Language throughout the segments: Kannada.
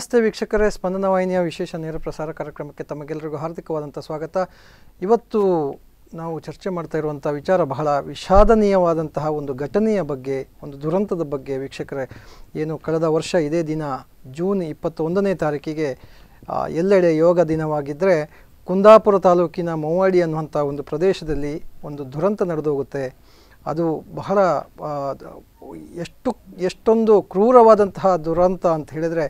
ನಮಸ್ತೆ ವೀಕ್ಷಕರೇ ಸ್ಪಂದನ ವಾಹಿನಿಯ ವಿಶೇಷ ನೇರ ಪ್ರಸಾರ ಕಾರ್ಯಕ್ರಮಕ್ಕೆ ತಮಗೆಲ್ಲರಿಗೂ ಹಾರ್ದಿಕವಾದಂಥ ಸ್ವಾಗತ ಇವತ್ತು ನಾವು ಚರ್ಚೆ ಮಾಡ್ತಾ ಇರುವಂಥ ವಿಚಾರ ಬಹಳ ವಿಷಾದನೀಯವಾದಂತಹ ಒಂದು ಘಟನೆಯ ಬಗ್ಗೆ ಒಂದು ದುರಂತದ ಬಗ್ಗೆ ವೀಕ್ಷಕರೇ ಏನು ಕಳೆದ ವರ್ಷ ಇದೇ ದಿನ ಜೂನ್ ಇಪ್ಪತ್ತೊಂದನೇ ತಾರೀಕಿಗೆ ಎಲ್ಲೆಡೆ ಯೋಗ ದಿನವಾಗಿದ್ದರೆ ಕುಂದಾಪುರ ತಾಲೂಕಿನ ಮೌವಾಡಿ ಅನ್ನುವಂಥ ಒಂದು ಪ್ರದೇಶದಲ್ಲಿ ಒಂದು ದುರಂತ ನಡೆದು ಹೋಗುತ್ತೆ ಅದು ಬಹಳ ಎಷ್ಟು ಎಷ್ಟೊಂದು ಕ್ರೂರವಾದಂತಹ ದುರಂತ ಅಂತ ಹೇಳಿದರೆ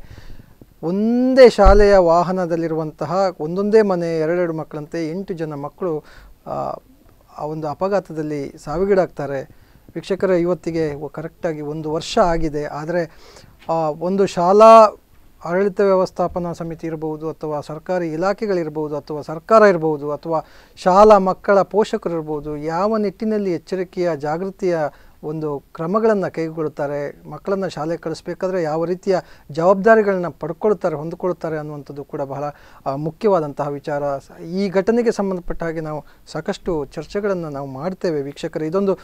ಒಂದೇ ಶಾಲೆಯ ವಾಹನದಲ್ಲಿರುವಂತಹ ಒಂದೊಂದೇ ಮನೆ ಎರಡೆರಡು ಮಕ್ಕಳಂತೆ ಎಂಟು ಜನ ಮಕ್ಕಳು ಆ ಒಂದು ಅಪಘಾತದಲ್ಲಿ ಸಾವಿಗೀಡಾಗ್ತಾರೆ ವೀಕ್ಷಕರ ಇವತ್ತಿಗೆ ಕರೆಕ್ಟಾಗಿ ಒಂದು ವರ್ಷ ಆಗಿದೆ ಆದರೆ ಒಂದು ಶಾಲಾ ಆಡಳಿತ ವ್ಯವಸ್ಥಾಪನಾ ಸಮಿತಿ ಇರಬಹುದು ಅಥವಾ ಸರ್ಕಾರಿ ಇಲಾಖೆಗಳಿರ್ಬೋದು ಅಥವಾ ಸರ್ಕಾರ ಇರಬಹುದು ಅಥವಾ ಶಾಲಾ ಮಕ್ಕಳ ಪೋಷಕರು ಇರ್ಬೋದು ಯಾವ ನಿಟ್ಟಿನಲ್ಲಿ ಎಚ್ಚರಿಕೆಯ ಜಾಗೃತಿಯ ಒಂದು ಕ್ರಮಗಳನ್ನು ಕೈಗೊಳ್ಳುತ್ತಾರೆ ಮಕ್ಕಳನ್ನು ಶಾಲೆಗೆ ಕಳಿಸ್ಬೇಕಾದ್ರೆ ಯಾವ ರೀತಿಯ ಜವಾಬ್ದಾರಿಗಳನ್ನ ಪಡ್ಕೊಳ್ತಾರೆ ಹೊಂದಿಕೊಳ್ತಾರೆ ಅನ್ನುವಂಥದ್ದು ಕೂಡ ಬಹಳ ಮುಖ್ಯವಾದಂತಹ ವಿಚಾರ ಈ ಘಟನೆಗೆ ಸಂಬಂಧಪಟ್ಟ ಹಾಗೆ ನಾವು ಸಾಕಷ್ಟು ಚರ್ಚೆಗಳನ್ನು ನಾವು ಮಾಡ್ತೇವೆ ವೀಕ್ಷಕರು ಇದೊಂದು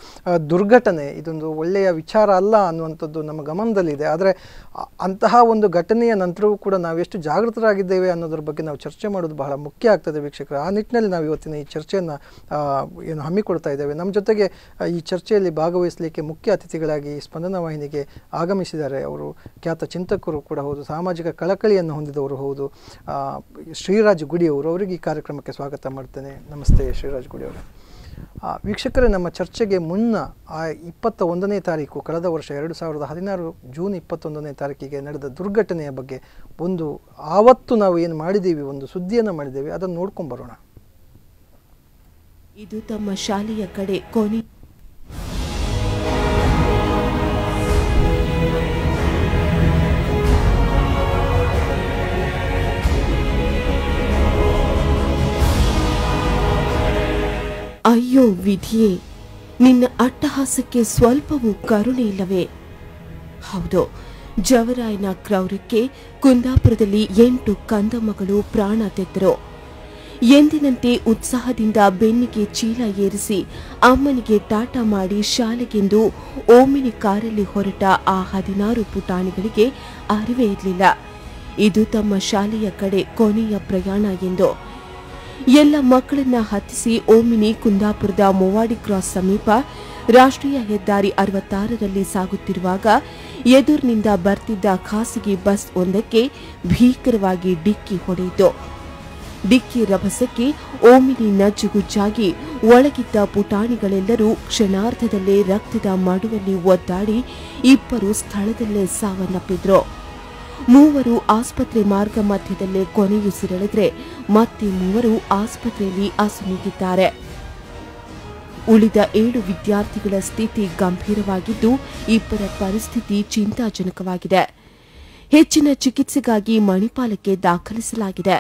ದುರ್ಘಟನೆ ಇದೊಂದು ಒಳ್ಳೆಯ ವಿಚಾರ ಅಲ್ಲ ಅನ್ನುವಂಥದ್ದು ನಮ್ಮ ಗಮನದಲ್ಲಿದೆ ಆದರೆ ಅಂತಹ ಒಂದು ಘಟನೆಯ ನಂತರವೂ ಕೂಡ ನಾವು ಎಷ್ಟು ಜಾಗೃತರಾಗಿದ್ದೇವೆ ಅನ್ನೋದ್ರ ಬಗ್ಗೆ ನಾವು ಚರ್ಚೆ ಮಾಡೋದು ಬಹಳ ಮುಖ್ಯ ಆಗ್ತದೆ ವೀಕ್ಷಕರು ಆ ನಿಟ್ಟಿನಲ್ಲಿ ನಾವು ಇವತ್ತಿನ ಈ ಚರ್ಚೆಯನ್ನು ಏನು ಹಮ್ಮಿಕೊಳ್ತಾ ಇದ್ದೇವೆ ನಮ್ಮ ಜೊತೆಗೆ ಈ ಚರ್ಚೆಯಲ್ಲಿ ಭಾಗವಹಿಸಲಿ ಸಂವಾದಿಸಲಿಕ್ಕೆ ಮುಖ್ಯ ಅತಿಥಿಗಳಾಗಿ ಸ್ಪಂದನ ವಾಹಿನಿಗೆ ಆಗಮಿಸಿದ್ದಾರೆ ಅವರು ಖ್ಯಾತ ಚಿಂತಕರು ಕೂಡ ಹೌದು ಸಾಮಾಜಿಕ ಕಳಕಳಿಯನ್ನು ಹೊಂದಿದವರು ಹೌದು ಶ್ರೀರಾಜ್ ಗುಡಿಯವರು ಅವರಿಗೆ ಈ ಕಾರ್ಯಕ್ರಮಕ್ಕೆ ಸ್ವಾಗತ ಮಾಡ್ತೇನೆ ನಮಸ್ತೆ ಶ್ರೀರಾಜ್ ಗುಡಿಯವರು ವೀಕ್ಷಕರೇ ನಮ್ಮ ಚರ್ಚೆಗೆ ಮುನ್ನ ಆ ಇಪ್ಪತ್ತ ಒಂದನೇ ತಾರೀಕು ಕಳೆದ ವರ್ಷ ಎರಡು ಸಾವಿರದ ಹದಿನಾರು ಜೂನ್ ಇಪ್ಪತ್ತೊಂದನೇ ತಾರೀಕಿಗೆ ನಡೆದ ದುರ್ಘಟನೆಯ ಬಗ್ಗೆ ಒಂದು ಆವತ್ತು ನಾವು ಏನು ಮಾಡಿದ್ದೀವಿ ಒಂದು ಸುದ್ದಿಯನ್ನು ಮಾಡಿದ್ದೇವೆ ಅದನ್ನು ನೋಡ್ಕೊಂಡು ಬರೋಣ ಇದು ತಮ್ಮ ಶಾಲೆಯ ಕಡೆ ಕೊನೆ ಅಯ್ಯೋ ವಿಧಿಯೇ ನಿನ್ನ ಅಟ್ಟಹಾಸಕ್ಕೆ ಸ್ವಲ್ಪವೂ ಕರುಣೆ ಇಲ್ಲವೇ ಹೌದು ಜವರಾಯನ ಕ್ರೌರಕ್ಕೆ ಕುಂದಾಪುರದಲ್ಲಿ ಎಂಟು ಕಂದಮ್ಮಗಳು ಪ್ರಾಣ ತೆತ್ತರು ಎಂದಿನಂತೆ ಉತ್ಸಾಹದಿಂದ ಬೆನ್ನಿಗೆ ಚೀಲ ಏರಿಸಿ ಅಮ್ಮನಿಗೆ ತಾಟ ಮಾಡಿ ಶಾಲೆಗೆಂದು ಓಮಿನಿ ಕಾರಲ್ಲಿ ಹೊರಟ ಆ ಹದಿನಾರು ಪುಟಾಣಿಗಳಿಗೆ ಅರಿವೇ ಇರಲಿಲ್ಲ ಇದು ತಮ್ಮ ಶಾಲೆಯ ಕಡೆ ಕೊನೆಯ ಪ್ರಯಾಣ ಎಂದು ಎಲ್ಲ ಮಕ್ಕಳನ್ನ ಹತ್ತಿಸಿ ಓಮಿನಿ ಕುಂದಾಪುರದ ಮೊವಾಡಿ ಕ್ರಾಸ್ ಸಮೀಪ ರಾಷ್ಟ್ರೀಯ ಹೆದ್ದಾರಿ ಅರವತ್ತಾರರಲ್ಲಿ ಸಾಗುತ್ತಿರುವಾಗ ಎದುರಿನಿಂದ ಬರ್ತಿದ್ದ ಖಾಸಗಿ ಬಸ್ ಒಂದಕ್ಕೆ ಭೀಕರವಾಗಿ ಡಿಕ್ಕಿ ಹೊಡೆಯಿತು ಡಿಕ್ಕಿ ರಭಸಕ್ಕೆ ಓಮಿನಿ ನಜ್ಜುಗುಜ್ಜಾಗಿ ಒಳಗಿದ್ದ ಪುಟಾಣಿಗಳೆಲ್ಲರೂ ಕ್ಷಣಾರ್ಧದಲ್ಲೇ ರಕ್ತದ ಮಡುವಲ್ಲಿ ಒದ್ದಾಡಿ ಇಬ್ಬರು ಸ್ಥಳದಲ್ಲೇ ಸಾವನ್ನಪ್ಪಿದ್ರು ಮೂವರು ಆಸ್ಪತ್ರೆ ಮಾರ್ಗ ಮಧ್ಯದಲ್ಲೇ ಕೊನೆಯುಸಿರೆಳೆದ್ರೆ ಮತ್ತೆ ಮೂವರು ಆಸ್ಪತ್ರೆಯಲ್ಲಿ ಅಸುನೀಗಿದ್ದಾರೆ ಉಳಿದ ಏಳು ವಿದ್ಯಾರ್ಥಿಗಳ ಸ್ಥಿತಿ ಗಂಭೀರವಾಗಿದ್ದು ಇಬ್ಬರ ಪರಿಸ್ಥಿತಿ ಚಿಂತಾಜನಕವಾಗಿದೆ ಹೆಚ್ಚಿನ ಚಿಕಿತ್ಸೆಗಾಗಿ ಮಣಿಪಾಲಕ್ಕೆ ದಾಖಲಿಸಲಾಗಿದೆ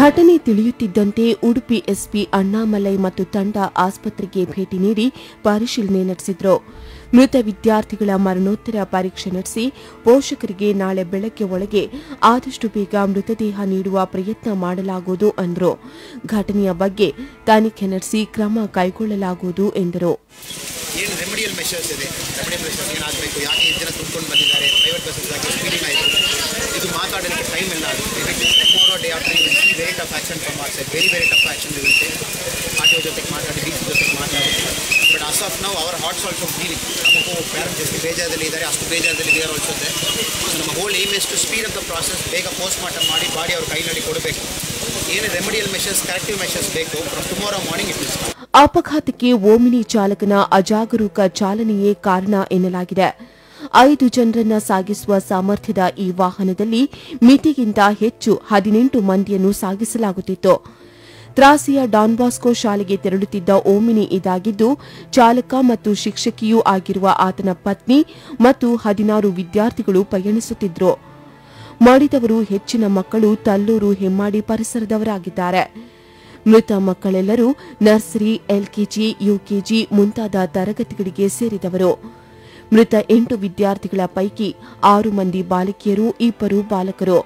ಘಟನೆ ತಿಳಿಯುತ್ತಿದ್ದಂತೆ ಉಡುಪಿ ಎಸ್ಪಿ ಅಣ್ಣಾಮಲೈ ಮತ್ತು ತಂಡ ಆಸ್ಪತ್ರೆಗೆ ಭೇಟಿ ನೀಡಿ ಪರಿಶೀಲನೆ ನಡೆಸಿದರು ಮೃತ ವಿದ್ಯಾರ್ಥಿಗಳ ಮರಣೋತ್ತರ ಪರೀಕ್ಷೆ ನಡೆಸಿ ಪೋಷಕರಿಗೆ ನಾಳೆ ಬೆಳಗ್ಗೆ ಒಳಗೆ ಆದಷ್ಟು ಬೇಗ ಮೃತದೇಹ ನೀಡುವ ಪ್ರಯತ್ನ ಮಾಡಲಾಗುವುದು ಎಂದರು ಘಟನೆಯ ಬಗ್ಗೆ ತನಿಖೆ ನಡೆಸಿ ಕ್ರಮ ಕೈಗೊಳ್ಳಲಾಗುವುದು ಎಂದರು ರೆಮಿಡಿಯಲ್ ಮೆಷರ್ಸ್ ಇದೆ ರೆಮಿಡಿಯಲ್ ಮೆಷರ್ಸ್ ಏನಾಗಬೇಕು ಯಾಕೆ ತುಂಬಿಕೊಂಡು ಬಂದಿದ್ದಾರೆ ಪ್ರೈವೇಟ್ ಬಸ್ಸಸ್ ಸ್ಪೀಡಿಂಗ್ ಆಯಿತು ಮಾತನಾಡೋಕೆ ಟೈಮ್ ಇಲ್ಲ ಇದಕ್ಕೆ ಪೂರ್ತಿ day after we see very top action from us very very top action we with 40% marketing ಜೊತೆ ಮಾತನಾಡೋಣ but as of now our hot salt of BV ನಮಗೂ ಪೇರೆಂಟ್ ಜೊತೆ ಬೇಜಾದಲ್ಲಿ ಇದಾರೆ ಅಷ್ಟೇ ಬೇಜಾದಲ್ಲಿ ಇದಾರೆ ಅಲ್ಸತೆ ನಮ whole aim is to speed up the process ಬೇಗ पोस्टमॉर्टಮ್ ಮಾಡಿ ಬಾಡಿ ಔರ್ ಕೈನಾಡಿ ಕೊಡ್ಬೇಕು ಏನೇ RMDL ಮೆಷರ್ಸ್ ಕರೆಕ್ಟಿವ್ ಮೆಷರ್ಸ್ ಬೇಕೋ from tomorrow morning it is ಆಪಘಾತಕ್ಕೆ ಓಮಿನಿ ಚಾಲಕನ ಅಜಾಗರೂಕ ಚಾಲನಿಯೇ ಕಾರಣ ಅನ್ನಲಾಗಿದೆ ಐದು ಜನರನ್ನ ಸಾಗಿಸುವ ಸಾಮರ್ಥ್ಯದ ಈ ವಾಹನದಲ್ಲಿ ಮಿತಿಗಿಂತ ಹೆಚ್ಚು ಹದಿನೆಂಟು ಮಂದಿಯನ್ನು ಸಾಗಿಸಲಾಗುತ್ತಿತ್ತು ತ್ರಾಸಿಯ ಡಾನ್ಬಾಸ್ಕೋ ಶಾಲೆಗೆ ತೆರಳುತ್ತಿದ್ದ ಓಮಿನಿ ಇದಾಗಿದ್ದು ಚಾಲಕ ಮತ್ತು ಶಿಕ್ಷಕಿಯೂ ಆಗಿರುವ ಆತನ ಪತ್ನಿ ಮತ್ತು ಹದಿನಾರು ವಿದ್ಯಾರ್ಥಿಗಳು ಪಯಣಿಸುತ್ತಿದ್ದರು ಮಾಡಿದವರು ಹೆಚ್ಚಿನ ಮಕ್ಕಳು ತಲ್ಲೂರು ಹೆಮ್ಮಾಡಿ ಪರಿಸರದವರಾಗಿದ್ದಾರೆ ಮೃತ ಮಕ್ಕಳೆಲ್ಲರೂ ನರ್ಸರಿ ಎಲ್ಕೆಜಿ ಯುಕೆಜಿ ಮುಂತಾದ ತರಗತಿಗಳಿಗೆ ಸೇರಿದವರು ಮೃತ ಎಂಟು ವಿದ್ಯಾರ್ಥಿಗಳ ಪೈಕಿ ಆರು ಮಂದಿ ಬಾಲಕಿಯರು ಇಬ್ಬರು ಬಾಲಕರು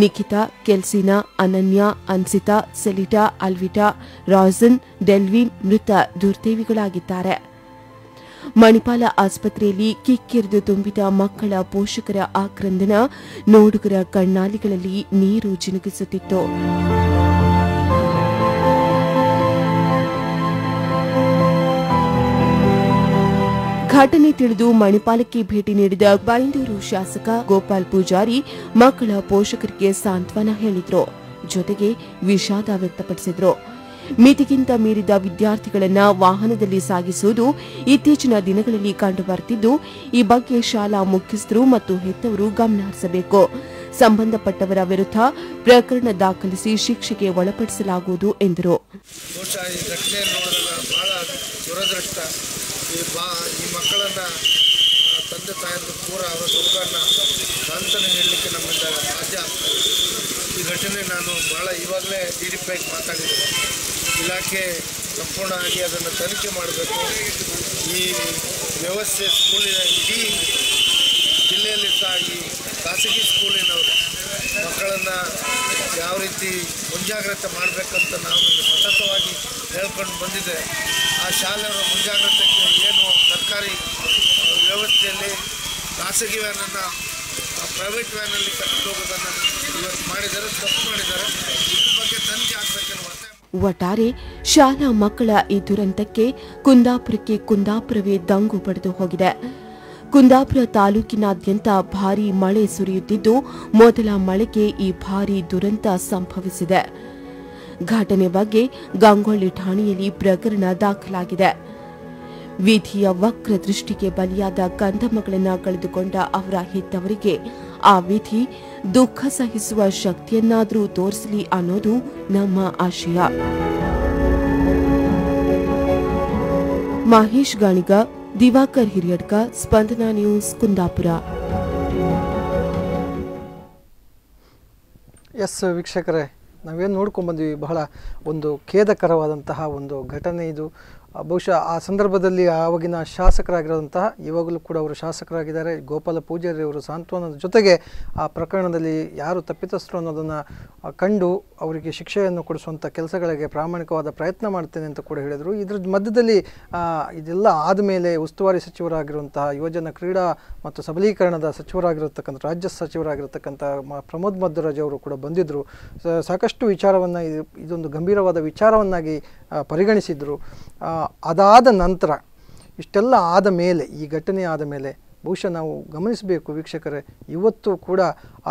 ನಿಖಿತಾ ಕೆಲ್ಸಿನಾ ಅನನ್ಯ ಅನ್ಸಿತಾ ಸೆಲಿಟಾ ಅಲ್ವಿಟಾ ರಾಜನ್ ಡೆಲ್ವಿನ್ ಮೃತ ದುರ್ದೇವಿಗಳಾಗಿದ್ದಾರೆ ಮಣಿಪಾಲ ಆಸ್ಪತ್ರೆಯಲ್ಲಿ ಕಿಕ್ಕಿರಿದು ತುಂಬಿದ ಮಕ್ಕಳ ಪೋಷಕರ ಆಕ್ರಂದನ ನೋಡುಗರ ಕಣ್ಣಾಲಿಗಳಲ್ಲಿ ನೀರು ಜಿನುಗಿಸುತ್ತಿತ್ತು ಘಟನೆ ತಿಳಿದು ಮಣಿಪಾಲಕ್ಕೆ ಭೇಟಿ ನೀಡಿದ ಬೈಂದೂರು ಶಾಸಕ ಗೋಪಾಲ್ ಪೂಜಾರಿ ಮಕ್ಕಳ ಪೋಷಕರಿಗೆ ಸಾಂತ್ವನ ಹೇಳಿದ್ರು ಜೊತೆಗೆ ವಿಷಾದ ವ್ಯಕ್ತಪಡಿಸಿದ್ರು ಮಿತಿಗಿಂತ ಮೀರಿದ ವಿದ್ಯಾರ್ಥಿಗಳನ್ನು ವಾಹನದಲ್ಲಿ ಸಾಗಿಸುವುದು ಇತ್ತೀಚಿನ ದಿನಗಳಲ್ಲಿ ಕಂಡುಬರುತ್ತಿದ್ದು ಈ ಬಗ್ಗೆ ಶಾಲಾ ಮುಖ್ಯಸ್ಥರು ಮತ್ತು ಹೆತ್ತವರು ಗಮನಹರಿಸಬೇಕು ಸಂಬಂಧಪಟ್ಟವರ ವಿರುದ್ಧ ಪ್ರಕರಣ ದಾಖಲಿಸಿ ಶಿಕ್ಷೆಗೆ ಒಳಪಡಿಸಲಾಗುವುದು ಎಂದರು ಈ ಬಾ ಈ ಮಕ್ಕಳನ್ನು ತಂದೆ ತಾಯಿಯದ್ದು ಪೂರ ಅವರ ಸುಖವನ್ನು ಸಾಂತ್ವನ ಹೇಳಲಿಕ್ಕೆ ನಮ್ಮಿಂದ ಸಾಧ್ಯ ಆಗ್ತದೆ ಈ ಘಟನೆ ನಾನು ಭಾಳ ಇವಾಗಲೇ ಡಿ ಡಿ ಪಿ ಮಾತಾಡಿದ್ದೇನೆ ಇಲಾಖೆ ಸಂಪೂರ್ಣವಾಗಿ ಅದನ್ನು ತನಿಖೆ ಮಾಡಬೇಕು ಈ ವ್ಯವಸ್ಥೆ ಸ್ಕೂಲಿನ ಇಡೀ ಜಿಲ್ಲೆಯಲ್ಲಿ ಸಹ ಖಾಸಗಿ ಸ್ಕೂಲಿನವರು ಮಕ್ಕಳನ್ನು ಯಾವ ರೀತಿ ಮುಂಜಾಗ್ರತೆ ಮಾಡಬೇಕಂತ ನಾನು ಸತತವಾಗಿ ಹೇಳ್ಕೊಂಡು ಬಂದಿದೆ ಆ ಶಾಲೆಯವರ ಮುಂಜಾಗ್ರತೆ ಏನು ಸರ್ಕಾರಿ ವ್ಯವಸ್ಥೆಯಲ್ಲಿ ಖಾಸಗಿ ವ್ಯಾನನ್ನು ಪ್ರೈವೇಟ್ ವ್ಯಾನಲ್ಲಿ ಕರ್ಕೊಂಡು ಹೋಗೋದನ್ನು ಇವತ್ತು ಮಾಡಿದ್ದಾರೆ ತಪ್ಪು ಮಾಡಿದ್ದಾರೆ ಇದ್ರ ಬಗ್ಗೆ ತನಿಖೆ ಒಟ್ಟಾರೆ ಶಾಲಾ ಮಕ್ಕಳ ಈ ದುರಂತಕ್ಕೆ ಕುಂದಾಪುರಕ್ಕೆ ಕುಂದಾಪುರವೇ ದಂಗು ಪಡೆದು ಹೋಗಿದೆ ಕುಂದಾಪುರ ತಾಲೂಕಿನಾದ್ಯಂತ ಭಾರಿ ಮಳೆ ಸುರಿಯುತ್ತಿದ್ದು ಮೊದಲ ಮಳೆಗೆ ಈ ಭಾರಿ ದುರಂತ ಸಂಭವಿಸಿದೆ ಘಟನೆ ಬಗ್ಗೆ ಗಂಗೊಳ್ಳಿ ಠಾಣೆಯಲ್ಲಿ ಪ್ರಕರಣ ದಾಖಲಾಗಿದೆ ವಿಧಿಯ ವಕ್ರ ದೃಷ್ಟಿಗೆ ಬಲಿಯಾದ ಕಂದಮ್ಮಗಳನ್ನು ಕಳೆದುಕೊಂಡ ಅವರ ಹೆತ್ತವರಿಗೆ ಆ ವಿಧಿ ದುಃಖ ಸಹಿಸುವ ಶಕ್ತಿಯನ್ನಾದರೂ ತೋರಿಸಲಿ ಅನ್ನೋದು ನಮ್ಮ ಆಶಯ ಮಹೇಶ್ ಗಾಣಿಗ ದಿವಾಕರ್ ಹಿರಿಯಡ್ಕ ಸ್ಪಂದನಾ ನ್ಯೂಸ್ ಕುಂದಾಪುರ ಎಸ್ ವೀಕ್ಷಕರೇ ನಾವೇನು ನೋಡ್ಕೊಂಡ್ಬಂದ್ವಿ ಬಹಳ ಒಂದು ಖೇದಕರವಾದಂತಹ ಒಂದು ಘಟನೆ ಇದು ಬಹುಶಃ ಆ ಸಂದರ್ಭದಲ್ಲಿ ಆವಾಗಿನ ಶಾಸಕರಾಗಿರೋದಂತಹ ಇವಾಗಲೂ ಕೂಡ ಅವರು ಶಾಸಕರಾಗಿದ್ದಾರೆ ಗೋಪಾಲ ಪೂಜಾರಿ ಅವರು ಸಾಂತ್ವನದ ಜೊತೆಗೆ ಆ ಪ್ರಕರಣದಲ್ಲಿ ಯಾರು ತಪ್ಪಿತಸ್ಥರು ಅನ್ನೋದನ್ನು ಕಂಡು ಅವರಿಗೆ ಶಿಕ್ಷೆಯನ್ನು ಕೊಡಿಸುವಂಥ ಕೆಲಸಗಳಿಗೆ ಪ್ರಾಮಾಣಿಕವಾದ ಪ್ರಯತ್ನ ಮಾಡ್ತೇನೆ ಅಂತ ಕೂಡ ಹೇಳಿದರು ಇದ್ರ ಮಧ್ಯದಲ್ಲಿ ಇದೆಲ್ಲ ಆದಮೇಲೆ ಉಸ್ತುವಾರಿ ಸಚಿವರಾಗಿರುವಂತಹ ಯುವಜನ ಕ್ರೀಡಾ ಮತ್ತು ಸಬಲೀಕರಣದ ಸಚಿವರಾಗಿರತಕ್ಕಂಥ ರಾಜ್ಯ ಸಚಿವರಾಗಿರತಕ್ಕಂಥ ಪ್ರಮೋದ್ ಮಧ್ವರಾಜ್ ಅವರು ಕೂಡ ಬಂದಿದ್ದರು ಸಾಕಷ್ಟು ವಿಚಾರವನ್ನು ಇದೊಂದು ಗಂಭೀರವಾದ ವಿಚಾರವನ್ನಾಗಿ ಪರಿಗಣಿಸಿದರು ಅದಾದ ನಂತರ ಇಷ್ಟೆಲ್ಲ ಆದ ಮೇಲೆ ಈ ಘಟನೆ ಆದ ಮೇಲೆ ಬಹುಶಃ ನಾವು ಗಮನಿಸಬೇಕು ವೀಕ್ಷಕರೇ ಇವತ್ತು ಕೂಡ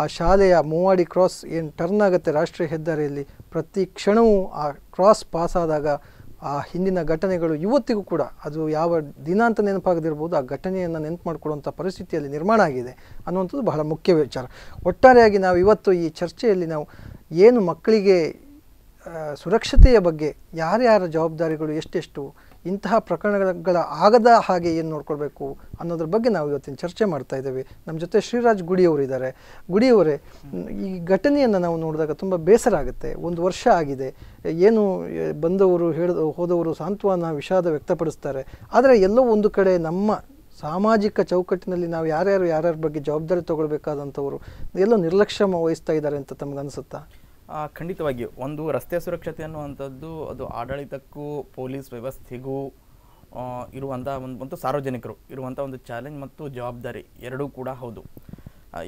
ಆ ಶಾಲೆಯ ಮೂವಾಡಿ ಕ್ರಾಸ್ ಏನು ಟರ್ನ್ ಆಗುತ್ತೆ ರಾಷ್ಟ್ರೀಯ ಹೆದ್ದಾರಿಯಲ್ಲಿ ಪ್ರತಿ ಕ್ಷಣವೂ ಆ ಕ್ರಾಸ್ ಪಾಸಾದಾಗ ಆ ಹಿಂದಿನ ಘಟನೆಗಳು ಇವತ್ತಿಗೂ ಕೂಡ ಅದು ಯಾವ ದಿನ ಅಂತ ನೆನಪಾಗದಿರ್ಬೋದು ಆ ಘಟನೆಯನ್ನು ನೆನಪು ಮಾಡಿಕೊಡುವಂಥ ಪರಿಸ್ಥಿತಿಯಲ್ಲಿ ನಿರ್ಮಾಣ ಆಗಿದೆ ಅನ್ನುವಂಥದ್ದು ಬಹಳ ಮುಖ್ಯ ವಿಚಾರ ಒಟ್ಟಾರೆಯಾಗಿ ನಾವು ಇವತ್ತು ಈ ಚರ್ಚೆಯಲ್ಲಿ ನಾವು ಏನು ಮಕ್ಕಳಿಗೆ ಸುರಕ್ಷತೆಯ ಬಗ್ಗೆ ಯಾರ್ಯಾರ ಜವಾಬ್ದಾರಿಗಳು ಎಷ್ಟೆಷ್ಟು ಇಂತಹ ಪ್ರಕರಣಗಳ ಆಗದ ಹಾಗೆ ಏನು ನೋಡ್ಕೊಳ್ಬೇಕು ಅನ್ನೋದ್ರ ಬಗ್ಗೆ ನಾವು ಇವತ್ತಿನ ಚರ್ಚೆ ಮಾಡ್ತಾ ಇದ್ದೇವೆ ನಮ್ಮ ಜೊತೆ ಶ್ರೀರಾಜ್ ಗುಡಿಯವರಿದ್ದಾರೆ ಗುಡಿಯವರೇ ಈ ಘಟನೆಯನ್ನು ನಾವು ನೋಡಿದಾಗ ತುಂಬ ಬೇಸರ ಆಗುತ್ತೆ ಒಂದು ವರ್ಷ ಆಗಿದೆ ಏನು ಬಂದವರು ಹೇಳಿದ ಹೋದವರು ಸಾಂತ್ವನ ವಿಷಾದ ವ್ಯಕ್ತಪಡಿಸ್ತಾರೆ ಆದರೆ ಎಲ್ಲೋ ಒಂದು ಕಡೆ ನಮ್ಮ ಸಾಮಾಜಿಕ ಚೌಕಟ್ಟಿನಲ್ಲಿ ನಾವು ಯಾರ್ಯಾರು ಯಾರ್ಯಾರ ಬಗ್ಗೆ ಜವಾಬ್ದಾರಿ ತಗೊಳ್ಬೇಕಾದಂಥವರು ಎಲ್ಲೋ ನಿರ್ಲಕ್ಷ್ಯ ವಹಿಸ್ತಾ ಇದ್ದಾರೆ ಅಂತ ಅನಿಸುತ್ತಾ ಖಂಡಿತವಾಗಿಯೂ ಒಂದು ರಸ್ತೆ ಸುರಕ್ಷತೆ ಅನ್ನುವಂಥದ್ದು ಅದು ಆಡಳಿತಕ್ಕೂ ಪೊಲೀಸ್ ವ್ಯವಸ್ಥೆಗೂ ಇರುವಂಥ ಒಂದು ಮತ್ತು ಸಾರ್ವಜನಿಕರು ಇರುವಂಥ ಒಂದು ಚಾಲೆಂಜ್ ಮತ್ತು ಜವಾಬ್ದಾರಿ ಎರಡೂ ಕೂಡ ಹೌದು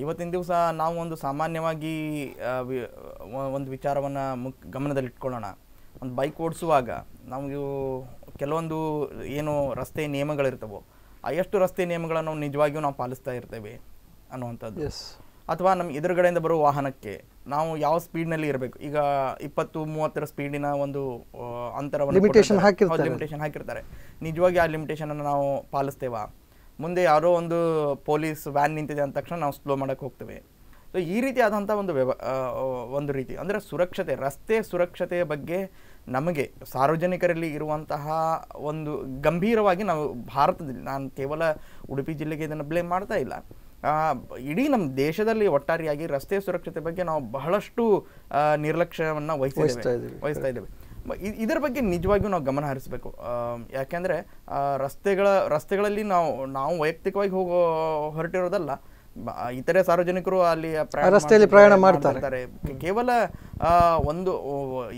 ಇವತ್ತಿನ ದಿವಸ ನಾವು ಒಂದು ಸಾಮಾನ್ಯವಾಗಿ ಒಂದು ವಿಚಾರವನ್ನು ಮುಕ್ ಗಮನದಲ್ಲಿಟ್ಕೊಳ್ಳೋಣ ಒಂದು ಬೈಕ್ ಓಡಿಸುವಾಗ ನಮಗೂ ಕೆಲವೊಂದು ಏನು ರಸ್ತೆ ನಿಯಮಗಳಿರ್ತವೋ ಆ ಎಷ್ಟು ರಸ್ತೆ ನಿಯಮಗಳನ್ನು ನಿಜವಾಗಿಯೂ ನಾವು ಪಾಲಿಸ್ತಾ ಇರ್ತೇವೆ ಅನ್ನುವಂಥದ್ದು ಅಥವಾ ನಮ್ಮ ಎದುರುಗಡೆಯಿಂದ ಬರುವ ವಾಹನಕ್ಕೆ ನಾವು ಯಾವ ಸ್ಪೀಡ್ನಲ್ಲಿ ಇರಬೇಕು ಈಗ ಇಪ್ಪತ್ತು ಮೂವತ್ತರ ಸ್ಪೀಡಿನ ಒಂದು ಅಂತರವನ್ನು ಲಿಮಿಟೇಷನ್ ಹಾಕಿರ್ತಾರೆ ನಿಜವಾಗಿ ಆ ಲಿಮಿಟೇಷನನ್ನು ನಾವು ಪಾಲಿಸ್ತೇವಾ ಮುಂದೆ ಯಾರೋ ಒಂದು ಪೊಲೀಸ್ ವ್ಯಾನ್ ನಿಂತಿದೆ ಅಂದ ತಕ್ಷಣ ನಾವು ಸ್ಲೋ ಮಾಡಕ್ಕೆ ಹೋಗ್ತೇವೆ ಸೊ ಈ ರೀತಿ ಆದಂಥ ಒಂದು ವ್ಯವ ಒಂದು ರೀತಿ ಅಂದರೆ ಸುರಕ್ಷತೆ ರಸ್ತೆ ಸುರಕ್ಷತೆಯ ಬಗ್ಗೆ ನಮಗೆ ಸಾರ್ವಜನಿಕರಲ್ಲಿ ಇರುವಂತಹ ಒಂದು ಗಂಭೀರವಾಗಿ ನಾವು ಭಾರತದಲ್ಲಿ ನಾನು ಕೇವಲ ಉಡುಪಿ ಜಿಲ್ಲೆಗೆ ಇದನ್ನು ಬ್ಲೇಮ್ ಮಾಡ್ತಾ ಇಲ್ಲ ಇಡೀ ನಮ್ಮ ದೇಶದಲ್ಲಿ ಒಟ್ಟಾರೆಯಾಗಿ ರಸ್ತೆ ಸುರಕ್ಷತೆ ಬಗ್ಗೆ ನಾವು ಬಹಳಷ್ಟು ನಿರ್ಲಕ್ಷ್ಯವನ್ನು ವಹಿಸ್ತಾ ವಹಿಸ್ತಾ ಇದ್ದೇವೆ ಇದರ ಬಗ್ಗೆ ನಿಜವಾಗಿಯೂ ನಾವು ಗಮನ ಹರಿಸಬೇಕು ಯಾಕೆಂದರೆ ರಸ್ತೆಗಳ ರಸ್ತೆಗಳಲ್ಲಿ ನಾವು ನಾವು ವೈಯಕ್ತಿಕವಾಗಿ ಹೋಗೋ ಹೊರಟಿರೋದಲ್ಲ ಇತರೆ ಸಾರ್ವಜನಿಕರು ಅಲ್ಲಿ ರಸ್ತೆಯಲ್ಲಿ ಪ್ರಯಾಣ ಇರ್ತಾರೆ ಕೇವಲ ಒಂದು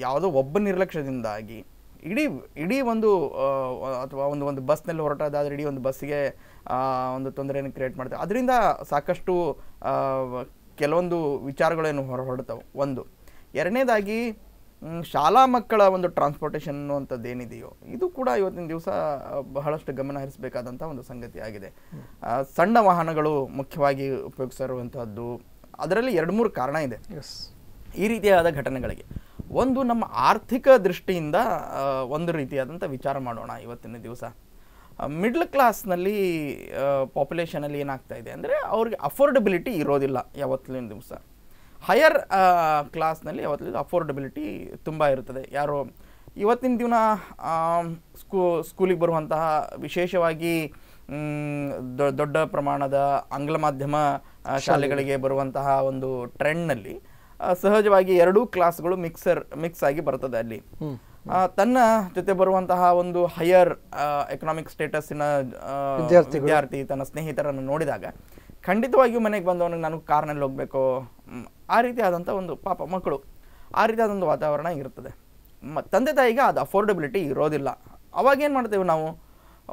ಯಾವುದೋ ಒಬ್ಬ ನಿರ್ಲಕ್ಷ್ಯದಿಂದಾಗಿ ಇಡೀ ಇಡೀ ಒಂದು ಅಥವಾ ಒಂದು ಒಂದು ಬಸ್ನಲ್ಲಿ ಹೊರಟೋದಾದ್ರೆ ಇಡೀ ಒಂದು ಬಸ್ಸಿಗೆ ಒಂದು ತೊಂದರೆಯನ್ನು ಕ್ರಿಯೇಟ್ ಮಾಡ್ತವೆ ಅದರಿಂದ ಸಾಕಷ್ಟು ಕೆಲವೊಂದು ವಿಚಾರಗಳೇನು ಹೊರ ಹೊಡ್ತವೆ ಒಂದು ಎರಡನೇದಾಗಿ ಶಾಲಾ ಮಕ್ಕಳ ಒಂದು ಟ್ರಾನ್ಸ್ಪೋರ್ಟೇಷನ್ ಅನ್ನುವಂಥದ್ದು ಏನಿದೆಯೋ ಇದು ಕೂಡ ಇವತ್ತಿನ ದಿವಸ ಬಹಳಷ್ಟು ಗಮನ ಹರಿಸಬೇಕಾದಂಥ ಒಂದು ಸಂಗತಿಯಾಗಿದೆ ಸಣ್ಣ ವಾಹನಗಳು ಮುಖ್ಯವಾಗಿ ಉಪಯೋಗಿಸಿರುವಂಥದ್ದು ಅದರಲ್ಲಿ ಎರಡು ಮೂರು ಕಾರಣ ಇದೆ ಈ ರೀತಿಯಾದ ಘಟನೆಗಳಿಗೆ ಒಂದು ನಮ್ಮ ಆರ್ಥಿಕ ದೃಷ್ಟಿಯಿಂದ ಒಂದು ರೀತಿಯಾದಂಥ ವಿಚಾರ ಮಾಡೋಣ ಇವತ್ತಿನ ದಿವಸ ಮಿಡ್ಲ್ ಕ್ಲಾಸ್ನಲ್ಲಿ ಪಾಪ್ಯುಲೇಷನಲ್ಲಿ ಏನಾಗ್ತಾ ಇದೆ ಅಂದರೆ ಅವ್ರಿಗೆ ಅಫೋರ್ಡಬಿಲಿಟಿ ಇರೋದಿಲ್ಲ ಯಾವತ್ತಿನ ದಿವಸ ಹೈಯರ್ ಕ್ಲಾಸ್ನಲ್ಲಿ ಯಾವತ್ತಿನ ಅಫೋರ್ಡಬಿಲಿಟಿ ತುಂಬ ಇರುತ್ತದೆ ಯಾರು ಇವತ್ತಿನ ದಿನ ಸ್ಕೂ ಸ್ಕೂಲಿಗೆ ಬರುವಂತಹ ವಿಶೇಷವಾಗಿ ದೊಡ್ಡ ಪ್ರಮಾಣದ ಆಂಗ್ಲ ಮಾಧ್ಯಮ ಶಾಲೆಗಳಿಗೆ ಬರುವಂತಹ ಒಂದು ಟ್ರೆಂಡ್ನಲ್ಲಿ ಸಹಜವಾಗಿ ಎರಡೂ ಕ್ಲಾಸ್ಗಳು ಮಿಕ್ಸರ್ ಮಿಕ್ಸ್ ಆಗಿ ಬರ್ತದೆ ಅಲ್ಲಿ ತನ್ನ ಜೊತೆ ಬರುವಂತಹ ಒಂದು ಹೈಯರ್ ಎಕನಾಮಿಕ್ ಸ್ಟೇಟಸ್ಸಿನ ವಿದ್ಯಾರ್ಥಿ ತನ್ನ ಸ್ನೇಹಿತರನ್ನು ನೋಡಿದಾಗ ಖಂಡಿತವಾಗಿಯೂ ಮನೆಗೆ ಬಂದವನಿಗೆ ನಾನು ಕಾರ್ನಲ್ಲಿ ಹೋಗಬೇಕು ಆ ರೀತಿಯಾದಂಥ ಒಂದು ಪಾಪ ಮಕ್ಕಳು ಆ ರೀತಿಯಾದ ಒಂದು ವಾತಾವರಣ ಇರ್ತದೆ ಮ ತಂದೆ ತಾಯಿಗೆ ಅದು ಅಫೋರ್ಡೆಬಿಲಿಟಿ ಇರೋದಿಲ್ಲ ಅವಾಗೇನು ಮಾಡ್ತೇವೆ ನಾವು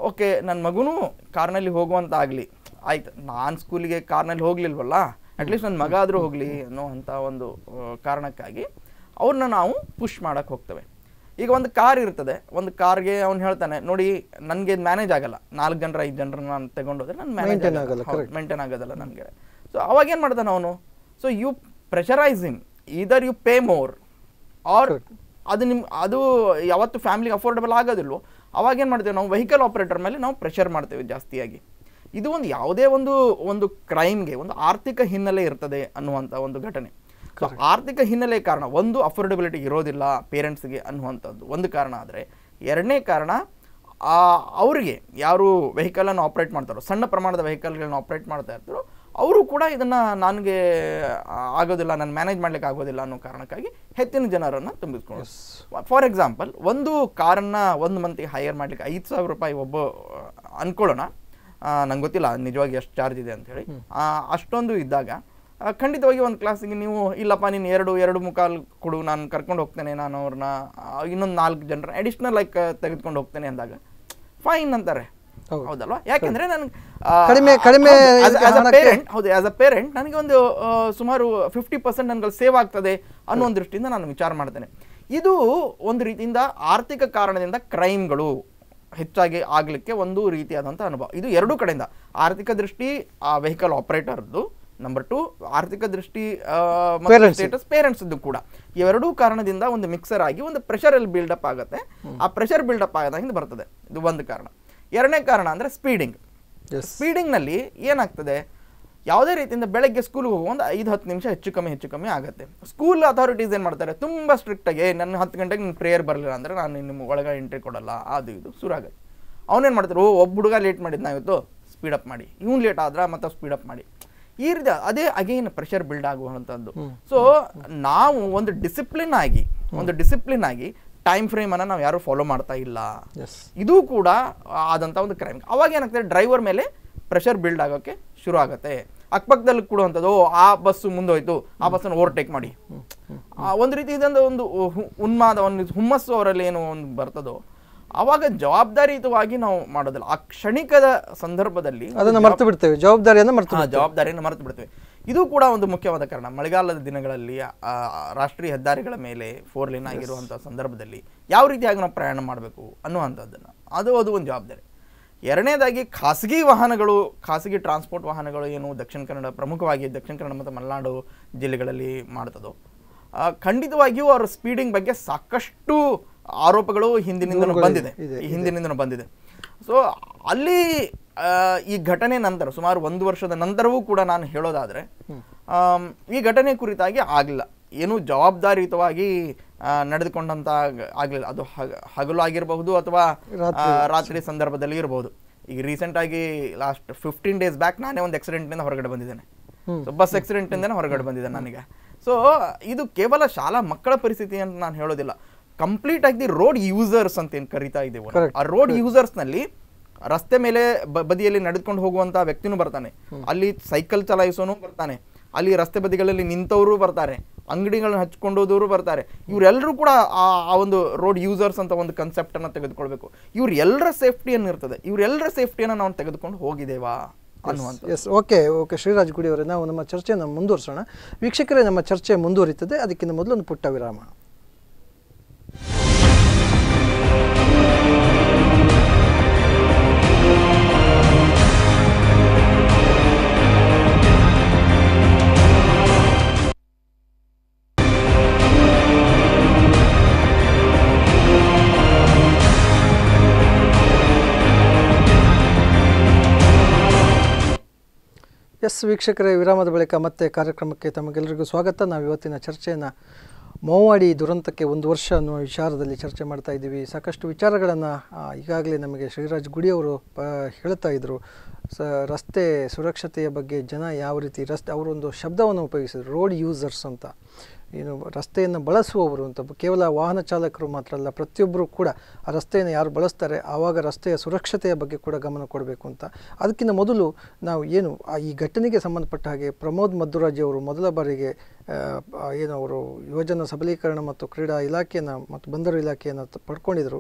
ಓಕೆ ನನ್ನ ಮಗುನೂ ಕಾರ್ನಲ್ಲಿ ಹೋಗುವಂತಾಗಲಿ ಆಯ್ತು ನಾನು ಸ್ಕೂಲಿಗೆ ಕಾರ್ನಲ್ಲಿ ಹೋಗಲಿಲ್ವಲ್ಲ ಅಟ್ಲೀಸ್ಟ್ ನನ್ನ ಮಗ ಆದರೂ ಹೋಗಲಿ ಅನ್ನೋ ಅಂಥ ಒಂದು ಕಾರಣಕ್ಕಾಗಿ ಅವ್ರನ್ನ ನಾವು ಪುಷ್ ಮಾಡೋಕ್ಕೆ ಹೋಗ್ತೇವೆ ಈಗ ಒಂದು ಕಾರ್ ಇರ್ತದೆ ಒಂದು ಕಾರ್ಗೆ ಅವ್ನು ಹೇಳ್ತಾನೆ ನೋಡಿ ನನಗೆ ಮ್ಯಾನೇಜ್ ಆಗಲ್ಲ ನಾಲ್ಕು ಜನರ ಐದು ಜನರ ನಾನು ತಗೊಂಡೋದ್ರೆ ನಾನು ಮ್ಯಾನೇಜ್ ಆಗಲ್ಲ ಮೇಂಟೈನ್ ಆಗೋದಲ್ಲ ನನಗೆ ಸೊ ಅವಾಗ ಏನು ಮಾಡ್ತಾನೆ ಅವನು ಸೊ ಯು ಪ್ರೆಷರೈಸ್ ಇಮ್ ಇದರ್ ಯು ಪೇ ಮೋರ್ ಆರ್ ಅದು ನಿಮ್ ಅದು ಯಾವತ್ತು ಫ್ಯಾಮಿಲಿಗೆ ಅಫೋರ್ಡೆಬಲ್ ಆಗೋದಿಲ್ವೋ ಅವಾಗ ಏನು ಮಾಡ್ತೇವೆ ನಾವು ವೆಹಿಕಲ್ ಆಪರೇಟರ್ ಮೇಲೆ ನಾವು ಪ್ರೆಷರ್ ಮಾಡ್ತೇವೆ ಜಾಸ್ತಿಯಾಗಿ ಇದು ಒಂದು ಯಾವುದೇ ಒಂದು ಒಂದು ಕ್ರೈಮ್ಗೆ ಒಂದು ಆರ್ಥಿಕ ಹಿನ್ನೆಲೆ ಇರ್ತದೆ ಅನ್ನುವಂಥ ಒಂದು ಘಟನೆ ಆರ್ಥಿಕ ಹಿನ್ನೆಲೆ ಕಾರಣ ಒಂದು ಅಫೋರ್ಡೆಬಿಲಿಟಿ ಇರೋದಿಲ್ಲ ಪೇರೆಂಟ್ಸ್ಗೆ ಅನ್ನುವಂಥದ್ದು ಒಂದು ಕಾರಣ ಆದರೆ ಎರಡನೇ ಕಾರಣ ಅವರಿಗೆ ಯಾರು ವೆಹಿಕಲನ್ನು ಆಪ್ರೇಟ್ ಮಾಡ್ತಾರೋ ಸಣ್ಣ ಪ್ರಮಾಣದ ವೆಹಿಕಲ್ಗಳನ್ನ ಆಪ್ರೇಟ್ ಮಾಡ್ತಾ ಇರ್ತಾರೋ ಅವರು ಕೂಡ ಇದನ್ನು ನನಗೆ ಆಗೋದಿಲ್ಲ ನಾನು ಮ್ಯಾನೇಜ್ ಮಾಡ್ಲಿಕ್ಕೆ ಆಗೋದಿಲ್ಲ ಅನ್ನೋ ಕಾರಣಕ್ಕಾಗಿ ಹೆಚ್ಚಿನ ಜನರನ್ನು ತುಂಬಿಸ್ಕೊಂಡು ಫಾರ್ ಎಕ್ಸಾಂಪಲ್ ಒಂದು ಕಾರನ್ನು ಒಂದು ಮಂತಿಗೆ ಹೈಯರ್ ಮಾಡಲಿಕ್ಕೆ ಐದು ಸಾವಿರ ರೂಪಾಯಿ ಒಬ್ಬ ಅಂದ್ಕೊಳ್ಳೋಣ ನಂಗೆ ಗೊತ್ತಿಲ್ಲ ನಿಜವಾಗಿ ಎಷ್ಟು ಚಾರ್ಜ್ ಇದೆ ಅಂಥೇಳಿ ಅಷ್ಟೊಂದು ಇದ್ದಾಗ ಖಂಡಿತವಾಗಿ ಒಂದು ಕ್ಲಾಸಿಗೆ ನೀವು ಇಲ್ಲಪ್ಪ ನೀನು ಎರಡು ಎರಡು ಮುಖಾಲು ಕೊಡು ನಾನು ಕರ್ಕೊಂಡು ಹೋಗ್ತೇನೆ ನಾನು ಅವ್ರನ್ನ ಇನ್ನೊಂದು ನಾಲ್ಕು ಜನರ ಅಡಿಷ್ನಲ್ ಲೈಕ್ ತೆಗೆದುಕೊಂಡು ಹೋಗ್ತೇನೆ ಅಂದಾಗ ಫೈನ್ ಅಂತಾರೆ ಹೌದಲ್ವಾ ಯಾಕೆಂದ್ರೆ ನನಗೆ ಕಡಿಮೆ ಹೌದು ಆಸ್ ಅ ಪೇರೆಂಟ್ ನನಗೆ ಒಂದು ಸುಮಾರು ಫಿಫ್ಟಿ ಪರ್ಸೆಂಟ್ ನನಗೆ ಸೇವ್ ಆಗ್ತದೆ ಅನ್ನೋ ಒಂದು ದೃಷ್ಟಿಯಿಂದ ನಾನು ವಿಚಾರ ಮಾಡ್ತೇನೆ ಇದು ಒಂದು ರೀತಿಯಿಂದ ಆರ್ಥಿಕ ಕಾರಣದಿಂದ ಕ್ರೈಮ್ಗಳು ಹೆಚ್ಚಾಗಿ ಆಗಲಿಕ್ಕೆ ಒಂದು ರೀತಿಯಾದಂಥ ಅನುಭವ ಇದು ಎರಡೂ ಕಡೆಯಿಂದ ಆರ್ಥಿಕ ದೃಷ್ಟಿ ಆ ವೆಹಿಕಲ್ ಆಪರೇಟರ್ದು ನಂಬರ್ ಟು ಆರ್ಥಿಕ ದೃಷ್ಟಿ ಸ್ಟೇಟಸ್ ಪೇರೆಂಟ್ಸ್ ಕೂಡ ಇವೆರಡೂ ಕಾರಣದಿಂದ ಒಂದು ಮಿಕ್ಸರ್ ಆಗಿ ಒಂದು ಪ್ರೆಷರ್ ಅಲ್ಲಿ ಬಿಲ್ಡಪ್ ಆಗುತ್ತೆ ಆ ಪ್ರೆಷರ್ ಬಿಲ್ಡಪ್ ಆಗೋದಾಗಿಂದ ಬರ್ತದೆ ಇದು ಒಂದು ಕಾರಣ ಎರಡನೇ ಕಾರಣ ಅಂದ್ರೆ ಸ್ಪೀಡಿಂಗ್ ಸ್ಪೀಡಿಂಗ್ನಲ್ಲಿ ಏನಾಗ್ತದೆ ಯಾವುದೇ ರೀತಿಯಿಂದ ಬೆಳಗ್ಗೆ ಸ್ಕೂಲ್ಗೆ ಹೋಗುವ ಒಂದು ಐದು ಹತ್ತು ನಿಮಿಷ ಹೆಚ್ಚು ಕಮ್ಮಿ ಹೆಚ್ಚು ಕಮ್ಮಿ ಆಗುತ್ತೆ ಸ್ಕೂಲ್ ಅಥಾರಿಟೀಸ್ ಏನು ಮಾಡ್ತಾರೆ ತುಂಬ ಸ್ಟ್ರಿಕ್ಟಾಗಿ ನನ್ನ ಹತ್ತು ಗಂಟೆಗೆ ನಿಮ್ಗೆ ಪ್ರೇಯರ್ ಬರಲಿಲ್ಲ ಅಂದ್ರೆ ನಾನು ನಿಮ್ಮ ಒಳಗೆ ಎಂಟ್ರಿ ಕೊಡಲ್ಲ ಅದು ಇದು ಶುರು ಆಗುತ್ತೆ ಅವನೇನು ಮಾಡ್ತಾರೆ ಓ ಒಬ್ಬ ಹುಡುಗ ಲೇಟ್ ಮಾಡಿದ್ದು ಇವತ್ತು ಸ್ಪೀಡಪ್ ಮಾಡಿ ಇವ್ನು ಲೇಟ್ ಆದ್ರೆ ಮತ್ತೆ ಸ್ಪೀಡಪ್ ಮಾಡಿ ಈ ರೀತಿ ಅದೇ ಅಗೇನ್ ಪ್ರೆಷರ್ ಬಿಲ್ಡ್ ಆಗುವಂಥದ್ದು ಸೊ ನಾವು ಒಂದು ಡಿಸಿಪ್ಲಿನ್ ಆಗಿ ಒಂದು ಡಿಸಿಪ್ಲಿನ್ ಆಗಿ ಟೈಮ್ ಫ್ರೇಮ್ ಅನ್ನ ನಾವು ಯಾರು ಫಾಲೋ ಮಾಡ್ತಾ ಇಲ್ಲ ಇದು ಕೂಡ ಆದಂತ ಒಂದು ಕ್ರೈಮ್ ಅವಾಗ ಏನಾಗ್ತದೆ ಡ್ರೈವರ್ ಮೇಲೆ ಪ್ರೆಷರ್ ಬಿಲ್ಡ್ ಆಗೋಕೆ ಶುರು ಆಗುತ್ತೆ ಅಕ್ಕಪಕ್ಕದಲ್ಲಿ ಕೊಡುವಂಥದ್ದು ಆ ಬಸ್ಸು ಮುಂದೋಯ್ತು ಆ ಬಸ್ಸನ್ನು ಓವರ್ಟೇಕ್ ಮಾಡಿ ಒಂದು ರೀತಿ ಇದೊಂದು ಒಂದು ಉನ್ಮಾದ ಒಂದು ಹುಮ್ಮಸ್ಸು ಅವರಲ್ಲಿ ಏನು ಒಂದು ಬರ್ತದೋ ಆವಾಗ ಜವಾಬ್ದಾರಿಯುತವಾಗಿ ನಾವು ಮಾಡೋದಿಲ್ಲ ಆ ಕ್ಷಣಿಕದ ಸಂದರ್ಭದಲ್ಲಿ ಅದನ್ನು ಮರೆತು ಬಿಡ್ತೇವೆ ಜವಾಬ್ದಾರಿಯನ್ನು ಮರೆತು ಜವಾಬ್ದಾರಿಯನ್ನು ಮರೆತು ಬಿಡ್ತೇವೆ ಇದು ಕೂಡ ಒಂದು ಮುಖ್ಯವಾದ ಕಾರಣ ಮಳೆಗಾಲದ ದಿನಗಳಲ್ಲಿ ರಾಷ್ಟ್ರೀಯ ಹೆದ್ದಾರಿಗಳ ಮೇಲೆ ಫೋರ್ ಲೈನ್ ಆಗಿರುವಂಥ ಸಂದರ್ಭದಲ್ಲಿ ಯಾವ ರೀತಿಯಾಗಿ ನಾವು ಪ್ರಯಾಣ ಮಾಡಬೇಕು ಅನ್ನುವಂಥದ್ದನ್ನು ಅದು ಅದು ಒಂದು ಜವಾಬ್ದಾರಿ ಎರಡನೇದಾಗಿ ಖಾಸಗಿ ವಾಹನಗಳು ಖಾಸಗಿ ಟ್ರಾನ್ಸ್ಪೋರ್ಟ್ ವಾಹನಗಳು ಏನು ದಕ್ಷಿಣ ಕನ್ನಡ ಪ್ರಮುಖವಾಗಿ ದಕ್ಷಿಣ ಕನ್ನಡ ಮತ್ತು ಮಲೆನಾಡು ಜಿಲ್ಲೆಗಳಲ್ಲಿ ಮಾಡ್ತದೋ ಖಂಡಿತವಾಗಿಯೂ ಅವರ ಸ್ಪೀಡಿಂಗ್ ಬಗ್ಗೆ ಸಾಕಷ್ಟು ಆರೋಪಗಳು ಹಿಂದಿನಿಂದ ಬಂದಿದೆ ಹಿಂದಿನಿಂದ ಬಂದಿದೆ ಸೊ ಅಲ್ಲಿ ಈ ಘಟನೆ ನಂತರ ಸುಮಾರು ಒಂದು ವರ್ಷದ ನಂತರವೂ ಕೂಡ ನಾನು ಹೇಳೋದಾದರೆ ಈ ಘಟನೆ ಕುರಿತಾಗಿ ಆಗಲಿಲ್ಲ ಏನೂ ಜವಾಬ್ದಾರಿಯುತವಾಗಿ ನಡೆದುಕೊಂಡಂತ ಆಗಲಿಲ್ಲ ಅದು ಹಗಲು ಆಗಿರಬಹುದು ಅಥವಾ ರಾತ್ರಿ ಸಂದರ್ಭದಲ್ಲಿ ಇರಬಹುದು ಈಗ ರೀಸೆಂಟ್ ಆಗಿ ಲಾಸ್ಟ್ ಫಿಫ್ಟೀನ್ ಡೇಸ್ ಬ್ಯಾಕ್ ನಾನೇ ಒಂದು ನಿಂದ ಹೊರಗಡೆ ಬಂದಿದ್ದೇನೆ ಬಸ್ ಬಸ್ ಆಕ್ಸಿಡೆಂಟ್ನಿಂದನೇ ಹೊರಗಡೆ ಬಂದಿದ್ದೆ ನನಗೆ ಸೊ ಇದು ಕೇವಲ ಶಾಲಾ ಮಕ್ಕಳ ಪರಿಸ್ಥಿತಿ ಅಂತ ನಾನು ಹೇಳೋದಿಲ್ಲ ಕಂಪ್ಲೀಟ್ ಆಗಿ ದಿ ರೋಡ್ ಯೂಸರ್ಸ್ ಅಂತ ಏನು ಕರಿತಾ ಇದ್ದೇವೆ ಆ ರೋಡ್ ನಲ್ಲಿ ರಸ್ತೆ ಮೇಲೆ ಬದಿಯಲ್ಲಿ ನಡೆದುಕೊಂಡು ಹೋಗುವಂತ ವ್ಯಕ್ತಿನೂ ಬರ್ತಾನೆ ಅಲ್ಲಿ ಸೈಕಲ್ ಚಲಾಯಿಸೋನು ಬರ್ತಾನೆ ಅಲ್ಲಿ ರಸ್ತೆ ಬದಿಗಳಲ್ಲಿ ನಿಂತವರು ಬರ್ತಾರೆ ಅಂಗಡಿಗಳನ್ನ ಹಚ್ಕೊಂಡೋದವರು ಬರ್ತಾರೆ ಇವರೆಲ್ಲರೂ ಕೂಡ ಆ ಒಂದು ರೋಡ್ ಯೂಸರ್ಸ್ ಅಂತ ಒಂದು ಅನ್ನ ತೆಗೆದುಕೊಳ್ಬೇಕು ಇವರೆಲ್ಲರ ಸೇಫ್ಟಿಯನ್ನು ಇರ್ತದೆ ಇವರೆಲ್ಲರ ಸೇಫ್ಟಿಯನ್ನು ನಾವು ತೆಗೆದುಕೊಂಡು ಹೋಗಿದ್ದೇವಾ yes okay okay Shriraj Gudi ನಾವು ನಮ್ಮ ಚರ್ಚೆಯನ್ನು ಮುಂದುವರಿಸೋಣ ವೀಕ್ಷಕರೇ ನಮ್ಮ ಚರ್ಚೆ ಮುಂದುವರಿತದೆ ಅದಕ್ಕಿಂತ ಮೊದಲು ಒಂದು ಪುಟ್ಟ ವಿರಾಮ ಎಸ್ ವೀಕ್ಷಕರೇ ವಿರಾಮದ ಬಳಿಕ ಮತ್ತೆ ಕಾರ್ಯಕ್ರಮಕ್ಕೆ ತಮಗೆಲ್ಲರಿಗೂ ಸ್ವಾಗತ ನಾವು ಇವತ್ತಿನ ಚರ್ಚೆಯನ್ನು ಮೋವಾಡಿ ದುರಂತಕ್ಕೆ ಒಂದು ವರ್ಷ ಅನ್ನುವ ವಿಚಾರದಲ್ಲಿ ಚರ್ಚೆ ಮಾಡ್ತಾ ಇದ್ದೀವಿ ಸಾಕಷ್ಟು ವಿಚಾರಗಳನ್ನು ಈಗಾಗಲೇ ನಮಗೆ ಶ್ರೀರಾಜ್ ಗುಡಿ ಅವರು ಪ ಹೇಳ್ತಾ ಇದ್ದರು ಸ ರಸ್ತೆ ಸುರಕ್ಷತೆಯ ಬಗ್ಗೆ ಜನ ಯಾವ ರೀತಿ ರಸ್ತೆ ಅವರೊಂದು ಶಬ್ದವನ್ನು ಉಪಯೋಗಿಸಿದರು ರೋಡ್ ಯೂಸರ್ಸ್ ಅಂತ ಏನು ರಸ್ತೆಯನ್ನು ಬಳಸುವವರು ಅಂತ ಕೇವಲ ವಾಹನ ಚಾಲಕರು ಮಾತ್ರ ಅಲ್ಲ ಪ್ರತಿಯೊಬ್ಬರು ಕೂಡ ಆ ರಸ್ತೆಯನ್ನು ಯಾರು ಬಳಸ್ತಾರೆ ಆವಾಗ ರಸ್ತೆಯ ಸುರಕ್ಷತೆಯ ಬಗ್ಗೆ ಕೂಡ ಗಮನ ಕೊಡಬೇಕು ಅಂತ ಅದಕ್ಕಿಂತ ಮೊದಲು ನಾವು ಏನು ಈ ಘಟನೆಗೆ ಸಂಬಂಧಪಟ್ಟ ಹಾಗೆ ಪ್ರಮೋದ್ ಮದ್ದುರಾಜಿಯವರು ಅವರು ಮೊದಲ ಬಾರಿಗೆ ಏನು ಅವರು ಯುವಜನ ಸಬಲೀಕರಣ ಮತ್ತು ಕ್ರೀಡಾ ಇಲಾಖೆಯನ್ನು ಮತ್ತು ಬಂದರು ಇಲಾಖೆಯನ್ನು ಪಡ್ಕೊಂಡಿದ್ದರು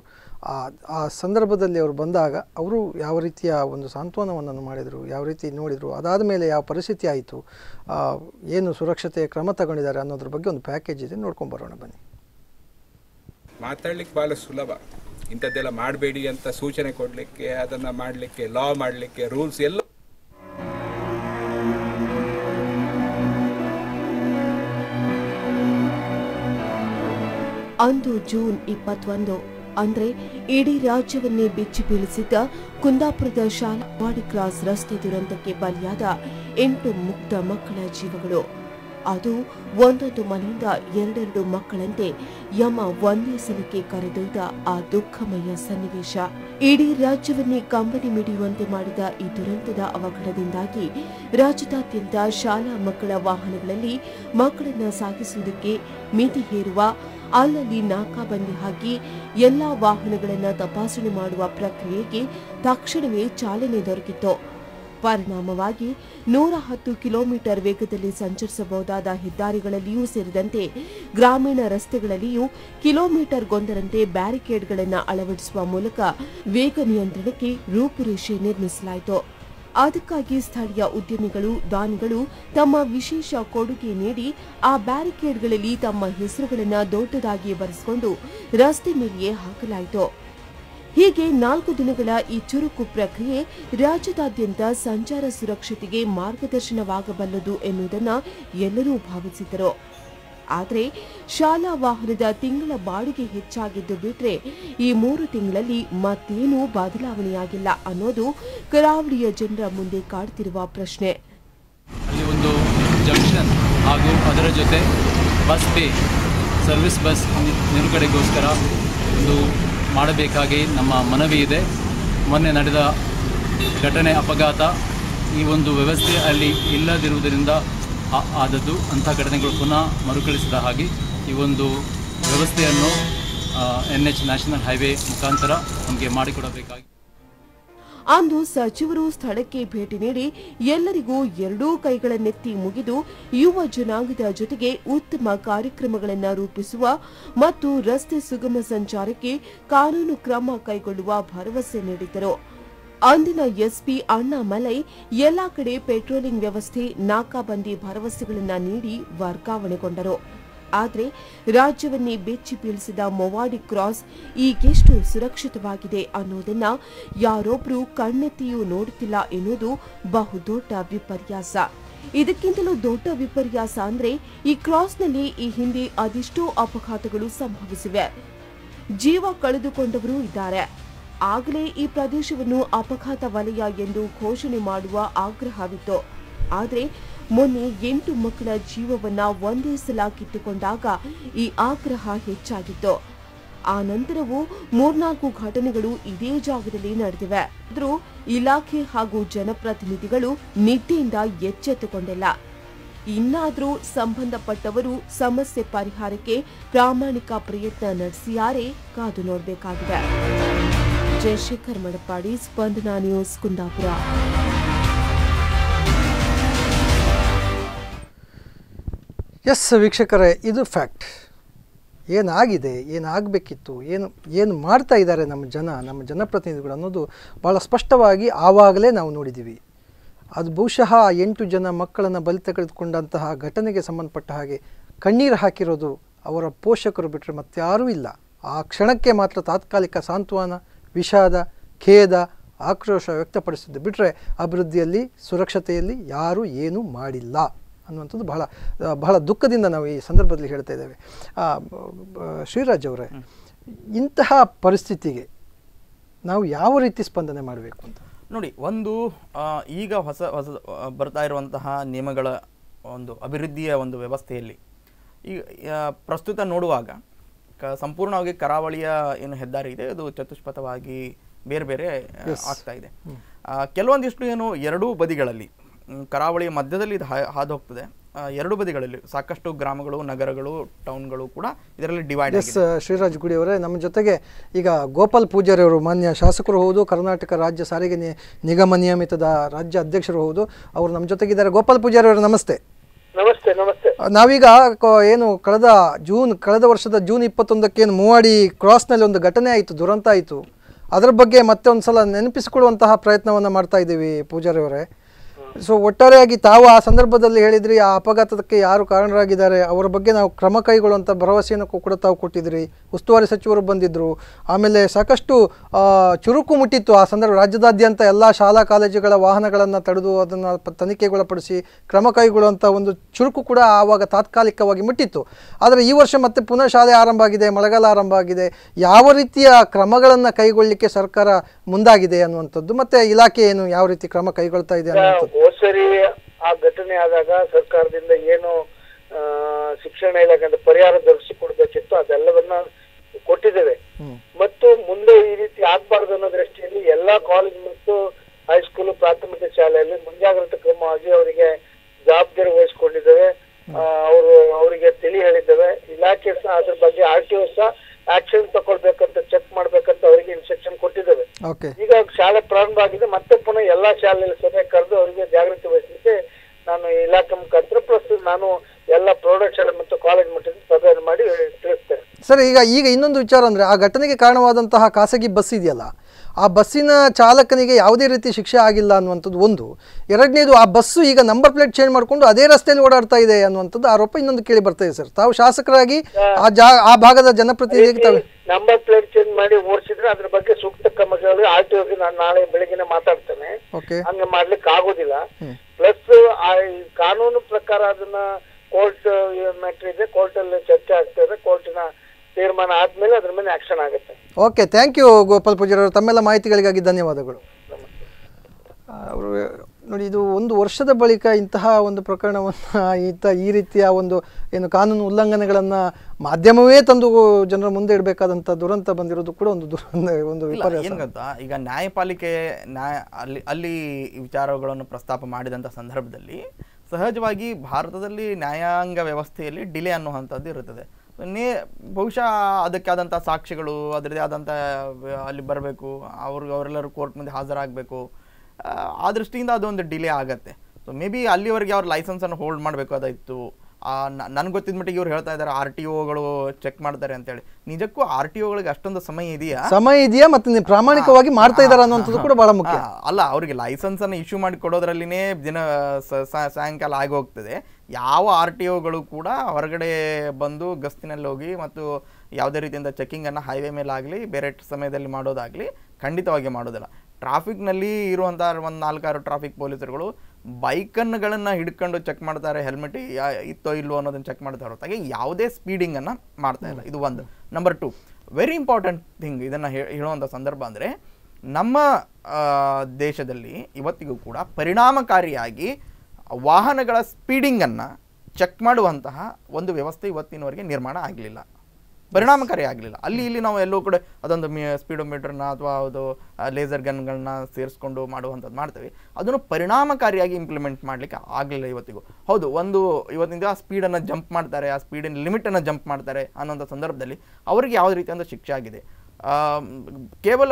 ಆ ಸಂದರ್ಭದಲ್ಲಿ ಅವರು ಬಂದಾಗ ಅವರು ಯಾವ ರೀತಿಯ ಒಂದು ಸಾಂತ್ವನವನ್ನು ಮಾಡಿದರು ಯಾವ ರೀತಿ ನೋಡಿದರು ಅದಾದ ಮೇಲೆ ಯಾವ ಪರಿಸ್ಥಿತಿ ಆಯಿತು ಏನು ಸುರಕ್ಷತೆ ಕ್ರಮ ತಗೊಂಡಿದ್ದಾರೆ ಅನ್ನೋದ್ರ ಬಗ್ಗೆ ಒಂದು ಪ್ಯಾಕೇಜ್ ಇದೆ ನೋಡ್ಕೊಂಡು ಬರೋಣ ಬನ್ನಿ ಮಾತಾಡ್ಲಿಕ್ಕೆ ಭಾಳ ಸುಲಭ ಇಂಥದ್ದೆಲ್ಲ ಮಾಡಬೇಡಿ ಅಂತ ಸೂಚನೆ ಕೊಡಲಿಕ್ಕೆ ಅದನ್ನು ಮಾಡಲಿಕ್ಕೆ ಲಾ ಮಾಡಲಿಕ್ಕೆ ರೂಲ್ಸ್ ಎಲ್ಲ ಅಂದು ಜೂನ್ ಇಪ್ಪತ್ತೊಂದು ಅಂದ್ರೆ ಇಡೀ ರಾಜ್ಯವನ್ನೇ ಬಿಚ್ಚಿ ಬೀಳಿಸಿದ್ದ ಕುಂದಾಪುರದ ಶಾಲಾವಾಡಿ ಕ್ರಾಸ್ ರಸ್ತೆ ದುರಂತಕ್ಕೆ ಬಲಿಯಾದ ಎಂಟು ಮುಕ್ತ ಮಕ್ಕಳ ಜೀವಗಳು ಅದು ಒಂದೊಂದು ಮನೆಯಿಂದ ಎರಡೆರಡು ಮಕ್ಕಳಂತೆ ಯಮ ಒಂದೇ ಸಲಕ್ಕೆ ಕರೆದೊಯ್ದ ಆ ದುಃಖಮಯ ಸನ್ನಿವೇಶ ಇಡೀ ರಾಜ್ಯವನ್ನೇ ಕಂಬನಿ ಮಿಡಿಯುವಂತೆ ಮಾಡಿದ ಈ ದುರಂತದ ಅವಘಡದಿಂದಾಗಿ ರಾಜ್ಯದಾದ್ಯಂತ ಶಾಲಾ ಮಕ್ಕಳ ವಾಹನಗಳಲ್ಲಿ ಮಕ್ಕಳನ್ನ ಸಾಗಿಸುವುದಕ್ಕೆ ಮಿತಿ ಹೇರುವ ಅಲ್ಲಲ್ಲಿ ನಾಕಾಬಂದಿ ಹಾಕಿ ಎಲ್ಲಾ ವಾಹನಗಳನ್ನು ತಪಾಸಣೆ ಮಾಡುವ ಪ್ರಕ್ರಿಯೆಗೆ ತಕ್ಷಣವೇ ಚಾಲನೆ ದೊರಕಿತು ಪರಿಣಾಮವಾಗಿ ನೂರ ಹತ್ತು ಕಿಲೋಮೀಟರ್ ವೇಗದಲ್ಲಿ ಸಂಚರಿಸಬಹುದಾದ ಹೆದ್ದಾರಿಗಳಲ್ಲಿಯೂ ಸೇರಿದಂತೆ ಗ್ರಾಮೀಣ ರಸ್ತೆಗಳಲ್ಲಿಯೂ ಕಿಲೋಮೀಟರ್ ಗೊಂದರಂತೆ ಬ್ಯಾರಿಕೇಡ್ಗಳನ್ನು ಅಳವಡಿಸುವ ಮೂಲಕ ವೇಗ ನಿಯಂತ್ರಣಕ್ಕೆ ರೂಪುರೇಷೆ ನಿರ್ಮಿಸಲಾಯಿತು ಅದಕ್ಕಾಗಿ ಸ್ಥಳೀಯ ಉದ್ಯಮಿಗಳು ದಾನಿಗಳು ತಮ್ಮ ವಿಶೇಷ ಕೊಡುಗೆ ನೀಡಿ ಆ ಬ್ಯಾರಿಕೇಡ್ಗಳಲ್ಲಿ ತಮ್ಮ ಹೆಸರುಗಳನ್ನು ದೊಡ್ಡದಾಗಿ ಬರೆಸಿಕೊಂಡು ರಸ್ತೆ ಮೇಲೆಯೇ ಹಾಕಲಾಯಿತು ಹೀಗೆ ನಾಲ್ಕು ದಿನಗಳ ಈ ಚುರುಕು ಪ್ರಕ್ರಿಯೆ ರಾಜ್ಯದಾದ್ಯಂತ ಸಂಚಾರ ಸುರಕ್ಷತೆಗೆ ಮಾರ್ಗದರ್ಶನವಾಗಬಲ್ಲದು ಎನ್ನುವುದನ್ನು ಎಲ್ಲರೂ ಭಾವಿಸಿದ್ದರು ಆದರೆ ಶಾಲಾ ವಾಹನದ ತಿಂಗಳ ಬಾಡಿಗೆ ಹೆಚ್ಚಾಗಿದ್ದು ಬಿಟ್ಟರೆ ಈ ಮೂರು ತಿಂಗಳಲ್ಲಿ ಮತ್ತೇನೂ ಬದಲಾವಣೆಯಾಗಿಲ್ಲ ಅನ್ನೋದು ಕರಾವಳಿಯ ಜನರ ಮುಂದೆ ಕಾಡ್ತಿರುವ ಪ್ರಶ್ನೆ ಅಲ್ಲಿ ಒಂದು ಜಂಕ್ಷನ್ ಹಾಗೂ ಅದರ ಜೊತೆ ಬಸ್ ಸರ್ವಿಸ್ ಬಸ್ ನಿಲುಗಡೆಗೋಸ್ಕರ ಒಂದು ಮಾಡಬೇಕಾಗಿ ನಮ್ಮ ಮನವಿ ಇದೆ ಮೊನ್ನೆ ನಡೆದ ಘಟನೆ ಅಪಘಾತ ಈ ಒಂದು ವ್ಯವಸ್ಥೆ ಅಲ್ಲಿ ಇಲ್ಲದಿರುವುದರಿಂದ ಆದದ್ದು ಅಂಥ ಘಟನೆಗಳು ಪುನಃ ಮರುಕಳಿಸಿದ ಹಾಗೆ ಈ ಒಂದು ವ್ಯವಸ್ಥೆಯನ್ನು ಎನ್ ಎಚ್ ನ್ಯಾಷನಲ್ ಹೈವೇ ಮುಖಾಂತರ ನಮಗೆ ಮಾಡಿಕೊಡಬೇಕಾಗಿ ಅಂದು ಸಚಿವರು ಸ್ಥಳಕ್ಕೆ ಭೇಟಿ ನೀಡಿ ಎಲ್ಲರಿಗೂ ಎರಡೂ ಕೈಗಳನ್ನೆತ್ತಿ ಮುಗಿದು ಯುವ ಜನಾಂಗದ ಜೊತೆಗೆ ಉತ್ತಮ ಕಾರ್ಯಕ್ರಮಗಳನ್ನು ರೂಪಿಸುವ ಮತ್ತು ರಸ್ತೆ ಸುಗಮ ಸಂಚಾರಕ್ಕೆ ಕಾನೂನು ಕ್ರಮ ಕೈಗೊಳ್ಳುವ ಭರವಸೆ ನೀಡಿದರು ಅಂದಿನ ಎಸ್ಪಿ ಅಣ್ಣಾಮಲೈ ಎಲ್ಲಾ ಕಡೆ ಪೆಟ್ರೋಲಿಂಗ್ ವ್ಯವಸ್ಥೆ ನಾಕಾಬಂದಿ ಭರವಸೆಗಳನ್ನು ನೀಡಿ ವರ್ಗಾವಣೆಗೊಂಡರು ಆದರೆ ರಾಜ್ಯವನ್ನೇ ಬೆಚ್ಚಿ ಬೀಳಿಸಿದ ಮೊವಾಡಿ ಕ್ರಾಸ್ ಈಗೆಷ್ಟು ಸುರಕ್ಷಿತವಾಗಿದೆ ಅನ್ನೋದನ್ನ ಯಾರೊಬ್ಬರೂ ಕಣ್ಣೆತ್ತಿಯೂ ನೋಡುತ್ತಿಲ್ಲ ಎನ್ನುವುದು ಬಹುದೊಡ್ಡ ವಿಪರ್ಯಾಸ ಇದಕ್ಕಿಂತಲೂ ದೊಡ್ಡ ವಿಪರ್ಯಾಸ ಅಂದ್ರೆ ಈ ಕ್ರಾಸ್ನಲ್ಲಿ ಈ ಹಿಂದೆ ಅದೆಷ್ಟೋ ಅಪಘಾತಗಳು ಸಂಭವಿಸಿವೆ ಜೀವ ಕಳೆದುಕೊಂಡವರು ಇದ್ದಾರೆ ಆಗಲೇ ಈ ಪ್ರದೇಶವನ್ನು ಅಪಘಾತ ವಲಯ ಎಂದು ಘೋಷಣೆ ಮಾಡುವ ಆಗ್ರಹವಿತ್ತು ಆದರೆ ಮೊನ್ನೆ ಎಂಟು ಮಕ್ಕಳ ಜೀವವನ್ನ ಒಂದೇ ಸಲ ಕಿತ್ತುಕೊಂಡಾಗ ಈ ಆಗ್ರಹ ಹೆಚ್ಚಾಗಿತ್ತು ಆ ನಂತರವೂ ಮೂರ್ನಾಲ್ಕು ಘಟನೆಗಳು ಇದೇ ಜಾಗದಲ್ಲಿ ನಡೆದಿವೆ ಆದರೂ ಇಲಾಖೆ ಹಾಗೂ ಜನಪ್ರತಿನಿಧಿಗಳು ನಿದ್ದೆಯಿಂದ ಎಚ್ಚೆತ್ತುಕೊಂಡಿಲ್ಲ ಇನ್ನಾದರೂ ಸಂಬಂಧಪಟ್ಟವರು ಸಮಸ್ಯೆ ಪರಿಹಾರಕ್ಕೆ ಪ್ರಾಮಾಣಿಕ ಪ್ರಯತ್ನ ನಡೆಸಿಯಾರೇ ಕಾದು ನೋಡಬೇಕಾಗಿದೆ ಜಯಶೇಖರ್ ಮಡಪಾಡಿ ಸ್ಪಂದನಾ ನ್ಯೂಸ್ ಕುಂದಾಪುರ ಎಸ್ ವೀಕ್ಷಕರೇ ಇದು ಫ್ಯಾಕ್ಟ್ ಏನಾಗಿದೆ ಏನಾಗಬೇಕಿತ್ತು ಏನು ಏನು ಮಾಡ್ತಾ ಇದ್ದಾರೆ ನಮ್ಮ ಜನ ನಮ್ಮ ಜನಪ್ರತಿನಿಧಿಗಳು ಅನ್ನೋದು ಭಾಳ ಸ್ಪಷ್ಟವಾಗಿ ಆವಾಗಲೇ ನಾವು ನೋಡಿದ್ದೀವಿ ಅದು ಬಹುಶಃ ಎಂಟು ಜನ ಮಕ್ಕಳನ್ನು ಬಲಿ ತೆಗೆದುಕೊಂಡಂತಹ ಘಟನೆಗೆ ಸಂಬಂಧಪಟ್ಟ ಹಾಗೆ ಕಣ್ಣೀರು ಹಾಕಿರೋದು ಅವರ ಪೋಷಕರು ಬಿಟ್ಟರೆ ಮತ್ತಾರೂ ಇಲ್ಲ ಆ ಕ್ಷಣಕ್ಕೆ ಮಾತ್ರ ತಾತ್ಕಾಲಿಕ ಸಾಂತ್ವನ ವಿಷಾದ ಖೇದ ಆಕ್ರೋಶ ವ್ಯಕ್ತಪಡಿಸಿದ್ದು ಬಿಟ್ಟರೆ ಅಭಿವೃದ್ಧಿಯಲ್ಲಿ ಸುರಕ್ಷತೆಯಲ್ಲಿ ಯಾರೂ ಏನೂ ಮಾಡಿಲ್ಲ ಅನ್ನುವಂಥದ್ದು ಬಹಳ ಬಹಳ ದುಃಖದಿಂದ ನಾವು ಈ ಸಂದರ್ಭದಲ್ಲಿ ಹೇಳ್ತಾ ಇದ್ದೇವೆ ಶ್ರೀರಾಜ್ ಅವರೇ ಇಂತಹ ಪರಿಸ್ಥಿತಿಗೆ ನಾವು ಯಾವ ರೀತಿ ಸ್ಪಂದನೆ ಮಾಡಬೇಕು ಅಂತ ನೋಡಿ ಒಂದು ಈಗ ಹೊಸ ಹೊಸ ಬರ್ತಾ ಇರುವಂತಹ ನಿಯಮಗಳ ಒಂದು ಅಭಿವೃದ್ಧಿಯ ಒಂದು ವ್ಯವಸ್ಥೆಯಲ್ಲಿ ಈಗ ಪ್ರಸ್ತುತ ನೋಡುವಾಗ ಕ ಸಂಪೂರ್ಣವಾಗಿ ಕರಾವಳಿಯ ಏನು ಹೆದ್ದಾರಿ ಇದೆ ಅದು ಚತುಷ್ಪಥವಾಗಿ ಬೇರೆ ಬೇರೆ ಆಗ್ತಾ ಇದೆ ಕೆಲವೊಂದಿಷ್ಟು ಏನು ಎರಡೂ ಬದಿಗಳಲ್ಲಿ ಕರಾವಳಿಯ ಮಧ್ಯದಲ್ಲಿ ಇದು ಹಾದು ಹೋಗ್ತದೆ ಎರಡು ಬದಿಗಳಲ್ಲಿ ಸಾಕಷ್ಟು ಗ್ರಾಮಗಳು ನಗರಗಳು ಟೌನ್ಗಳು ಕೂಡ ಇದರಲ್ಲಿ ಡಿವೈಡ್ ಎಸ್ ಶ್ರೀರಾಜ್ ಗುಡಿಯವರೇ ನಮ್ಮ ಜೊತೆಗೆ ಈಗ ಗೋಪಾಲ್ ಪೂಜಾರಿ ಅವರು ಮಾನ್ಯ ಶಾಸಕರು ಹೌದು ಕರ್ನಾಟಕ ರಾಜ್ಯ ಸಾರಿಗೆ ನಿಗಮ ನಿಯಮಿತದ ರಾಜ್ಯ ಅಧ್ಯಕ್ಷರು ಹೌದು ಅವರು ನಮ್ಮ ಜೊತೆಗಿದ್ದಾರೆ ಗೋಪಾಲ್ ಪೂಜಾರಿ ನಮಸ್ತೆ ನಮಸ್ತೆ ನಮಸ್ತೆ ನಾವೀಗ ಏನು ಕಳೆದ ಜೂನ್ ಕಳೆದ ವರ್ಷದ ಜೂನ್ ಇಪ್ಪತ್ತೊಂದಕ್ಕೆ ಏನು ಮೂವಾಡಿ ಕ್ರಾಸ್ನಲ್ಲಿ ಒಂದು ಘಟನೆ ಆಯಿತು ದುರಂತ ಆಯಿತು ಅದರ ಬಗ್ಗೆ ಮತ್ತೆ ಒಂದು ಸಲ ನೆನಪಿಸ್ಕೊಳ್ಳುವಂತಹ ಪ್ರಯತ್ನವನ್ನು ಮಾಡ್ತಾ ಇದ್ದೀವಿ ಪೂಜಾರಿ ಅವರೇ ಸೊ ಒಟ್ಟಾರೆಯಾಗಿ ತಾವು ಆ ಸಂದರ್ಭದಲ್ಲಿ ಹೇಳಿದ್ರಿ ಆ ಅಪಘಾತಕ್ಕೆ ಯಾರು ಕಾರಣರಾಗಿದ್ದಾರೆ ಅವರ ಬಗ್ಗೆ ನಾವು ಕ್ರಮ ಕೈಗೊಳ್ಳುವಂಥ ಭರವಸೆಯನ್ನು ಕೂಡ ತಾವು ಕೊಟ್ಟಿದ್ರಿ ಉಸ್ತುವಾರಿ ಸಚಿವರು ಬಂದಿದ್ದರು ಆಮೇಲೆ ಸಾಕಷ್ಟು ಚುರುಕು ಮುಟ್ಟಿತ್ತು ಆ ಸಂದರ್ಭ ರಾಜ್ಯದಾದ್ಯಂತ ಎಲ್ಲ ಶಾಲಾ ಕಾಲೇಜುಗಳ ವಾಹನಗಳನ್ನು ತಡೆದು ಅದನ್ನು ತನಿಖೆಗೊಳಪಡಿಸಿ ಕ್ರಮ ಕೈಗೊಳ್ಳುವಂಥ ಒಂದು ಚುರುಕು ಕೂಡ ಆವಾಗ ತಾತ್ಕಾಲಿಕವಾಗಿ ಮುಟ್ಟಿತ್ತು ಆದರೆ ಈ ವರ್ಷ ಮತ್ತೆ ಪುನಃ ಶಾಲೆ ಆರಂಭ ಆಗಿದೆ ಮಳೆಗಾಲ ಆರಂಭ ಆಗಿದೆ ಯಾವ ರೀತಿಯ ಕ್ರಮಗಳನ್ನು ಕೈಗೊಳ್ಳಲಿಕ್ಕೆ ಸರ್ಕಾರ ಮುಂದಾಗಿದೆ ಅನ್ನುವಂಥದ್ದು ಮತ್ತೆ ಇಲಾಖೆ ಏನು ಯಾವ ರೀತಿ ಕ್ರಮ ಕೈಗೊಳ್ತಾ ಇದೆ ಸರಿ ಆ ಘಟನೆ ಆದಾಗ ಸರ್ಕಾರದಿಂದ ಏನು ಶಿಕ್ಷಣ ಇಲಾಖೆ ಅಂತ ಪರಿಹಾರ ದೊರಕಿಸಿ ಕೊಡ್ಬೇಕಿತ್ತು ಅದೆಲ್ಲವನ್ನ ಕೊಟ್ಟಿದ್ದೇವೆ ಮತ್ತು ಮುಂದೆ ಈ ರೀತಿ ಆಗ್ಬಾರ್ದು ಅನ್ನೋ ದೃಷ್ಟಿಯಲ್ಲಿ ಎಲ್ಲಾ ಕಾಲೇಜ್ ಮತ್ತು ಹೈಸ್ಕೂಲ್ ಪ್ರಾಥಮಿಕ ಶಾಲೆಯಲ್ಲಿ ಮುಂಜಾಗ್ರತಾ ಕ್ರಮವಾಗಿ ಅವರಿಗೆ ಜವಾಬ್ದಾರಿ ವಹಿಸಿಕೊಂಡಿದ್ದೇವೆ ಅವರು ಅವರಿಗೆ ತಿಳಿ ಹೇಳಿದ್ದೇವೆ ಇಲಾಖೆ ಸಹ ಅದ್ರ ಬಗ್ಗೆ ಆರ್ ಟಿ ಸಹ ಆಕ್ಷನ್ ತಗೊಳ್ಬೇಕಂತ ಚೆಕ್ ಮಾಡ್ಬೇಕಂತ ಅವರಿಗೆ ಇನ್ಸ್ಟ್ರಕ್ಷನ್ ಕೊಟ್ಟಿದ್ದೇವೆ ಈಗ ಶಾಲೆ ಪ್ರಾರಂಭ ಆಗಿದೆ ಮತ್ತೆ ಪುನಃ ಎಲ್ಲಾ ಶಾಲೆಯಲ್ಲಿ ಸಭೆ ಕರೆದು ಅವರಿಗೆ ಜಾಗೃತಿ ವಹಿಸಲಿಕ್ಕೆ ನಾನು ಇಲಾಖೆ ಮುಖಾಂತರ ಪ್ಲಸ್ ನಾನು ಎಲ್ಲ ಪ್ರೌಢಶಾಲೆ ಮತ್ತು ಕಾಲೇಜ್ ಮಟ್ಟದ ಸಭೆಯನ್ನು ಮಾಡಿ ತಿಳಿಸ್ತೇನೆ ಸರ್ ಈಗ ಈಗ ಇನ್ನೊಂದು ವಿಚಾರ ಅಂದರೆ ಆ ಘಟನೆಗೆ ಕಾರಣವಾದಂತಹ ಖಾಸಗಿ ಬಸ್ ಇದೆಯಲ್ಲ ಆ ಬಸ್ಸಿನ ಚಾಲಕನಿಗೆ ಯಾವುದೇ ರೀತಿ ಶಿಕ್ಷೆ ಆಗಿಲ್ಲ ಅನ್ನುವಂಥದ್ದು ಒಂದು ಎರಡನೇದು ಆ ಬಸ್ಸು ಈಗ ನಂಬರ್ ಪ್ಲೇಟ್ ಚೇಂಜ್ ಮಾಡಿಕೊಂಡು ಅದೇ ರಸ್ತೆಯಲ್ಲಿ ಓಡಾಡ್ತಾ ಇದೆ ಅನ್ನುವಂಥದ್ದು ಆರೋಪ ಇನ್ನೊಂದು ಕೇಳಿ ಬರ್ತಾ ಇದೆ ಸರ್ ತಾವು ಶಾಸಕರಾಗಿ ಆ ಆ ಭಾಗದ ಜನಪ್ರತಿನಿಧಿ ನಂಬರ್ ಪ್ಲೇಟ್ ಚೇಂಜ್ ಮಾಡಿ ಓಡಿಸಿದ್ರೆ ಅದ್ರ ಬಗ್ಗೆ ಸೂಕ್ತ ಕ್ರಮಗಳು ಆರ್ ಟಿ ಓಗೆ ನಾನು ನಾಳೆ ಬೆಳಿಗ್ಗೆ ಮಾತಾಡ್ತೇನೆ ಹಂಗೆ ಮಾಡ್ಲಿಕ್ಕೆ ಆಗೋದಿಲ್ಲ ಪ್ಲಸ್ ಕಾನೂನು ಪ್ರಕಾರ ಅದನ್ನ ಕೋರ್ಟ್ ಮ್ಯಾಟ್ರ್ ಇದೆ ಕೋರ್ಟ್ ಅಲ್ಲಿ ಚರ್ಚೆ ಆಗ್ತಾ ಇದೆ ಕೋರ್ಟಿನ ತೀರ್ಮಾನ ಆದ್ಮೇಲೆ ಅದ್ರ ಮೇಲೆ ಆಕ್ಷನ್ ಆಗುತ್ತೆ okay thank you Gopal Poojari ಅವರು ತಮ್ಮೆಲ್ಲ ಮಾಹಿತಿಗಳಿಗಾಗಿ ಧನ್ಯವಾದಗಳು ಅವರು ನೋಡಿ ಇದು ಒಂದು ವರ್ಷದ ಬಳಿಕ ಇಂತಹ ಒಂದು ಪ್ರಕರಣವನ್ನು ಇಂಥ ಈ ರೀತಿಯ ಒಂದು ಏನು ಕಾನೂನು ಉಲ್ಲಂಘನೆಗಳನ್ನು ಮಾಧ್ಯಮವೇ ತಂದು ಜನರ ಮುಂದೆ ಇಡಬೇಕಾದಂಥ ದುರಂತ ಬಂದಿರೋದು ಕೂಡ ಒಂದು ದುರಂತ ಒಂದು ಈಗ ನ್ಯಾಯಪಾಲಿಕೆ ನ್ಯಾಯ ಅಲ್ಲಿ ಅಲ್ಲಿ ವಿಚಾರಗಳನ್ನು ಪ್ರಸ್ತಾಪ ಮಾಡಿದಂಥ ಸಂದರ್ಭದಲ್ಲಿ ಸಹಜವಾಗಿ ಭಾರತದಲ್ಲಿ ನ್ಯಾಯಾಂಗ ವ್ಯವಸ್ಥೆಯಲ್ಲಿ ಡಿಲೇ ಅನ್ನುವಂಥದ್ದು ಇರುತ್ತದೆ ನೇ ಬಹುಶಃ ಅದಕ್ಕೆ ಆದಂಥ ಸಾಕ್ಷಿಗಳು ಅದರದೇ ಆದಂಥ ಅಲ್ಲಿ ಬರಬೇಕು ಅವ್ರಿಗೆ ಅವರೆಲ್ಲರೂ ಕೋರ್ಟ್ ಮುಂದೆ ಹಾಜರಾಗಬೇಕು ಆ ದೃಷ್ಟಿಯಿಂದ ಅದೊಂದು ಡಿಲೇ ಆಗುತ್ತೆ ಸೊ ಮೇ ಬಿ ಅಲ್ಲಿವರೆಗೆ ಅವ್ರ ಲೈಸೆನ್ಸನ್ನು ಹೋಲ್ಡ್ ಮಾಡಬೇಕಾದಾಯಿತು ನನಗೆ ಗೊತ್ತಿದ್ದ ಮಟ್ಟಿಗೆ ಇವ್ರು ಹೇಳ್ತಾ ಇದ್ದಾರೆ ಆರ್ ಟಿ ಒಗಳು ಚೆಕ್ ಮಾಡ್ತಾರೆ ಅಂತೇಳಿ ನಿಜಕ್ಕೂ ಆರ್ ಟಿ ಒಗಳಿಗೆ ಅಷ್ಟೊಂದು ಸಮಯ ಇದೆಯಾ ಸಮಯ ಇದೆಯಾ ನೀವು ಪ್ರಾಮಾಣಿಕವಾಗಿ ಮಾಡ್ತಾ ಇದ್ದಾರೆ ಅನ್ನೋಂಥದ್ದು ಕೂಡ ಭಾಳ ಮುಖ್ಯ ಅಲ್ಲ ಅವರಿಗೆ ಲೈಸೆನ್ಸನ್ನು ಇಶ್ಯೂ ಮಾಡಿ ಕೊಡೋದ್ರಲ್ಲಿನೇ ದಿನ ಸಾಯಂಕಾಲ ಆಗಿ ಹೋಗ್ತದೆ ಯಾವ ಆರ್ ಟಿ ಒಗಳು ಕೂಡ ಹೊರಗಡೆ ಬಂದು ಗಸ್ತಿನಲ್ಲಿ ಹೋಗಿ ಮತ್ತು ಯಾವುದೇ ರೀತಿಯಿಂದ ಚೆಕ್ಕಿಂಗನ್ನು ಹೈವೇ ಮೇಲಾಗಲಿ ಬೇರೆ ಸಮಯದಲ್ಲಿ ಮಾಡೋದಾಗಲಿ ಖಂಡಿತವಾಗಿ ಮಾಡೋದಿಲ್ಲ ಟ್ರಾಫಿಕ್ನಲ್ಲಿ ಇರುವಂಥ ಒಂದು ನಾಲ್ಕಾರು ಟ್ರಾಫಿಕ್ ಪೊಲೀಸರುಗಳು ಬೈಕನ್ನುಗಳನ್ನು ಹಿಡ್ಕೊಂಡು ಚೆಕ್ ಮಾಡ್ತಾರೆ ಹೆಲ್ಮೆಟ್ ಇತ್ತೋ ಇಲ್ಲೋ ಅನ್ನೋದನ್ನು ಚೆಕ್ ಮಾಡ್ತಾ ಹೊರತಾಗಿ ಯಾವುದೇ ಸ್ಪೀಡಿಂಗನ್ನು ಮಾಡ್ತಾ ಇಲ್ಲ ಇದು ಒಂದು number two very important thing ಇದನ್ನು ಹೇಳುವಂಥ ಸಂದರ್ಭ ಅಂದರೆ ನಮ್ಮ ದೇಶದಲ್ಲಿ ಇವತ್ತಿಗೂ ಕೂಡ ಪರಿಣಾಮಕಾರಿಯಾಗಿ ವಾಹನಗಳ ಸ್ಪೀಡಿಂಗನ್ನು ಚೆಕ್ ಮಾಡುವಂತಹ ಒಂದು ವ್ಯವಸ್ಥೆ ಇವತ್ತಿನವರೆಗೆ ನಿರ್ಮಾಣ ಆಗಲಿಲ್ಲ ಪರಿಣಾಮಕಾರಿ ಆಗಲಿಲ್ಲ ಅಲ್ಲಿ ಇಲ್ಲಿ ನಾವು ಎಲ್ಲೋ ಕೂಡ ಅದೊಂದು ಮೀ ಸ್ಪೀಡೋಮೀಟ್ರನ್ನ ಅಥವಾ ಅದು ಲೇಸರ್ ಗನ್ಗಳನ್ನ ಸೇರಿಸ್ಕೊಂಡು ಮಾಡುವಂಥದ್ದು ಮಾಡ್ತೇವೆ ಅದನ್ನು ಪರಿಣಾಮಕಾರಿಯಾಗಿ ಇಂಪ್ಲಿಮೆಂಟ್ ಮಾಡಲಿಕ್ಕೆ ಆಗಲಿಲ್ಲ ಇವತ್ತಿಗೂ ಹೌದು ಒಂದು ಇವತ್ತಿನ ಆ ಸ್ಪೀಡನ್ನು ಜಂಪ್ ಮಾಡ್ತಾರೆ ಆ ಸ್ಪೀಡಿನ ಲಿಮಿಟನ್ನು ಜಂಪ್ ಮಾಡ್ತಾರೆ ಅನ್ನೋಂಥ ಸಂದರ್ಭದಲ್ಲಿ ಅವರಿಗೆ ಯಾವ ರೀತಿಯಾದ ಶಿಕ್ಷೆ ಆಗಿದೆ ಕೇವಲ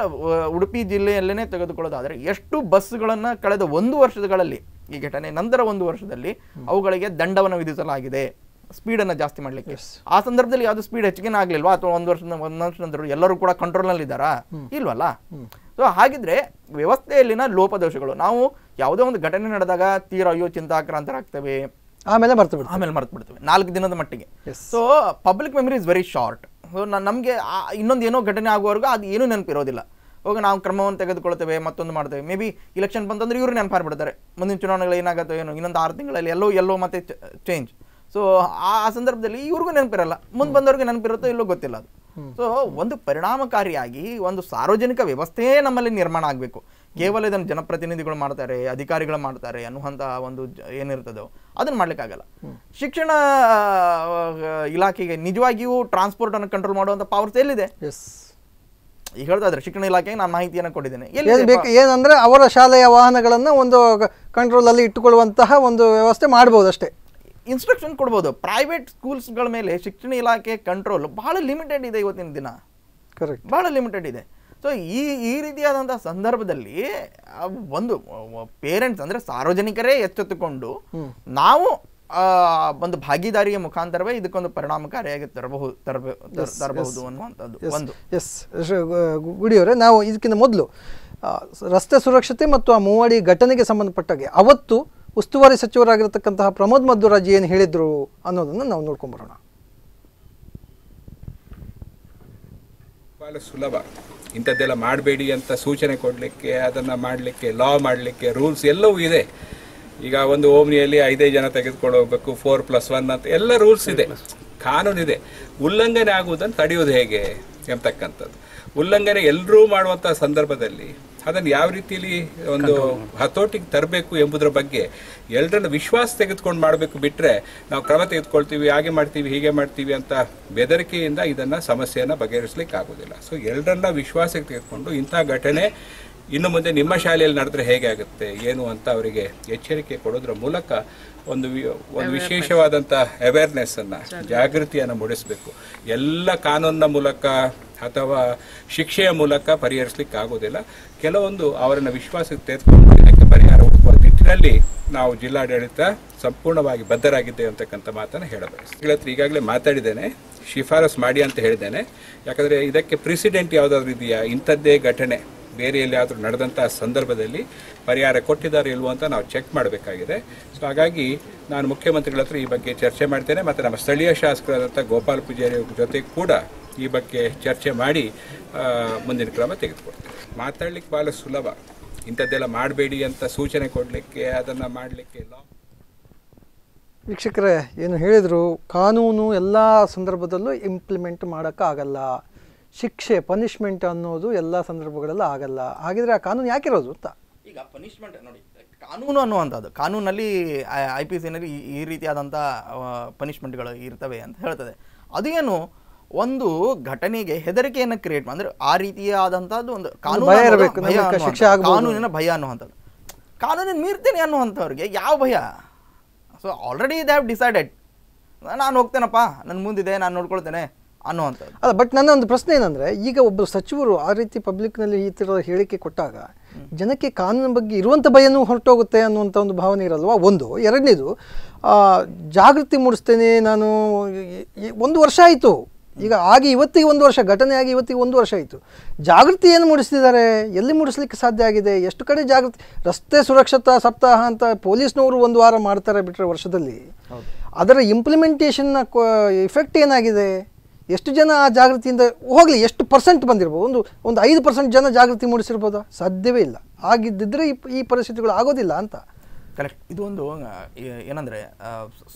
ಉಡುಪಿ ಜಿಲ್ಲೆಯಲ್ಲೇ ತೆಗೆದುಕೊಳ್ಳೋದಾದರೆ ಎಷ್ಟು ಬಸ್ಗಳನ್ನು ಕಳೆದ ಒಂದು ವರ್ಷಗಳಲ್ಲಿ ಈ ಘಟನೆ ನಂತರ ಒಂದು ವರ್ಷದಲ್ಲಿ ಅವುಗಳಿಗೆ ದಂಡವನ್ನು ವಿಧಿಸಲಾಗಿದೆ ಸ್ಪೀಡನ್ನು ಜಾಸ್ತಿ ಮಾಡಲಿಕ್ಕೆ ಆ ಸಂದರ್ಭದಲ್ಲಿ ಯಾವುದು ಸ್ಪೀಡ್ ಹೆಚ್ಚಿಗೆ ಆಗಲಿಲ್ವಾ ಅಥವಾ ಒಂದು ವರ್ಷದ ಒಂದು ವರ್ಷ ನಂತರ ಎಲ್ಲರೂ ಕೂಡ ಕಂಟ್ರೋಲ್ನಲ್ಲಿದ್ದಾರಾ ಇಲ್ವಲ್ಲ ಸೊ ಹಾಗಿದ್ರೆ ವ್ಯವಸ್ಥೆಯಲ್ಲಿನ ಲೋಪದೋಷಗಳು ನಾವು ಯಾವುದೋ ಒಂದು ಘಟನೆ ನಡೆದಾಗ ತೀರ ಅಯ್ಯೋ ಚಿಂತಾಕ್ರಾಂತರಾಗ್ತವೆ ಆಮೇಲೆ ಮರ್ತು ಆಮೇಲೆ ಮರ್ತು ಬಿಡ್ತವೆ ನಾಲ್ಕು ದಿನದ ಮಟ್ಟಿಗೆ so public memory is very short ನಮಗೆ ಇನ್ನೊಂದು ಏನೋ ಘಟನೆ ಆಗುವವರೆಗೂ ಅದು ಏನೂ ನೆನಪಿರೋದಿಲ್ಲ ಹೋಗಿ ನಾವು ಕ್ರಮವನ್ನು ತೆಗೆದುಕೊಳ್ತೇವೆ ಮತ್ತೊಂದು ಮಾಡ್ತೇವೆ ಮೇ ಬಿ ಇಲೆಕ್ಷನ್ ಬಂತಂದ್ರೆ ಇವರು ನೆನಪಾರ್ಬಿಡ್ತಾರೆ ಮುಂದಿನ ಚುನಾವಣೆಗಳು ಏನಾಗುತ್ತೋ ಏನು ಇನ್ನೊಂದು ಆರು ತಿಂಗಳಲ್ಲಿ ಎಲ್ಲೋ ಎಲ್ಲೋ ಮತ್ತೆ ಚೇಂಜ್ ಸೊ ಆ ಸಂದರ್ಭದಲ್ಲಿ ಇವ್ರಿಗೂ ನೆನಪಿರಲ್ಲ ಮುಂದೆ ಬಂದವ್ರಿಗೆ ನೆನಪಿರುತ್ತೋ ಇಲ್ಲೋ ಗೊತ್ತಿಲ್ಲ ಅದು ಸೊ ಒಂದು ಪರಿಣಾಮಕಾರಿಯಾಗಿ ಒಂದು ಸಾರ್ವಜನಿಕ ವ್ಯವಸ್ಥೆಯೇ ನಮ್ಮಲ್ಲಿ ನಿರ್ಮಾಣ ಆಗಬೇಕು ಕೇವಲ ಇದನ್ನು ಜನಪ್ರತಿನಿಧಿಗಳು ಮಾಡ್ತಾರೆ ಅಧಿಕಾರಿಗಳು ಮಾಡ್ತಾರೆ ಅನ್ನುವಂತಹ ಒಂದು ಏನಿರ್ತದೋ ಅದನ್ನು ಮಾಡ್ಲಿಕ್ಕಾಗಲ್ಲ ಶಿಕ್ಷಣ ಇಲಾಖೆಗೆ ನಿಜವಾಗಿಯೂ ಟ್ರಾನ್ಸ್ಪೋರ್ಟ್ ಅನ್ನು ಕಂಟ್ರೋಲ್ ಮಾಡುವಂತ ಪವರ್ ಎಲ್ಲಿದೆ ಈಗ ಹೇಳ್ತಾ ಇದ್ರೆ ಶಿಕ್ಷಣ ಇಲಾಖೆಗೆ ನಾನು ಮಾಹಿತಿಯನ್ನು ಕೊಟ್ಟಿದ್ದೇನೆ ಏನಂದ್ರೆ ಅವರ ಶಾಲೆಯ ವಾಹನಗಳನ್ನು ಒಂದು ಕಂಟ್ರೋಲ್ ಅಲ್ಲಿ ಇಟ್ಟುಕೊಳ್ಳುವಂತಹ ಒಂದು ವ್ಯವಸ್ಥೆ ಮಾಡಬಹುದು ಅಷ್ಟೇ ಇನ್ಸ್ಟ್ರಕ್ಷನ್ ಕೊಡ್ಬೋದು ಪ್ರೈವೇಟ್ ಸ್ಕೂಲ್ಸ್ಗಳ ಮೇಲೆ ಶಿಕ್ಷಣ ಇಲಾಖೆ ಕಂಟ್ರೋಲ್ ಬಹಳ ಲಿಮಿಟೆಡ್ ಇದೆ ಇವತ್ತಿನ ದಿನ ಕರೆಕ್ಟ್ ಬಹಳ ಲಿಮಿಟೆಡ್ ಇದೆ ಸೊ ಈ ಈ ರೀತಿಯಾದಂಥ ಸಂದರ್ಭದಲ್ಲಿ ಒಂದು ಪೇರೆಂಟ್ಸ್ ಅಂದರೆ ಸಾರ್ವಜನಿಕರೇ ಎಚ್ಚೆತ್ತುಕೊಂಡು ನಾವು ಒಂದು ಭಾಗಿದಾರಿಯ ಮುಖಾಂತರವೇ ಇದಕ್ಕೊಂದು ಪರಿಣಾಮಕಾರಿಯಾಗಿ ತರಬಹುದು ತರಬಹುದು ಅನ್ನುವಂಥದ್ದು ಒಂದು ಎಸ್ ಗುಡಿಯವರೇ ನಾವು ಇದಕ್ಕಿಂತ ಮೊದಲು ರಸ್ತೆ ಸುರಕ್ಷತೆ ಮತ್ತು ಆ ಮೂವಾಡಿ ಘಟನೆಗೆ ಸಂಬಂಧಪಟ್ಟಾಗೆ ಅವತ್ತು ಉಸ್ತುವಾರಿ ಸಚಿವರಾಗಿರತಕ್ಕಂತಹ ಪ್ರಮೋದ್ ಮಧುರಾಜ್ ಏನು ಹೇಳಿದರು ಅನ್ನೋದನ್ನು ನಾವು ನೋಡ್ಕೊಂಡ್ಬರೋಣ ಸುಲಭ ಇಂಥದ್ದೆಲ್ಲ ಮಾಡಬೇಡಿ ಅಂತ ಸೂಚನೆ ಕೊಡಲಿಕ್ಕೆ ಅದನ್ನು ಮಾಡಲಿಕ್ಕೆ ಲಾ ಮಾಡಲಿಕ್ಕೆ ರೂಲ್ಸ್ ಎಲ್ಲವೂ ಇದೆ ಈಗ ಒಂದು ಓಮ್ನಿಯಲ್ಲಿ ಐದೇ ಜನ ತೆಗೆದುಕೊಂಡು ಹೋಗಬೇಕು ಫೋರ್ ಪ್ಲಸ್ ಒನ್ ಅಂತ ಎಲ್ಲ ರೂಲ್ಸ್ ಇದೆ ಕಾನೂನಿದೆ ಉಲ್ಲಂಘನೆ ಆಗುವುದನ್ನು ತಡೆಯುವುದು ಹೇಗೆ ಎಂಬತಕ್ಕಂಥದ್ದು ಉಲ್ಲಂಘನೆ ಎಲ್ಲರೂ ಮಾಡುವಂಥ ಸಂದರ್ಭದಲ್ಲಿ ಅದನ್ನು ಯಾವ ರೀತಿಯಲ್ಲಿ ಒಂದು ಹತೋಟಿಗೆ ತರಬೇಕು ಎಂಬುದರ ಬಗ್ಗೆ ಎಲ್ಲರನ್ನ ವಿಶ್ವಾಸ ತೆಗೆದುಕೊಂಡು ಮಾಡಬೇಕು ಬಿಟ್ಟರೆ ನಾವು ಕ್ರಮ ತೆಗೆದುಕೊಳ್ತೀವಿ ಹಾಗೆ ಮಾಡ್ತೀವಿ ಹೀಗೆ ಮಾಡ್ತೀವಿ ಅಂತ ಬೆದರಿಕೆಯಿಂದ ಇದನ್ನು ಸಮಸ್ಯೆಯನ್ನು ಬಗೆಹರಿಸಲಿಕ್ಕೆ ಆಗೋದಿಲ್ಲ ಸೊ ಎಲ್ಲರನ್ನ ವಿಶ್ವಾಸಕ್ಕೆ ತೆಗೆದುಕೊಂಡು ಇಂಥ ಘಟನೆ ಇನ್ನು ಮುಂದೆ ನಿಮ್ಮ ಶಾಲೆಯಲ್ಲಿ ನಡೆದ್ರೆ ಹೇಗೆ ಆಗುತ್ತೆ ಏನು ಅಂತ ಅವರಿಗೆ ಎಚ್ಚರಿಕೆ ಕೊಡೋದ್ರ ಮೂಲಕ ಒಂದು ಒಂದು ವಿಶೇಷವಾದಂಥ ಅವೇರ್ನೆಸ್ಸನ್ನು ಜಾಗೃತಿಯನ್ನು ಮೂಡಿಸಬೇಕು ಎಲ್ಲ ಕಾನೂನಿನ ಮೂಲಕ ಅಥವಾ ಶಿಕ್ಷೆಯ ಮೂಲಕ ಪರಿಹರಿಸಲಿಕ್ಕೆ ಆಗೋದಿಲ್ಲ ಕೆಲವೊಂದು ಅವರನ್ನು ವಿಶ್ವಾಸಕ್ಕೆ ತೆಗೆದುಕೊಂಡು ಇದಕ್ಕೆ ಪರಿಹಾರ ಹುಡುಕುವ ನಿಟ್ಟಿನಲ್ಲಿ ನಾವು ಜಿಲ್ಲಾಡಳಿತ ಸಂಪೂರ್ಣವಾಗಿ ಬದ್ಧರಾಗಿದ್ದೇವೆ ಅಂತಕ್ಕಂಥ ಮಾತನ್ನು ಹೇಳಬೇಕು ಈಗಾಗಲೇ ಮಾತಾಡಿದ್ದೇನೆ ಶಿಫಾರಸ್ ಮಾಡಿ ಅಂತ ಹೇಳಿದ್ದೇನೆ ಯಾಕಂದರೆ ಇದಕ್ಕೆ ಪ್ರೆಸಿಡೆಂಟ್ ಯಾವುದಾದ್ರು ಇದೆಯಾ ಇಂಥದ್ದೇ ಘಟನೆ ಬೇರೆ ಎಲ್ಲಿಯಾದರೂ ನಡೆದಂಥ ಸಂದರ್ಭದಲ್ಲಿ ಪರಿಹಾರ ಕೊಟ್ಟಿದ್ದಾರೆ ಇಲ್ವೋ ಅಂತ ನಾವು ಚೆಕ್ ಮಾಡಬೇಕಾಗಿದೆ ಸೊ ಹಾಗಾಗಿ ನಾನು ಮುಖ್ಯಮಂತ್ರಿಗಳ ಹತ್ರ ಈ ಬಗ್ಗೆ ಚರ್ಚೆ ಮಾಡ್ತೇನೆ ಮತ್ತು ನಮ್ಮ ಸ್ಥಳೀಯ ಶಾಸಕರಾದಂಥ ಗೋಪಾಲ್ ಪೂಜಾರಿ ಜೊತೆ ಕೂಡ ಈ ಬಗ್ಗೆ ಚರ್ಚೆ ಮಾಡಿ ಮುಂದಿನ ಕ್ರಮ ತೆಗೆದುಕೊಡ್ತೇನೆ ಮಾತಾಡಲಿಕ್ಕೆ ಭಾಳ ಸುಲಭ ಇಂಥದ್ದೆಲ್ಲ ಮಾಡಬೇಡಿ ಅಂತ ಸೂಚನೆ ಕೊಡಲಿಕ್ಕೆ ಅದನ್ನು ಮಾಡಲಿಕ್ಕೆ ಇಲ್ಲ ವೀಕ್ಷಕರೇ ಏನು ಹೇಳಿದರು ಕಾನೂನು ಎಲ್ಲ ಸಂದರ್ಭದಲ್ಲೂ ಇಂಪ್ಲಿಮೆಂಟ್ ಮಾಡೋಕ್ಕಾಗಲ್ಲ ಶಿಕ್ಷೆ ಪನಿಷ್ಮೆಂಟ್ ಅನ್ನೋದು ಎಲ್ಲ ಸಂದರ್ಭಗಳೆಲ್ಲ ಆಗಲ್ಲ ಹಾಗಿದ್ರೆ ಆ ಕಾನೂನು ಯಾಕಿರೋದು ಅಂತ ಈಗ ಪನಿಷ್ಮೆಂಟ್ ನೋಡಿ ಕಾನೂನು ಅನ್ನುವಂಥದ್ದು ಕಾನೂನಲ್ಲಿ ಐ ಪಿ ಸಿನಲ್ಲಿ ಈ ರೀತಿಯಾದಂಥ ಪನಿಷ್ಮೆಂಟ್ಗಳು ಇರ್ತವೆ ಅಂತ ಹೇಳ್ತದೆ ಏನು ಒಂದು ಘಟನೆಗೆ ಹೆದರಿಕೆಯನ್ನು ಕ್ರಿಯೇಟ್ ಅಂದರೆ ಆ ರೀತಿಯಾದಂಥದ್ದು ಒಂದು ಕಾನೂನು ಕಾನೂನಿನ ಭಯ ಅನ್ನುವಂಥದ್ದು ಕಾನೂನಿನ ಮೀರ್ತೀನಿ ಅನ್ನುವಂಥವ್ರಿಗೆ ಯಾವ ಭಯ so already they have decided ನಾನು ಹೋಗ್ತೇನಪ್ಪ ನನ್ನ ಮುಂದಿದೆ ನಾನು ನೋಡ್ಕೊಳ್ತೇನೆ ಅನ್ನುವಂಥದ್ದು ಅಲ್ಲ ಬಟ್ ನನ್ನ ಒಂದು ಪ್ರಶ್ನೆ ಏನಂದರೆ ಈಗ ಒಬ್ಬರು ಸಚಿವರು ಆ ರೀತಿ ಪಬ್ಲಿಕ್ನಲ್ಲಿ ಈ ಥರ ಹೇಳಿಕೆ ಕೊಟ್ಟಾಗ ಜನಕ್ಕೆ ಕಾನೂನು ಬಗ್ಗೆ ಇರುವಂಥ ಭಯನೂ ಹೊರಟೋಗುತ್ತೆ ಅನ್ನುವಂಥ ಒಂದು ಭಾವನೆ ಇರಲ್ವಾ ಒಂದು ಎರಡನೇದು ಜಾಗೃತಿ ಮೂಡಿಸ್ತೇನೆ ನಾನು ಒಂದು ವರ್ಷ ಆಯಿತು ಈಗ ಆಗಿ ಇವತ್ತಿಗೆ ಒಂದು ವರ್ಷ ಘಟನೆ ಆಗಿ ಇವತ್ತಿಗೆ ಒಂದು ವರ್ಷ ಆಯಿತು ಜಾಗೃತಿ ಏನು ಮೂಡಿಸ್ತಿದ್ದಾರೆ ಎಲ್ಲಿ ಮೂಡಿಸ್ಲಿಕ್ಕೆ ಸಾಧ್ಯ ಆಗಿದೆ ಎಷ್ಟು ಕಡೆ ಜಾಗೃತಿ ರಸ್ತೆ ಸುರಕ್ಷತಾ ಸಪ್ತಾಹ ಅಂತ ಪೊಲೀಸ್ನವರು ಒಂದು ವಾರ ಮಾಡ್ತಾರೆ ಬಿಟ್ಟರೆ ವರ್ಷದಲ್ಲಿ ಅದರ ಇಂಪ್ಲಿಮೆಂಟೇಷನ್ನ ಇಫೆಕ್ಟ್ ಏನಾಗಿದೆ ಎಷ್ಟು ಜನ ಆ ಜಾಗೃತಿಯಿಂದ ಹೋಗಲಿ ಎಷ್ಟು ಪರ್ಸೆಂಟ್ ಬಂದಿರ್ಬೋದು ಒಂದು ಒಂದು ಐದು ಪರ್ಸೆಂಟ್ ಜನ ಜಾಗೃತಿ ಮೂಡಿಸಿರ್ಬೋದು ಸಾಧ್ಯವೇ ಇಲ್ಲ ಆಗಿದ್ದಿದ್ರೆ ಈ ಈ ಪರಿಸ್ಥಿತಿಗಳು ಆಗೋದಿಲ್ಲ ಅಂತ ಕರೆಕ್ಟ್ ಇದು ಒಂದು ಏನಂದರೆ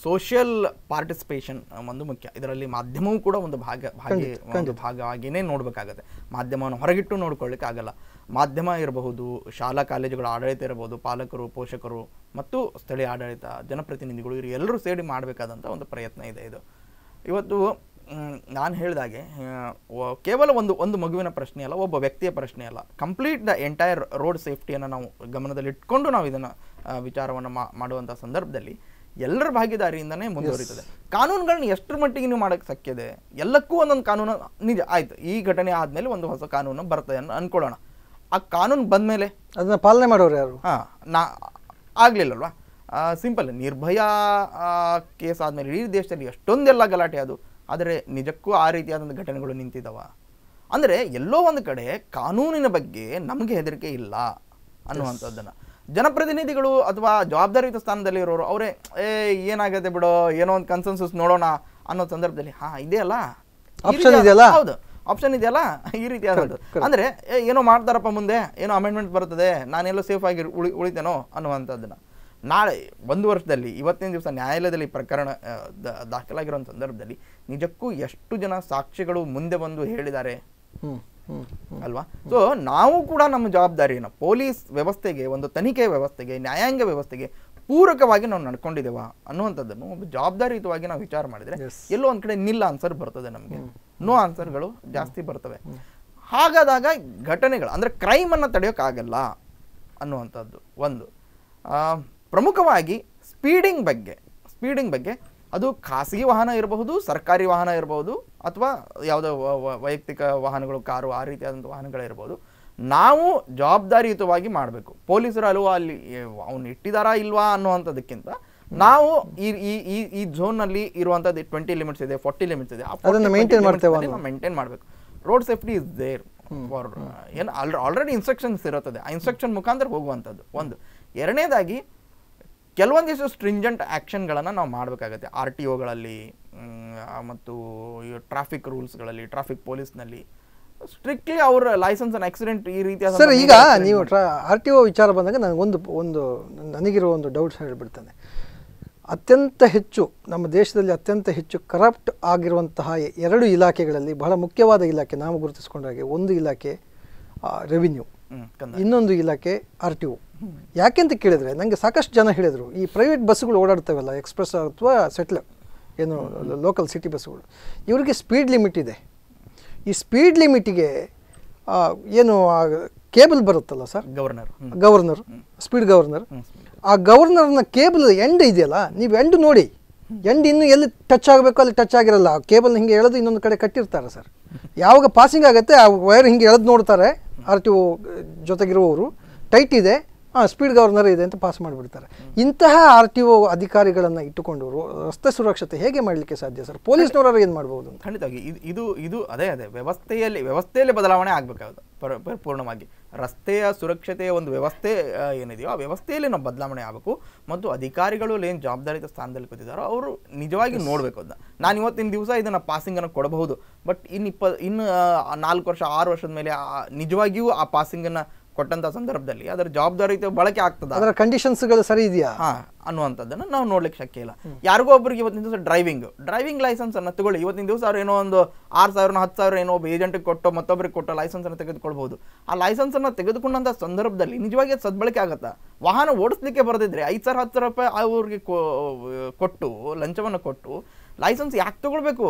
ಸೋಷಿಯಲ್ ಪಾರ್ಟಿಸಿಪೇಷನ್ ಒಂದು ಮುಖ್ಯ ಇದರಲ್ಲಿ ಮಾಧ್ಯಮವೂ ಕೂಡ ಒಂದು ಭಾಗ ಭಾಗ ಒಂದು ಭಾಗವಾಗಿಯೇ ನೋಡಬೇಕಾಗತ್ತೆ ಮಾಧ್ಯಮವನ್ನು ಹೊರಗಿಟ್ಟು ನೋಡ್ಕೊಳ್ಳಿಕ್ಕೆ ಆಗಲ್ಲ ಮಾಧ್ಯಮ ಇರಬಹುದು ಶಾಲಾ ಕಾಲೇಜುಗಳ ಆಡಳಿತ ಇರಬಹುದು ಪಾಲಕರು ಪೋಷಕರು ಮತ್ತು ಸ್ಥಳೀಯ ಆಡಳಿತ ಜನಪ್ರತಿನಿಧಿಗಳು ಇವರು ಎಲ್ಲರೂ ಸೇರಿ ಮಾಡಬೇಕಾದಂಥ ಒಂದು ಪ್ರಯತ್ನ ಇದೆ ಇದು ಇವತ್ತು ನಾನು ಹೇಳಿದಾಗೆ ಕೇವಲ ಒಂದು ಒಂದು ಮಗುವಿನ ಪ್ರಶ್ನೆ ಅಲ್ಲ ಒಬ್ಬ ವ್ಯಕ್ತಿಯ ಪ್ರಶ್ನೆ ಅಲ್ಲ ಕಂಪ್ಲೀಟ್ ದ ಎಂಟೈರ್ ರೋಡ್ ಸೇಫ್ಟಿಯನ್ನು ನಾವು ಗಮನದಲ್ಲಿಟ್ಕೊಂಡು ನಾವು ಇದನ್ನು ವಿಚಾರವನ್ನು ಮಾಡುವಂಥ ಸಂದರ್ಭದಲ್ಲಿ ಎಲ್ಲರ ಭಾಗಿದಾರಿಯಿಂದನೇ ಮುಂದುವರಿತದೆ ಕಾನೂನುಗಳನ್ನ ಎಷ್ಟರ ಮಟ್ಟಿಗೆ ನೀವು ಮಾಡೋಕ್ಕೆ ಸಕ್ಕಿದೆ ಎಲ್ಲಕ್ಕೂ ಒಂದೊಂದು ಕಾನೂನು ನಿಜ ಆಯಿತು ಈ ಘಟನೆ ಆದಮೇಲೆ ಒಂದು ಹೊಸ ಕಾನೂನು ಬರ್ತದೆ ಅನ್ಕೊಳ್ಳೋಣ ಆ ಕಾನೂನು ಬಂದ ಮೇಲೆ ಅದನ್ನ ಪಾಲನೆ ಮಾಡೋರು ಯಾರು ಹಾಂ ನಾ ಆಗಲಿಲ್ಲಲ್ವಾ ಸಿಂಪಲ್ ನಿರ್ಭಯ ಕೇಸ್ ಆದಮೇಲೆ ಇಡೀ ದೇಶದಲ್ಲಿ ಎಷ್ಟೊಂದೆಲ್ಲ ಗಲಾಟೆ ಅದು ಆದರೆ ನಿಜಕ್ಕೂ ಆ ರೀತಿಯಾದಂಥ ಘಟನೆಗಳು ನಿಂತಿದ್ದಾವ ಅಂದರೆ ಎಲ್ಲೋ ಒಂದು ಕಡೆ ಕಾನೂನಿನ ಬಗ್ಗೆ ನಮಗೆ ಹೆದರಿಕೆ ಇಲ್ಲ ಅನ್ನುವಂಥದ್ದನ್ನು ಜನಪ್ರತಿನಿಧಿಗಳು ಅಥವಾ ಜವಾಬ್ದಾರಿಯುತ ಸ್ಥಾನದಲ್ಲಿ ಇರೋರು ಅವರೇ ಏ ಏನಾಗತ್ತೆ ಬಿಡೋ ಏನೋ ಒಂದು ಕನ್ಸನ್ಸಸ್ ನೋಡೋಣ ಅನ್ನೋ ಸಂದರ್ಭದಲ್ಲಿ ಹಾಂ ಇದೆಯಲ್ಲ ಹೌದು ಆಪ್ಷನ್ ಇದೆಯಲ್ಲ ಈ ರೀತಿ ಆದದ್ದು ಅಂದರೆ ಏನೋ ಮಾಡ್ತಾರಪ್ಪ ಮುಂದೆ ಏನೋ ಅಮೆಂಡ್ಮೆಂಟ್ ಬರ್ತದೆ ನಾನೆಲ್ಲೋ ಸೇಫ್ ಆಗಿ ಉಳಿ ಉಳಿತೇನೋ ಅನ್ನುವಂಥದ್ದನ್ನು ನಾಳೆ ಒಂದು ವರ್ಷದಲ್ಲಿ ಇವತ್ತಿನ ದಿವಸ ನ್ಯಾಯಾಲಯದಲ್ಲಿ ಪ್ರಕರಣ ದಾಖಲಾಗಿರೋ ಸಂದರ್ಭದಲ್ಲಿ ನಿಜಕ್ಕೂ ಎಷ್ಟು ಜನ ಸಾಕ್ಷಿಗಳು ಮುಂದೆ ಬಂದು ಹೇಳಿದ್ದಾರೆ ಅಲ್ವಾ ಸೊ ನಾವು ಕೂಡ ನಮ್ಮ ಜವಾಬ್ದಾರಿ ಪೊಲೀಸ್ ವ್ಯವಸ್ಥೆಗೆ ಒಂದು ತನಿಖೆ ವ್ಯವಸ್ಥೆಗೆ ನ್ಯಾಯಾಂಗ ವ್ಯವಸ್ಥೆಗೆ ಪೂರಕವಾಗಿ ನಾವು ನಡ್ಕೊಂಡಿದ್ದೇವ ಅನ್ನುವಂಥದ್ದನ್ನು ಒಂದು ಜವಾಬ್ದಾರಿಯುತವಾಗಿ ನಾವು ವಿಚಾರ ಮಾಡಿದ್ರೆ ಎಲ್ಲೋ ಒಂದ್ ಕಡೆ ನಿಲ್ಲ ಆನ್ಸರ್ ಬರ್ತದೆ ನಮಗೆ ನೋ ಆನ್ಸರ್ಗಳು ಜಾಸ್ತಿ ಬರ್ತವೆ ಹಾಗಾದಾಗ ಘಟನೆಗಳು ಅಂದ್ರೆ ಕ್ರೈಮ್ ಅನ್ನ ತಡೆಯೋಕ್ಕಾಗಲ್ಲ ಅನ್ನುವಂಥದ್ದು ಒಂದು ಪ್ರಮುಖವಾಗಿ ಸ್ಪೀಡಿಂಗ್ ಬಗ್ಗೆ ಸ್ಪೀಡಿಂಗ್ ಬಗ್ಗೆ ಅದು ಖಾಸಗಿ ವಾಹನ ಇರಬಹುದು ಸರ್ಕಾರಿ ವಾಹನ ಇರಬಹುದು ಅಥವಾ ಯಾವುದೋ ವೈಯಕ್ತಿಕ ವಾಹನಗಳು ಕಾರು ಆ ರೀತಿಯಾದಂಥ ವಾಹನಗಳಿರ್ಬೋದು ನಾವು ಜವಾಬ್ದಾರಿಯುತವಾಗಿ ಮಾಡಬೇಕು ಪೊಲೀಸರು ಅಲ್ವ ಅಲ್ಲಿ ಅವನು ಇಟ್ಟಿದಾರಾ ಇಲ್ವಾ ಅನ್ನುವಂಥದ್ದಕ್ಕಿಂತ ನಾವು ಈ ಈ ಈ ಝೋನ್ನಲ್ಲಿ ಇರುವಂಥದ್ದು ಟ್ವೆಂಟಿ ಲಿಮಿಟ್ಸ್ ಇದೆ ಫೋರ್ಟಿ ಲಿಮಿಟ್ಸ್ ಇದೆ ಮೇಂಟೈನ್ ಮಾಡಬೇಕು road safety is there for ಏನು ಆಲ್ರೆಡಿ ಇನ್ಸ್ಟ್ರಕ್ಷನ್ಸ್ ಇರುತ್ತದೆ ಆ ಇನ್ಸ್ಟ್ರಕ್ಷನ್ ಮುಖಾಂತರ ಹೋಗುವಂಥದ್ದು ಒಂದು ಎರಡನೇದಾಗಿ ಕೆಲವೊಂದಿಷ್ಟು ಸ್ಟ್ರಿಂಜೆಂಟ್ ಆ್ಯಕ್ಷನ್ಗಳನ್ನು ನಾವು ಮಾಡಬೇಕಾಗತ್ತೆ ಆರ್ ಟಿ ಒಗಳಲ್ಲಿ ಮತ್ತು ಟ್ರಾಫಿಕ್ ರೂಲ್ಸ್ಗಳಲ್ಲಿ ಟ್ರಾಫಿಕ್ ಪೊಲೀಸ್ನಲ್ಲಿ ಸ್ಟ್ರಿಕ್ಟ್ಲಿ ಅವರ ಲೈಸೆನ್ಸ್ ಅನ್ನು ಆಕ್ಸಿಡೆಂಟ್ ಈ ರೀತಿಯ ಸರ್ ಈಗ ನೀವು ಟ್ರಾ ಆರ್ ಟಿ ಒ ವಿಚಾರ ಬಂದಾಗ ನನಗೊಂದು ಒಂದು ನನಗಿರೋ ಒಂದು ಡೌಟ್ಸ್ ಹೇಳಿಬಿಡ್ತಾನೆ ಅತ್ಯಂತ ಹೆಚ್ಚು ನಮ್ಮ ದೇಶದಲ್ಲಿ ಅತ್ಯಂತ ಹೆಚ್ಚು ಕರಪ್ಟ್ ಆಗಿರುವಂತಹ ಎರಡು ಇಲಾಖೆಗಳಲ್ಲಿ ಬಹಳ ಮುಖ್ಯವಾದ ಇಲಾಖೆ ನಾವು ಗುರುತಿಸ್ಕೊಂಡಾಗೆ ಒಂದು ಇಲಾಖೆ ರೆವಿನ್ಯೂ ಇನ್ನೊಂದು ಇಲಾಖೆ ಆರ್ ಟಿ ಒ ಯಾಕೆಂತ ಕೇಳಿದರೆ ನನಗೆ ಸಾಕಷ್ಟು ಜನ ಹೇಳಿದರು ಈ ಪ್ರೈವೇಟ್ ಬಸ್ಸುಗಳು ಓಡಾಡ್ತವಲ್ಲ ಎಕ್ಸ್ಪ್ರೆಸ್ ಅಥವಾ ಸೆಟ್ಲ್ ಏನು ಲೋಕಲ್ ಸಿಟಿ ಬಸ್ಸುಗಳು ಇವರಿಗೆ ಸ್ಪೀಡ್ ಲಿಮಿಟ್ ಇದೆ ಈ ಸ್ಪೀಡ್ ಲಿಮಿಟಿಗೆ ಏನು ಕೇಬಲ್ ಬರುತ್ತಲ್ಲ sir governor governor speed governor ಆ ಗವರ್ನರ್ನ ಕೇಬಲ್ ಎಂಡ್ ಇದೆಯಲ್ಲ ನೀವು ಎಂಡ್ ನೋಡಿ ಎಂಡ್ ಇನ್ನು ಎಲ್ಲಿ ಟಚ್ ಆಗಬೇಕು ಅಲ್ಲಿ ಟಚ್ ಆಗಿರಲ್ಲ ಆ ಕೇಬಲ್ ಹಿಂಗೆ ಎಳೆದು ಇನ್ನೊಂದು ಕಡೆ ಕಟ್ಟಿರ್ತಾರೆ ಸರ್ ಯಾವಾಗ ಪಾಸಿಂಗ್ ಆಗುತ್ತೆ ಆ ವೈರ್ ಹಿಂಗೆ ಎಳೆದು ನೋಡ್ತಾರೆ ಆರ್ ಟಿ ಒ ಜೊತೆಗಿರುವವರು ಟೈಟ್ ಇದೆ ಸ್ಪೀಡ್ ಗವರ್ನರ್ ಇದೆ ಅಂತ ಪಾಸ್ ಮಾಡಿಬಿಡ್ತಾರೆ ಇಂತಹ ಆರ್ ಟಿ ಒ ಅಧಿಕಾರಿಗಳನ್ನು ಇಟ್ಟುಕೊಂಡು ರಸ್ತೆ ಸುರಕ್ಷತೆ ಹೇಗೆ ಮಾಡಲಿಕ್ಕೆ ಸಾಧ್ಯ ಸರ್ ಪೊಲೀಸ್ನವರು ಏನು ಮಾಡ್ಬೋದು ಖಂಡಿತವಾಗಿ ಇದು ಇದು ಇದು ಅದೇ ಅದೇ ವ್ಯವಸ್ಥೆಯಲ್ಲಿ ವ್ಯವಸ್ಥೆಯಲ್ಲಿ ಬದಲಾವಣೆ ಆಗಬೇಕಾಗುತ್ತೆ ಪರಿಪೂರ್ಣವಾಗಿ ರಸ್ತೆಯ ಸುರಕ್ಷತೆಯ ಒಂದು ವ್ಯವಸ್ಥೆ ಏನಿದೆಯೋ ಆ ವ್ಯವಸ್ಥೆಯಲ್ಲಿ ನಾವು ಬದಲಾವಣೆ ಆಗಬೇಕು ಮತ್ತು ಅಧಿಕಾರಿಗಳು ಏನು ಜವಾಬ್ದಾರಿತ ಸ್ಥಾನದಲ್ಲಿ ಕೂತಿದ್ದಾರೋ ಅವರು ನಿಜವಾಗಿ ನೋಡಬೇಕು ಅದನ್ನ ನಾನು ಇವತ್ತಿನ ದಿವಸ ಇದನ್ನು ಪಾಸಿಂಗನ್ನು ಕೊಡಬಹುದು ಬಟ್ ಇನ್ನು ಇಪ್ಪ ಇನ್ನು ನಾಲ್ಕು ವರ್ಷ ಆರು ವರ್ಷದ ಮೇಲೆ ನಿಜವಾಗಿಯೂ ಆ ಪಾಸಿಂಗನ್ನು ಕೊಟ್ಟಂತ ಸಂದರ್ಭದಲ್ಲಿ ಅದರ ಜವಾಬ್ದಾರಿಯುತ ಬಳಕೆ ಆಗ್ತದ ಅದರ ಕಂಡೀಷನ್ಸ್ಗಳು ಸರಿ ಇದೆಯಾ ಹಾಂ ಅನ್ನುವಂಥದ್ದನ್ನು ನಾವು ನೋಡ್ಲಿಕ್ಕೆ ಶಕ್ಯ ಇಲ್ಲ ಯಾರಿಗೋ ಒಬ್ಬರಿಗೆ ಇವತ್ತಿನ ದಿವಸ ಡ್ರೈವಿಂಗ್ ಡ್ರೈವಿಂಗ್ ಅನ್ನು ತಗೊಳ್ಳಿ ಇವತ್ತಿನ ದಿವಸ ಅವ್ರು ಏನೋ ಒಂದು ಆರು ಸಾವಿರ ಹತ್ತು ಸಾವಿರ ಏನೋ ಒಬ್ಬ ಏಜೆಂಟ್ಗೆ ಕೊಟ್ಟು ಮತ್ತೊಬ್ಬರಿಗೆ ಕೊಟ್ಟು ಅನ್ನು ತೆಗೆದುಕೊಳ್ಬಹುದು ಆ ಲೈಸೆನ್ಸ್ ಅನ್ನು ತೆಗೆದುಕೊಂಡಂತ ಸಂದರ್ಭದಲ್ಲಿ ನಿಜವಾಗಿ ಅದು ಸದ್ಬಳಕೆ ಆಗುತ್ತಾ ವಾಹನ ಓಡಿಸ್ಲಿಕ್ಕೆ ಬರದಿದ್ರೆ ಐದು ಸಾವಿರ ಹತ್ತು ಸಾವಿರ ರೂಪಾಯಿ ಅವ್ರಿಗೆ ಕೊಟ್ಟು ಲಂಚವನ್ನು ಕೊಟ್ಟು ಲೈಸೆನ್ಸ್ ಯಾಕೆ ತಗೊಳ್ಬೇಕು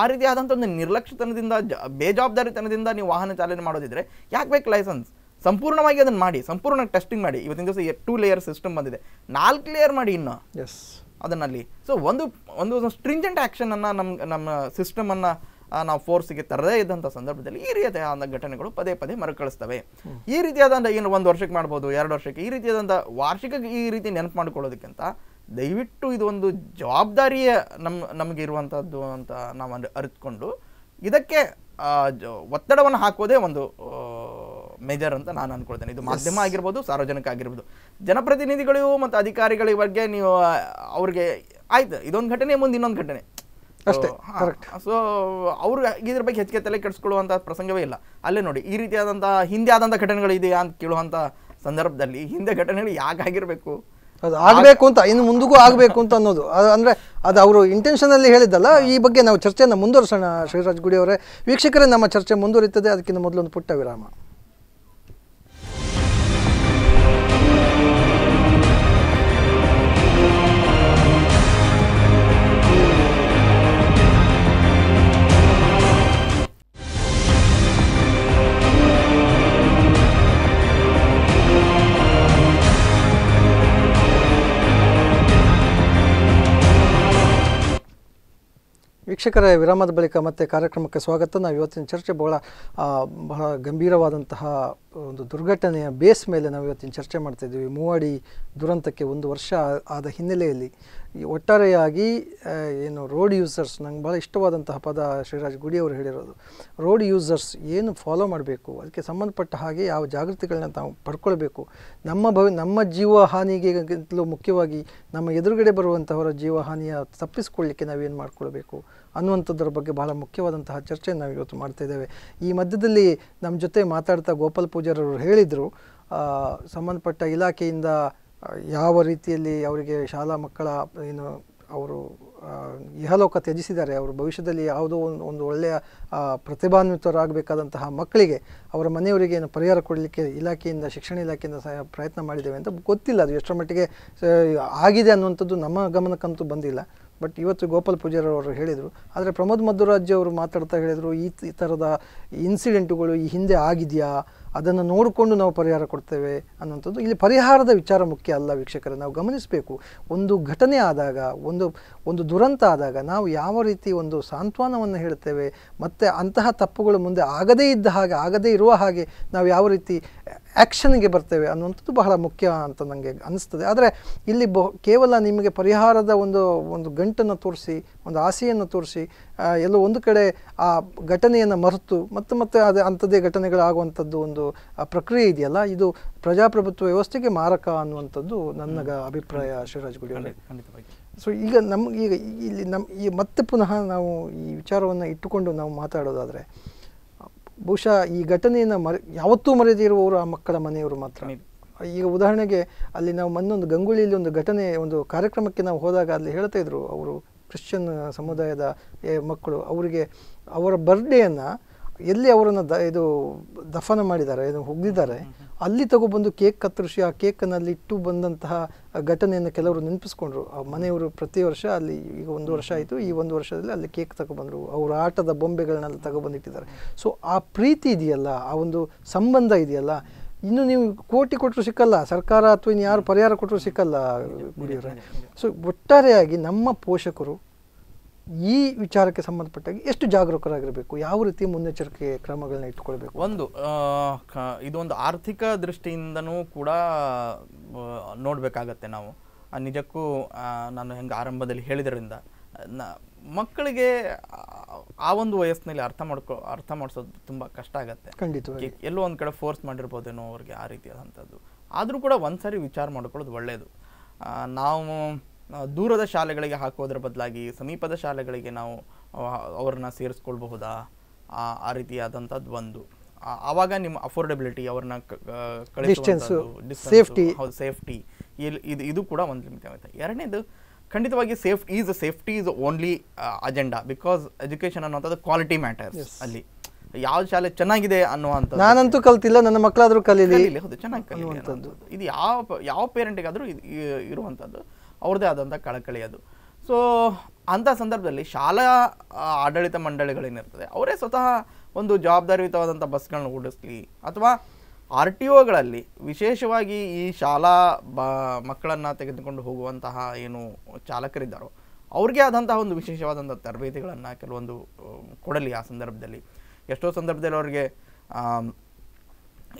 ಆ ರೀತಿ ಆದಂಥ ಒಂದು ನಿರ್ಲಕ್ಷ್ಯತನದಿಂದ ಬೇಜವಾಬ್ದಾರಿತನದಿಂದ ನೀವು ವಾಹನ ಚಾಲನೆ ಮಾಡೋದಿದ್ರೆ ಯಾಕೆ ಬೇಕು ಲೈಸೆನ್ಸ್ ಸಂಪೂರ್ಣವಾಗಿ ಅದನ್ನು ಮಾಡಿ ಸಂಪೂರ್ಣ ಟೆಸ್ಟಿಂಗ್ ಮಾಡಿ ಇವತ್ತಿನ ದಿವಸ ಟೂ ಲೇಯರ್ ಸಿಸ್ಟಮ್ ಬಂದಿದೆ ನಾಲ್ಕು ಲೇಯರ್ ಮಾಡಿ ಇನ್ನು ಎಸ್ ಅದನ್ನಲ್ಲಿ ಸೊ ಒಂದು ಒಂದು ಸ್ಟ್ರಿಂಜೆಂಟ್ ಆ್ಯಕ್ಷನನ್ನು ನಮ್ಮ ನಮ್ಮ ಸಿಸ್ಟಮನ್ನು ನಾವು ಫೋರ್ಸ್ಗೆ ತರದೇ ಇದ್ದಂಥ ಸಂದರ್ಭದಲ್ಲಿ ಈ ರೀತಿಯಾದ ಘಟನೆಗಳು ಪದೇ ಪದೇ ಮರುಕಳಿಸ್ತವೆ ಈ ರೀತಿಯಾದಂಥ ಏನು ಒಂದು ವರ್ಷಕ್ಕೆ ಮಾಡ್ಬೋದು ಎರಡು ವರ್ಷಕ್ಕೆ ಈ ರೀತಿಯಾದಂಥ ವಾರ್ಷಿಕ ಈ ರೀತಿ ನೆನಪು ಮಾಡಿಕೊಳ್ಳೋದಕ್ಕಿಂತ ದಯವಿಟ್ಟು ಇದು ಒಂದು ಜವಾಬ್ದಾರಿಯ ನಮ್ಮ ನಮಗೆ ಇರುವಂಥದ್ದು ಅಂತ ನಾವು ಅರಿತುಕೊಂಡು ಇದಕ್ಕೆ ಒತ್ತಡವನ್ನು ಹಾಕೋದೇ ಒಂದು ಮೇಜರ್ ಅಂತ ನಾನು ಅನ್ಕೊಳ್ತೇನೆ ಇದು ಮಾಧ್ಯಮ ಆಗಿರ್ಬೋದು ಸಾರ್ವಜನಿಕ ಆಗಿರ್ಬೋದು ಜನಪ್ರತಿನಿಧಿಗಳು ಮತ್ತು ಅಧಿಕಾರಿಗಳ ಬಗ್ಗೆ ನೀವು ಅವ್ರಿಗೆ ಆಯ್ತು ಇದೊಂದು ಘಟನೆ ಮುಂದೆ ಇನ್ನೊಂದು ಘಟನೆ ಅಷ್ಟೇ ಸೊ ಅವರು ಇದ್ರ ಬಗ್ಗೆ ಹೆಚ್ಚಿಗೆ ತಲೆ ಕೆಡಿಸ್ಕೊಳ್ಳುವಂಥ ಪ್ರಸಂಗವೇ ಇಲ್ಲ ಅಲ್ಲೇ ನೋಡಿ ಈ ರೀತಿಯಾದಂಥ ಹಿಂದೆ ಆದಂಥ ಘಟನೆಗಳು ಅಂತ ಕೇಳುವಂಥ ಸಂದರ್ಭದಲ್ಲಿ ಹಿಂದೆ ಘಟನೆಗಳು ಯಾಕೆ ಆಗಿರಬೇಕು ಅದು ಆಗಬೇಕು ಅಂತ ಇನ್ನು ಮುಂದಿಗೂ ಆಗಬೇಕು ಅಂತ ಅನ್ನೋದು ಅದು ಅಂದರೆ ಅದು ಅವರು ಇಂಟೆನ್ಷನಲ್ಲಿ ಹೇಳಿದ್ದಲ್ಲ ಈ ಬಗ್ಗೆ ನಾವು ಚರ್ಚೆಯನ್ನು ಮುಂದುವರಿಸೋಣ ಶ್ರೀರಾಜ್ ಗುಡಿ ಅವರೇ ವೀಕ್ಷಕರೇ ನಮ್ಮ ಚರ್ಚೆ ಮುಂದುವರಿತದೆ ಅದಕ್ಕಿಂತ ಮೊದಲೊಂದು ಪುಟ್ಟ ವಿರಾಮ ವೀಕ್ಷಕರ ವಿರಾಮದ ಬಳಿಕ ಮತ್ತೆ ಕಾರ್ಯಕ್ರಮಕ್ಕೆ ಸ್ವಾಗತ ನಾವು ಇವತ್ತಿನ ಚರ್ಚೆ ಬಹಳ ಬಹಳ ಗಂಭೀರವಾದಂತಹ ಒಂದು ದುರ್ಘಟನೆಯ ಬೇಸ್ ಮೇಲೆ ನಾವು ಇವತ್ತಿನ ಚರ್ಚೆ ಮಾಡ್ತಾಯಿದ್ದೀವಿ ಮೂವಾಡಿ ದುರಂತಕ್ಕೆ ಒಂದು ವರ್ಷ ಆದ ಹಿನ್ನೆಲೆಯಲ್ಲಿ ಈ ಒಟ್ಟಾರೆಯಾಗಿ ಏನು ರೋಡ್ ಯೂಸರ್ಸ್ ನಂಗೆ ಭಾಳ ಇಷ್ಟವಾದಂತಹ ಪದ ಶ್ರೀರಾಜ್ ಗುಡಿ ಅವರು ಹೇಳಿರೋದು ರೋಡ್ ಯೂಸರ್ಸ್ ಏನು ಫಾಲೋ ಮಾಡಬೇಕು ಅದಕ್ಕೆ ಸಂಬಂಧಪಟ್ಟ ಹಾಗೆ ಯಾವ ಜಾಗೃತಿಗಳನ್ನ ನಾವು ಪಡ್ಕೊಳ್ಬೇಕು ನಮ್ಮ ಭವಿ ನಮ್ಮ ಜೀವ ಹಾನಿಗೆ ಮುಖ್ಯವಾಗಿ ನಮ್ಮ ಎದುರುಗಡೆ ಬರುವಂತಹವರ ಜೀವ ಹಾನಿಯ ತಪ್ಪಿಸಿಕೊಳ್ಳಿಕ್ಕೆ ನಾವೇನು ಮಾಡ್ಕೊಳ್ಬೇಕು ಅನ್ನುವಂಥದ್ರ ಬಗ್ಗೆ ಬಹಳ ಮುಖ್ಯವಾದಂತಹ ಚರ್ಚೆಯನ್ನು ನಾವು ಇವತ್ತು ಮಾಡ್ತಾ ಇದ್ದೇವೆ ಈ ಮಧ್ಯದಲ್ಲಿ ನಮ್ಮ ಜೊತೆ ಮಾತಾಡ್ತಾ ಗೋಪಾಲ್ ಪೂಜಾರವರು ಹೇಳಿದರು ಸಂಬಂಧಪಟ್ಟ ಇಲಾಖೆಯಿಂದ ಯಾವ ರೀತಿಯಲ್ಲಿ ಅವರಿಗೆ ಶಾಲಾ ಮಕ್ಕಳ ಏನು ಅವರು ಇಹಲೋಕ ತ್ಯಜಿಸಿದ್ದಾರೆ ಅವರು ಭವಿಷ್ಯದಲ್ಲಿ ಯಾವುದೋ ಒಂದು ಒಂದು ಒಳ್ಳೆಯ ಪ್ರತಿಭಾನ್ವಿತರಾಗಬೇಕಾದಂತಹ ಮಕ್ಕಳಿಗೆ ಅವರ ಮನೆಯವರಿಗೆ ಏನು ಪರಿಹಾರ ಕೊಡಲಿಕ್ಕೆ ಇಲಾಖೆಯಿಂದ ಶಿಕ್ಷಣ ಇಲಾಖೆಯಿಂದ ಸಹ ಪ್ರಯತ್ನ ಮಾಡಿದ್ದೇವೆ ಅಂತ ಗೊತ್ತಿಲ್ಲ ಅದು ಎಷ್ಟರ ಮಟ್ಟಿಗೆ ಆಗಿದೆ ಅನ್ನುವಂಥದ್ದು ನಮ್ಮ ಗಮನಕ್ಕಂತೂ ಬಂದಿಲ್ಲ ಬಟ್ ಇವತ್ತು ಗೋಪಾಲ್ ಪೂಜಾರವರು ಹೇಳಿದರು ಆದರೆ ಪ್ರಮೋದ್ ಮಧುರಾಜ್ ಅವರು ಮಾತಾಡ್ತಾ ಹೇಳಿದರು ಈ ಈ ಥರದ ಇನ್ಸಿಡೆಂಟುಗಳು ಈ ಹಿಂದೆ ಆಗಿದೆಯಾ ಅದನ್ನು ನೋಡಿಕೊಂಡು ನಾವು ಪರಿಹಾರ ಕೊಡ್ತೇವೆ ಅನ್ನೋಂಥದ್ದು ಇಲ್ಲಿ ಪರಿಹಾರದ ವಿಚಾರ ಮುಖ್ಯ ಅಲ್ಲ ವೀಕ್ಷಕರೇ ನಾವು ಗಮನಿಸಬೇಕು ಒಂದು ಘಟನೆ ಆದಾಗ ಒಂದು ಒಂದು ದುರಂತ ಆದಾಗ ನಾವು ಯಾವ ರೀತಿ ಒಂದು ಸಾಂತ್ವನವನ್ನು ಹೇಳ್ತೇವೆ ಮತ್ತು ಅಂತಹ ತಪ್ಪುಗಳು ಮುಂದೆ ಆಗದೇ ಇದ್ದ ಹಾಗೆ ಆಗದೇ ಇರುವ ಹಾಗೆ ನಾವು ಯಾವ ರೀತಿ ಆ್ಯಕ್ಷನ್ಗೆ ಬರ್ತೇವೆ ಅನ್ನುವಂಥದ್ದು ಬಹಳ ಮುಖ್ಯ ಅಂತ ನನಗೆ ಅನ್ನಿಸ್ತದೆ ಆದರೆ ಇಲ್ಲಿ ಬಹು ಕೇವಲ ನಿಮಗೆ ಪರಿಹಾರದ ಒಂದು ಒಂದು ಗಂಟನ್ನು ತೋರಿಸಿ ಒಂದು ಆಸೆಯನ್ನು ತೋರಿಸಿ ಎಲ್ಲೋ ಒಂದು ಕಡೆ ಆ ಘಟನೆಯನ್ನು ಮರೆತು ಮತ್ತೆ ಮತ್ತೆ ಅದು ಅಂಥದ್ದೇ ಘಟನೆಗಳಾಗುವಂಥದ್ದು ಒಂದು ಪ್ರಕ್ರಿಯೆ ಇದೆಯಲ್ಲ ಇದು ಪ್ರಜಾಪ್ರಭುತ್ವ ವ್ಯವಸ್ಥೆಗೆ ಮಾರಕ ಅನ್ನುವಂಥದ್ದು ನನ್ನ ಅಭಿಪ್ರಾಯ ಶಿವರಾಜ್ ಗುಡಿ ಖಂಡಿತವಾಗಿ ಸೊ ಈಗ ನಮ್ಗೆ ಈಗ ಇಲ್ಲಿ ನಮ್ಮ ಈ ಮತ್ತೆ ಪುನಃ ನಾವು ಈ ವಿಚಾರವನ್ನು ಇಟ್ಟುಕೊಂಡು ನಾವು ಮಾತಾಡೋದಾದರೆ ಬಹುಶಃ ಈ ಘಟನೆಯನ್ನು ಮರೆ ಯಾವತ್ತೂ ಮರೆದಿರುವವರು ಆ ಮಕ್ಕಳ ಮನೆಯವರು ಮಾತ್ರ ಈಗ ಉದಾಹರಣೆಗೆ ಅಲ್ಲಿ ನಾವು ಮೊನ್ನೊಂದು ಗಂಗೂಳಿಯಲ್ಲಿ ಒಂದು ಘಟನೆ ಒಂದು ಕಾರ್ಯಕ್ರಮಕ್ಕೆ ನಾವು ಹೋದಾಗ ಅಲ್ಲಿ ಹೇಳ್ತಾ ಇದ್ರು ಅವರು ಕ್ರಿಶ್ಚಿಯನ್ ಸಮುದಾಯದ ಮಕ್ಕಳು ಅವರಿಗೆ ಅವರ ಬರ್ಡೇಯನ್ನು ಎಲ್ಲಿ ಅವರನ್ನು ದ ಇದು ದಫನ ಮಾಡಿದ್ದಾರೆ ಇದು ಹೋಗಿದ್ದಾರೆ ಅಲ್ಲಿ ತಗೊಬಂದು ಕೇಕ್ ಕತ್ತರಿಸಿ ಆ ಕೇಕನ್ನಲ್ಲಿ ಇಟ್ಟು ಬಂದಂತಹ ಘಟನೆಯನ್ನು ಕೆಲವರು ನೆನಪಿಸ್ಕೊಂಡ್ರು ಆ ಮನೆಯವರು ಪ್ರತಿ ವರ್ಷ ಅಲ್ಲಿ ಈಗ ಒಂದು ವರ್ಷ ಆಯಿತು ಈ ಒಂದು ವರ್ಷದಲ್ಲಿ ಅಲ್ಲಿ ಕೇಕ್ ತಗೊಬಂದರು ಅವರ ಆಟದ ಬೊಂಬೆಗಳನ್ನೆಲ್ಲ ತಗೊಬಂದಿಟ್ಟಿದ್ದಾರೆ ಸೊ ಆ ಪ್ರೀತಿ ಇದೆಯಲ್ಲ ಆ ಒಂದು ಸಂಬಂಧ ಇದೆಯಲ್ಲ ಇನ್ನು ನೀವು ಕೋಟಿ ಕೊಟ್ಟರು ಸಿಕ್ಕಲ್ಲ ಸರ್ಕಾರ ಅಥವಾ ಇನ್ನು ಯಾರು ಪರಿಹಾರ ಕೊಟ್ಟರು ಸಿಕ್ಕಲ್ಲ ಗುಡಿಯವರೇ ಸೊ ಒಟ್ಟಾರೆಯಾಗಿ ನಮ್ಮ ಪೋಷಕರು ಈ ವಿಚಾರಕ್ಕೆ ಸಂಬಂಧಪಟ್ಟಾಗಿ ಎಷ್ಟು ಜಾಗರೂಕರಾಗಿರಬೇಕು ಯಾವ ರೀತಿ ಮುನ್ನೆಚ್ಚರಿಕೆ ಕ್ರಮಗಳನ್ನ ಇಟ್ಟುಕೊಳ್ಬೇಕು ಒಂದು ಇದೊಂದು ಆರ್ಥಿಕ ದೃಷ್ಟಿಯಿಂದನೂ ಕೂಡ ನೋಡಬೇಕಾಗತ್ತೆ ನಾವು ನಿಜಕ್ಕೂ ನಾನು ಹೆಂಗೆ ಆರಂಭದಲ್ಲಿ ಹೇಳಿದ್ರಿಂದ ಮಕ್ಕಳಿಗೆ ಆ ಒಂದು ವಯಸ್ಸಿನಲ್ಲಿ ಅರ್ಥ ಮಾಡ್ಕೊ ಅರ್ಥ ಮಾಡಿಸೋದು ತುಂಬ ಕಷ್ಟ ಆಗುತ್ತೆ ಖಂಡಿತ ಎಲ್ಲೋ ಒಂದು ಕಡೆ ಫೋರ್ಸ್ ಮಾಡಿರ್ಬೋದೇನೋ ಅವ್ರಿಗೆ ಆ ರೀತಿಯಾದಂಥದ್ದು ಆದರೂ ಕೂಡ ಒಂದು ಸಾರಿ ವಿಚಾರ ಮಾಡ್ಕೊಳ್ಳೋದು ಒಳ್ಳೆಯದು ನಾವು ದೂರದ ಶಾಲೆಗಳಿಗೆ ಹಾಕೋದ್ರ ಬದಲಾಗಿ ಸಮೀಪದ ಶಾಲೆಗಳಿಗೆ ನಾವು ಅವ್ರನ್ನ ಸೇರಿಸ್ಕೊಳ್ಬಹುದಾ ಆ ರೀತಿಯಾದಂಥದ್ದು ಒಂದು ಆವಾಗ ನಿಮ್ಮ ಅಫೋರ್ಡೆಬಿಲಿಟಿ ಅವ್ರನ್ನ ಸೇಫ್ಟಿ ಹೌದು ಸೇಫ್ಟಿ ಇದು ಇದು ಕೂಡ ಒಂದು ಲಿಮಿಟ್ ಆಗುತ್ತೆ ಎರಡನೇದು ಖಂಡಿತವಾಗಿ safe is safety is only agenda because education ಅನ್ನುವಂಥದ್ದು ಕ್ವಾಲಿಟಿ ಮ್ಯಾಟರ್ಸ್ ಅಲ್ಲಿ ಯಾವ ಶಾಲೆ ಚೆನ್ನಾಗಿದೆ ಅನ್ನುವಂಥ ನಾನಂತೂ ಕಲ್ತಿಲ್ಲ ನನ್ನ ಮಕ್ಕಳಾದರೂ ಕಲೀಲಿ ಹೌದು ಚೆನ್ನಾಗಿ ಕಲಿಯುವಂಥದ್ದು ಇದು ಯಾವ ಯಾವ ಪೇರೆಂಟಿಗಾದರೂ ಇರುವಂಥದ್ದು ಅವ್ರದ್ದೇ ಆದಂಥ ಕಳಕಳಿ ಅದು ಸೊ ಅಂಥ ಸಂದರ್ಭದಲ್ಲಿ ಶಾಲಾ ಆಡಳಿತ ಮಂಡಳಿಗಳೇನಿರ್ತದೆ ಅವರೇ ಸ್ವತಃ ಒಂದು ಜವಾಬ್ದಾರಿಯುತವಾದಂಥ ಬಸ್ಗಳನ್ನ ಓಡಿಸ್ಲಿ ಅಥವಾ ಆರ್ ಟಿ ಒಗಳಲ್ಲಿ ವಿಶೇಷವಾಗಿ ಈ ಶಾಲಾ ಬ ಮಕ್ಕಳನ್ನು ತೆಗೆದುಕೊಂಡು ಹೋಗುವಂತಹ ಏನು ಚಾಲಕರಿದ್ದಾರೋ ಅವ್ರಿಗೆ ಆದಂತಹ ಒಂದು ವಿಶೇಷವಾದಂಥ ತರಬೇತಿಗಳನ್ನು ಕೆಲವೊಂದು ಕೊಡಲಿ ಆ ಸಂದರ್ಭದಲ್ಲಿ ಎಷ್ಟೋ ಸಂದರ್ಭದಲ್ಲಿ ಅವರಿಗೆ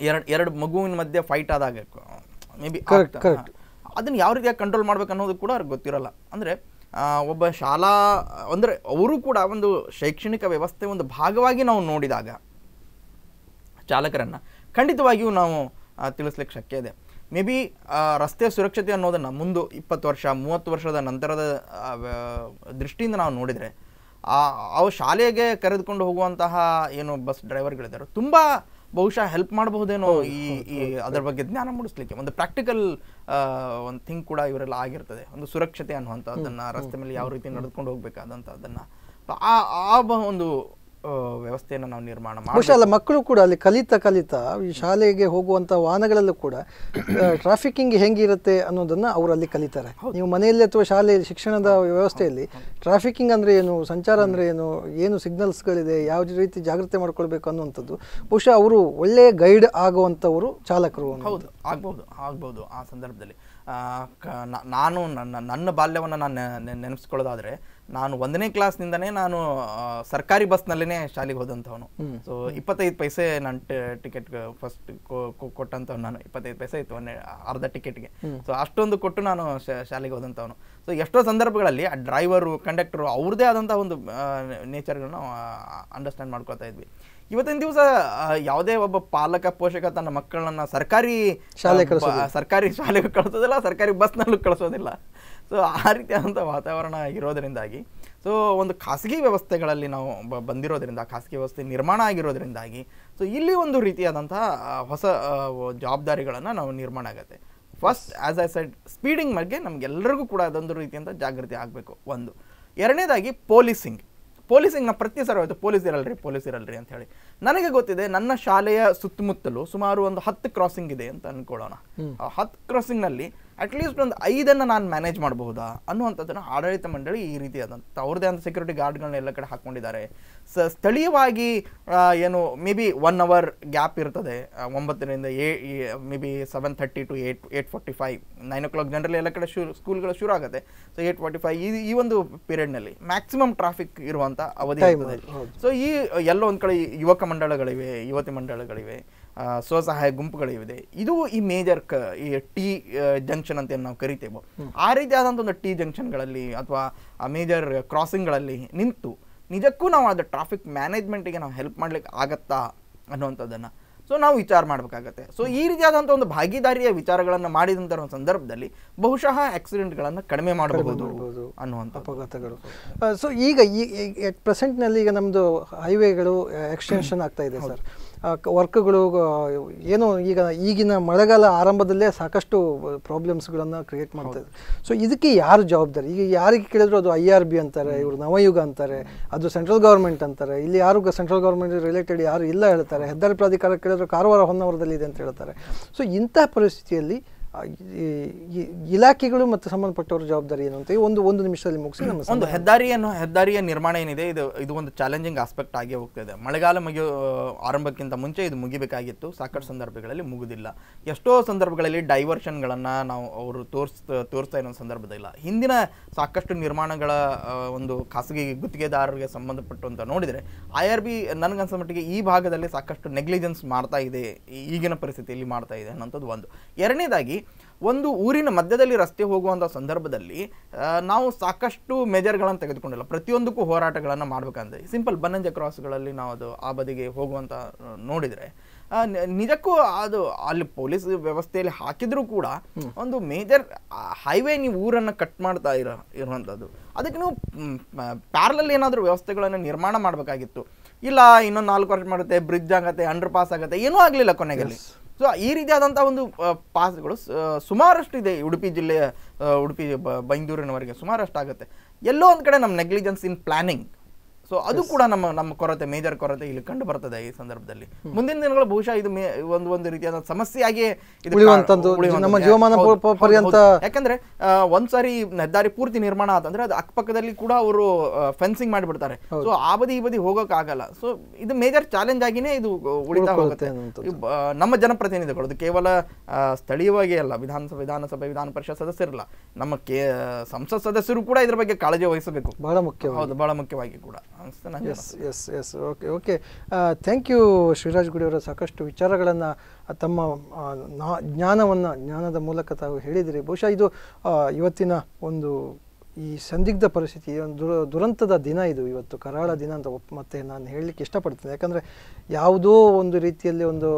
ಎರಡು ಎರಡು ಮಗುವಿನ ಮಧ್ಯೆ ಫೈಟ್ ಆದಾಗ ಮೇ ಬಿ ಅದನ್ನು ಯಾವ ರೀತಿಯಾಗಿ ಕಂಟ್ರೋಲ್ ಮಾಡಬೇಕು ಅನ್ನೋದು ಕೂಡ ಅವ್ರಿಗೆ ಗೊತ್ತಿರಲ್ಲ ಅಂದರೆ ಒಬ್ಬ ಶಾಲಾ ಅಂದರೆ ಅವರು ಕೂಡ ಒಂದು ಶೈಕ್ಷಣಿಕ ವ್ಯವಸ್ಥೆ ಒಂದು ಭಾಗವಾಗಿ ನಾವು ನೋಡಿದಾಗ ಚಾಲಕರನ್ನು ಖಂಡಿತವಾಗಿಯೂ ನಾವು ತಿಳಿಸ್ಲಿಕ್ಕೆ ಶಕ್ಯ ಇದೆ ಮೇ ಬಿ ರಸ್ತೆ ಸುರಕ್ಷತೆ ಅನ್ನೋದನ್ನು ಮುಂದೆ ಇಪ್ಪತ್ತು ವರ್ಷ ಮೂವತ್ತು ವರ್ಷದ ನಂತರದ ದೃಷ್ಟಿಯಿಂದ ನಾವು ನೋಡಿದರೆ ಅವು ಶಾಲೆಗೆ ಕರೆದುಕೊಂಡು ಹೋಗುವಂತಹ ಏನು ಬಸ್ ಡ್ರೈವರ್ಗಳಿದ್ದಾರೆ ತುಂಬ ಬಹುಶಃ ಹೆಲ್ಪ್ ಮಾಡಬಹುದೇನೋ ಈ ಈ ಅದರ ಬಗ್ಗೆ ಜ್ಞಾನ ಮೂಡಿಸ್ಲಿಕ್ಕೆ ಒಂದು ಪ್ರಾಕ್ಟಿಕಲ್ ಒಂದು ಥಿಂಗ್ ಕೂಡ ಇವರೆಲ್ಲ ಆಗಿರ್ತದೆ ಒಂದು ಸುರಕ್ಷತೆ ಅನ್ನುವಂಥದ್ದನ್ನು ರಸ್ತೆ ಮೇಲೆ ಯಾವ ರೀತಿ ನಡೆದುಕೊಂಡು ಹೋಗ್ಬೇಕಾದಂಥದ್ದನ್ನು ಆ ಆ ಒಂದು ವ್ಯವಸ್ಥೆಯನ್ನು ನಾವು ನಿರ್ಮಾಣ ಬಹುಶಃ ಮಕ್ಕಳು ಕೂಡ ಅಲ್ಲಿ ಕಲಿತಾ ಕಲಿತಾ ಈ ಶಾಲೆಗೆ ಹೋಗುವಂಥ ವಾಹನಗಳಲ್ಲೂ ಕೂಡ ಟ್ರಾಫಿಕಿಂಗ್ ಹೆಂಗಿರುತ್ತೆ ಅನ್ನೋದನ್ನು ಅಲ್ಲಿ ಕಲಿತಾರೆ ನೀವು ಮನೆಯಲ್ಲಿ ಅಥವಾ ಶಾಲೆಯಲ್ಲಿ ಶಿಕ್ಷಣದ ವ್ಯವಸ್ಥೆಯಲ್ಲಿ ಟ್ರಾಫಿಕಿಂಗ್ ಅಂದರೆ ಏನು ಸಂಚಾರ ಅಂದರೆ ಏನು ಏನು ಸಿಗ್ನಲ್ಸ್ಗಳಿದೆ ಯಾವ ರೀತಿ ಜಾಗೃತಿ ಮಾಡ್ಕೊಳ್ಬೇಕು ಅನ್ನುವಂಥದ್ದು ಬಹುಶಃ ಅವರು ಒಳ್ಳೆಯ ಗೈಡ್ ಆಗುವಂತವರು ಚಾಲಕರು ಹೌದು ಆಗ್ಬೋದು ಆಗ್ಬೋದು ಆ ಸಂದರ್ಭದಲ್ಲಿ ನಾನು ನನ್ನ ನನ್ನ ಬಾಲ್ಯವನ್ನು ನಾನು ನೆನೆಸ್ಕೊಳ್ಳೋದಾದರೆ ನಾನು ಒಂದನೇ ಕ್ಲಾಸ್ನಿಂದನೇ ನಾನು ಸರ್ಕಾರಿ ಬಸ್ನಲ್ಲೇ ಶಾಲೆಗೆ ಹೋದಂಥವನು ಸೊ ಇಪ್ಪತ್ತೈದು ಪೈಸೆ ನಾನು ಟಿಕೆಟ್ ಫಸ್ಟ್ ಕೊಟ್ಟಂಥವ್ನು ನಾನು ಇಪ್ಪತ್ತೈದು ಪೈಸೆ ಇತ್ತು ಒಂದೇ ಅರ್ಧ ಟಿಕೆಟ್ಗೆ ಸೊ ಅಷ್ಟೊಂದು ಕೊಟ್ಟು ನಾನು ಶಾಲೆಗೆ ಹೋದಂಥವನು ಸೊ ಎಷ್ಟೋ ಸಂದರ್ಭಗಳಲ್ಲಿ ಆ ಡ್ರೈವರು ಕಂಡಕ್ಟರು ಅವ್ರದ್ದೇ ಆದಂಥ ಒಂದು ನೇಚರ್ಗಳನ್ನ ಅಂಡರ್ಸ್ಟ್ಯಾಂಡ್ ಮಾಡ್ಕೊತಾ ಇದ್ವಿ ಇವತ್ತಿನ ದಿವಸ ಯಾವುದೇ ಒಬ್ಬ ಪಾಲಕ ಪೋಷಕ ತನ್ನ ಮಕ್ಕಳನ್ನ ಸರ್ಕಾರಿ ಶಾಲೆ ಸರ್ಕಾರಿ ಶಾಲೆಗೂ ಕಳಿಸೋದಿಲ್ಲ ಸರ್ಕಾರಿ ಬಸ್ನಲ್ಲೂ ಕಳಿಸೋದಿಲ್ಲ ಸೊ ಆ ರೀತಿಯಾದಂಥ ವಾತಾವರಣ ಇರೋದರಿಂದಾಗಿ ಸೊ ಒಂದು ಖಾಸಗಿ ವ್ಯವಸ್ಥೆಗಳಲ್ಲಿ ನಾವು ಬಂದಿರೋದರಿಂದ ಖಾಸಗಿ ವ್ಯವಸ್ಥೆ ನಿರ್ಮಾಣ ಆಗಿರೋದರಿಂದಾಗಿ ಸೊ ಇಲ್ಲಿ ಒಂದು ರೀತಿಯಾದಂಥ ಹೊಸ ಜವಾಬ್ದಾರಿಗಳನ್ನು ನಾವು ನಿರ್ಮಾಣ ಆಗುತ್ತೆ first as I said speeding ಬಗ್ಗೆ ನಮಗೆಲ್ಲರಿಗೂ ಕೂಡ ಅದೊಂದು ರೀತಿಯಂಥ ಜಾಗೃತಿ ಆಗಬೇಕು ಒಂದು ಎರಡನೇದಾಗಿ ಪೊಲೀಸಿಂಗ್ ಪೊಲೀಸಿಂಗ್ನ ಪ್ರತಿ ಸರ್ವಾಯಿತು ಪೊಲೀಸ್ ಇರಲ್ರಿ ಪೊಲೀಸ್ ಇರಲ್ರಿ ಅಂತ ಹೇಳಿ ನನಗೆ ಗೊತ್ತಿದೆ ನನ್ನ ಶಾಲೆಯ ಸುತ್ತಮುತ್ತಲು ಸುಮಾರು ಒಂದು ಹತ್ತು ಕ್ರಾಸಿಂಗ್ ಇದೆ ಅಂತ ಅನ್ಕೊಳ್ಳೋಣ ಆ ಹತ್ತು ಕ್ರಾಸಿಂಗ್ನಲ್ಲಿ ಅಟ್ಲೀಸ್ಟ್ ಒಂದು ಐದನ್ನು ನಾನು ಮ್ಯಾನೇಜ್ ಮಾಡಬಹುದಾ ಅನ್ನುವಂಥದ್ದನ್ನು ಆಡಳಿತ ಮಂಡಳಿ ಈ ರೀತಿ ಆದಂಥ ಅವ್ರದ್ದೇ ಆದ ಸೆಕ್ಯೂರಿಟಿ ಗಾರ್ಡ್ಗಳನ್ನ ಎಲ್ಲ ಕಡೆ ಹಾಕೊಂಡಿದ್ದಾರೆ ಸ್ಥಳೀಯವಾಗಿ ಏನು maybe one hour gap ಇರ್ತದೆ ಒಂಬತ್ತರಿಂದ ಏ maybe seven thirty to eight eight forty five nine o'clock ಜನರಲ್ಲಿ ಎಲ್ಲ ಕಡೆ ಶುರು ಸ್ಕೂಲ್ಗಳು ಶುರು ಆಗುತ್ತೆ ಸೊ ಏಟ್ ಫಾರ್ಟಿ ಫೈವ್ ಈ ಈ ಒಂದು ಪೀರಿಯಡ್ನಲ್ಲಿ ಮ್ಯಾಕ್ಸಿಮಮ್ ಟ್ರಾಫಿಕ್ ಇರುವಂಥ ಅವಧಿ ಇರ್ತದೆ ಸೊ ಈ ಎಲ್ಲ ಒಂದು ಕಡೆ ಯುವಕ ಮಂಡಳಗಳಿವೆ ಯುವತಿ ಮಂಡಳಗಳಿವೆ ಸ್ವಸಹಾಯ ಗುಂಪುಗಳಿವೆ ಇದು ಈ ಮೇಜರ್ ಕ ಈ ಟಿ ಜಂಕ್ಷನ್ ಅಂತ ನಾವು ಕರಿತೇವೆ ಆ ರೀತಿಯಾದಂಥ ಒಂದು ಟಿ ಜಂಕ್ಷನ್ಗಳಲ್ಲಿ ಅಥವಾ ಮೇಜರ್ ಕ್ರಾಸಿಂಗ್ಗಳಲ್ಲಿ ನಿಂತು ನಿಜಕ್ಕೂ ನಾವು ಅದು ಟ್ರಾಫಿಕ್ ಮ್ಯಾನೇಜ್ಮೆಂಟಿಗೆ ನಾವು ಹೆಲ್ಪ್ ಮಾಡ್ಲಿಕ್ಕೆ ಆಗತ್ತಾ ಅನ್ನುವಂಥದ್ದನ್ನು ಸೊ ನಾವು ವಿಚಾರ ಮಾಡಬೇಕಾಗತ್ತೆ ಸೊ ಈ ರೀತಿಯಾದಂಥ ಒಂದು ಭಾಗಿದಾರಿಯ ವಿಚಾರಗಳನ್ನು ಮಾಡಿದಂಥ ಒಂದು ಸಂದರ್ಭದಲ್ಲಿ ಬಹುಶಃ ಆಕ್ಸಿಡೆಂಟ್ಗಳನ್ನು ಕಡಿಮೆ ಮಾಡಬಹುದು ಅನ್ನುವಂಥ ಅಪಘಾತಗಳು ಸೊ ಈಗ ಈ ಪ್ರೆಸೆಂಟ್ನಲ್ಲಿ ಈಗ ನಮ್ಮದು ಹೈವೇಗಳು ಎಕ್ಸ್ಟೆನ್ಷನ್ ಆಗ್ತಾ ಇದೆ ಸರ್ ವರ್ಕ್ಗಳು ಏನು ಈಗ ಈಗಿನ ಮಳೆಗಾಲ ಆರಂಭದಲ್ಲೇ ಸಾಕಷ್ಟು ಪ್ರಾಬ್ಲಮ್ಸ್ಗಳನ್ನು ಕ್ರಿಯೇಟ್ ಮಾಡ್ತಾ ಇದೆ ಸೊ ಇದಕ್ಕೆ ಯಾರು ಜವಾಬ್ದಾರಿ ಈಗ ಯಾರಿಗೆ ಕೇಳಿದ್ರು ಅದು ಐ ಆರ್ ಬಿ ಅಂತಾರೆ ಇವರು ನವಯುಗ ಅಂತಾರೆ ಅದು ಸೆಂಟ್ರಲ್ ಗೌರ್ಮೆಂಟ್ ಅಂತಾರೆ ಇಲ್ಲಿ ಯಾರು ಸೆಂಟ್ರಲ್ ಗೌರ್ಮೆಂಟ್ ರಿಲೇಟೆಡ್ ಯಾರು ಇಲ್ಲ ಹೇಳ್ತಾರೆ ಹೆದ್ದಾರಿ ಪ್ರಾಧಿಕಾರ ಕೇಳಿದ್ರು ಕಾರವಾರ ಹೊನ್ನವರದಲ್ಲಿ ಇದೆ ಅಂತ ಹೇಳ್ತಾರೆ ಸೊ ಇಂಥ ಪರಿಸ್ಥಿತಿಯಲ್ಲಿ ಇಲಾಖೆಗಳು ಮತ್ತು ಸಂಬಂಧಪಟ್ಟವರ ಜವಾಬ್ದಾರಿ ಏನು ಅಂತ ಒಂದು ಒಂದು ನಿಮಿಷದಲ್ಲಿ ಮುಗಿಸಿ ನಮ್ಮ ಒಂದು ಹೆದ್ದಾರಿಯನ್ನು ಹೆದ್ದಾರಿಯ ನಿರ್ಮಾಣ ಏನಿದೆ ಇದು ಇದು ಒಂದು ಚಾಲೆಂಜಿಂಗ್ ಆಸ್ಪೆಕ್ಟ್ ಆಗಿ ಹೋಗ್ತಿದೆ ಮಳೆಗಾಲ ಮುಗಿಯೋ ಆರಂಭಕ್ಕಿಂತ ಮುಂಚೆ ಇದು ಮುಗಿಬೇಕಾಗಿತ್ತು ಸಾಕಷ್ಟು ಸಂದರ್ಭಗಳಲ್ಲಿ ಮುಗುದಿಲ್ಲ ಎಷ್ಟೋ ಸಂದರ್ಭಗಳಲ್ಲಿ ಡೈವರ್ಷನ್ಗಳನ್ನು ನಾವು ಅವರು ತೋರಿಸ್ ತೋರಿಸ್ತಾ ಇರೋ ಸಂದರ್ಭದಲ್ಲಿ ಹಿಂದಿನ ಸಾಕಷ್ಟು ನಿರ್ಮಾಣಗಳ ಒಂದು ಖಾಸಗಿ ಗುತ್ತಿಗೆದಾರರಿಗೆ ಸಂಬಂಧಪಟ್ಟು ಅಂತ ನೋಡಿದರೆ ಐ ಆರ್ ಬಿ ಮಟ್ಟಿಗೆ ಈ ಭಾಗದಲ್ಲಿ ಸಾಕಷ್ಟು ನೆಗ್ಲಿಜೆನ್ಸ್ ಮಾಡ್ತಾ ಇದೆ ಈಗಿನ ಪರಿಸ್ಥಿತಿಯಲ್ಲಿ ಮಾಡ್ತಾ ಇದೆ ಅನ್ನೋಂಥದ್ದು ಒಂದು ಎರಡನೇದಾಗಿ ಒಂದು ಊರಿನ ಮಧ್ಯದಲ್ಲಿ ರಸ್ತೆ ಹೋಗುವಂಥ ಸಂದರ್ಭದಲ್ಲಿ ನಾವು ಸಾಕಷ್ಟು ಮೇಜರ್ಗಳನ್ನು ತೆಗೆದುಕೊಂಡಿಲ್ಲ ಪ್ರತಿಯೊಂದಕ್ಕೂ ಹೋರಾಟಗಳನ್ನು ಮಾಡ್ಬೇಕಂದ್ರೆ ಸಿಂಪಲ್ ಬನ್ನಂಜ ಕ್ರಾಸ್ಗಳಲ್ಲಿ ನಾವು ಅದು ಆ ಬದಿಗೆ ಹೋಗುವಂಥ ನೋಡಿದರೆ ನಿಜಕ್ಕೂ ಅದು ಅಲ್ಲಿ ಪೊಲೀಸ್ ವ್ಯವಸ್ಥೆಯಲ್ಲಿ ಹಾಕಿದ್ರೂ ಕೂಡ ಒಂದು ಮೇಜರ್ ಹೈವೇ ನೀವು ಊರನ್ನು ಕಟ್ ಮಾಡ್ತಾ ಇರೋ ಇರುವಂಥದ್ದು ಅದಕ್ಕೆ ನೀವು ಪ್ಯಾರಲಲ್ ಏನಾದರೂ ವ್ಯವಸ್ಥೆಗಳನ್ನು ನಿರ್ಮಾಣ ಮಾಡಬೇಕಾಗಿತ್ತು ಇಲ್ಲ ಇನ್ನೊಂದು ನಾಲ್ಕು ವರ್ಷ ಮಾಡುತ್ತೆ ಬ್ರಿಡ್ಜ್ ಆಗುತ್ತೆ ಅಂಡರ್ ಪಾಸ್ ಆಗುತ್ತೆ ಏನೂ ಆಗಲಿಲ್ಲ ಕೊನೆಗೆ ಸೊ ಈ ರೀತಿಯಾದಂಥ ಒಂದು ಪಾಸ್ಗಳು ಸುಮಾರಷ್ಟು ಇದೆ ಉಡುಪಿ ಜಿಲ್ಲೆಯ ಉಡುಪಿ ಬೈಂದೂರಿನವರೆಗೆ ಸುಮಾರಷ್ಟು ಆಗುತ್ತೆ ಎಲ್ಲೋ ಒಂದು ಕಡೆ ನಮ್ಮ ನೆಗ್ಲಿಜೆನ್ಸ್ ಇನ್ ಪ್ಲಾನಿಂಗ್ ಸೊ ಅದು ಕೂಡ ನಮ್ಮ ನಮ್ಮ ಕೊರತೆ ಮೇಜರ್ ಕೊರತೆ ಇಲ್ಲಿ ಕಂಡು ಬರ್ತದೆ ಈ ಸಂದರ್ಭದಲ್ಲಿ ಮುಂದಿನ ದಿನಗಳು ಬಹುಶಃ ಇದು ಒಂದು ಒಂದು ರೀತಿಯಾದ ಸಮಸ್ಯೆಯಾಗಿ ನಮ್ಮ ಜೀವಮಾನ ಪರ್ಯಂತ ಯಾಕಂದ್ರೆ ಒಂದ್ಸಾರಿ ಹೆದ್ದಾರಿ ಪೂರ್ತಿ ನಿರ್ಮಾಣ ಆತಂದ್ರೆ ಅದು ಅಕ್ಕಪಕ್ಕದಲ್ಲಿ ಕೂಡ ಅವರು ಫೆನ್ಸಿಂಗ್ ಮಾಡಿಬಿಡ್ತಾರೆ ಸೊ ಆ ಬದಿ ಈ ಬದಿ ಆಗಲ್ಲ ಸೊ ಇದು ಮೇಜರ್ ಚಾಲೆಂಜ್ ಆಗಿನೇ ಇದು ಉಳಿತಾ ಹೋಗುತ್ತೆ ನಮ್ಮ ಜನಪ್ರತಿನಿಧಿಗಳು ಇದು ಕೇವಲ ಸ್ಥಳೀಯವಾಗಿ ಅಲ್ಲ ವಿಧಾನಸಭೆ ವಿಧಾನಸಭೆ ವಿಧಾನ ಪರಿಷತ್ ಸದಸ್ಯರಲ್ಲ ನಮ್ಮ ಸಂಸತ್ ಸದಸ್ಯರು ಕೂಡ ಇದ್ರ ಬಗ್ಗೆ ಕಾಳಜಿ ವಹಿಸಬೇಕು ಬಹಳ ಮುಖ್ಯ ಹೌದು ಬಹಳ ಮುಖ್ಯವಾಗಿ ಕೂಡ ಅನಿಸ್ತು yes yes yes okay okay thank you Shivaraj ಗುಡಿಯವರ ಸಾಕಷ್ಟು ವಿಚಾರಗಳನ್ನು ತಮ್ಮ ಜ್ಞಾನವನ್ನು ಜ್ಞಾನದ ಮೂಲಕ ತಾವು ಹೇಳಿದಿರಿ ಬಹುಶಃ ಇದು ಇವತ್ತಿನ ಒಂದು ಈ ಸಂದಿಗ್ಧ ಪರಿಸ್ಥಿತಿ ಒಂದು ದುರ ದುರಂತದ ದಿನ ಇದು ಇವತ್ತು ಕರಾಳ ದಿನ ಅಂತ ಒಪ್ ಮತ್ತೆ ನಾನು ಹೇಳಲಿಕ್ಕೆ ಇಷ್ಟಪಡ್ತೇನೆ ಯಾಕಂದರೆ ಯಾವುದೋ ಒಂದು ರೀತಿಯಲ್ಲಿ ಒಂದು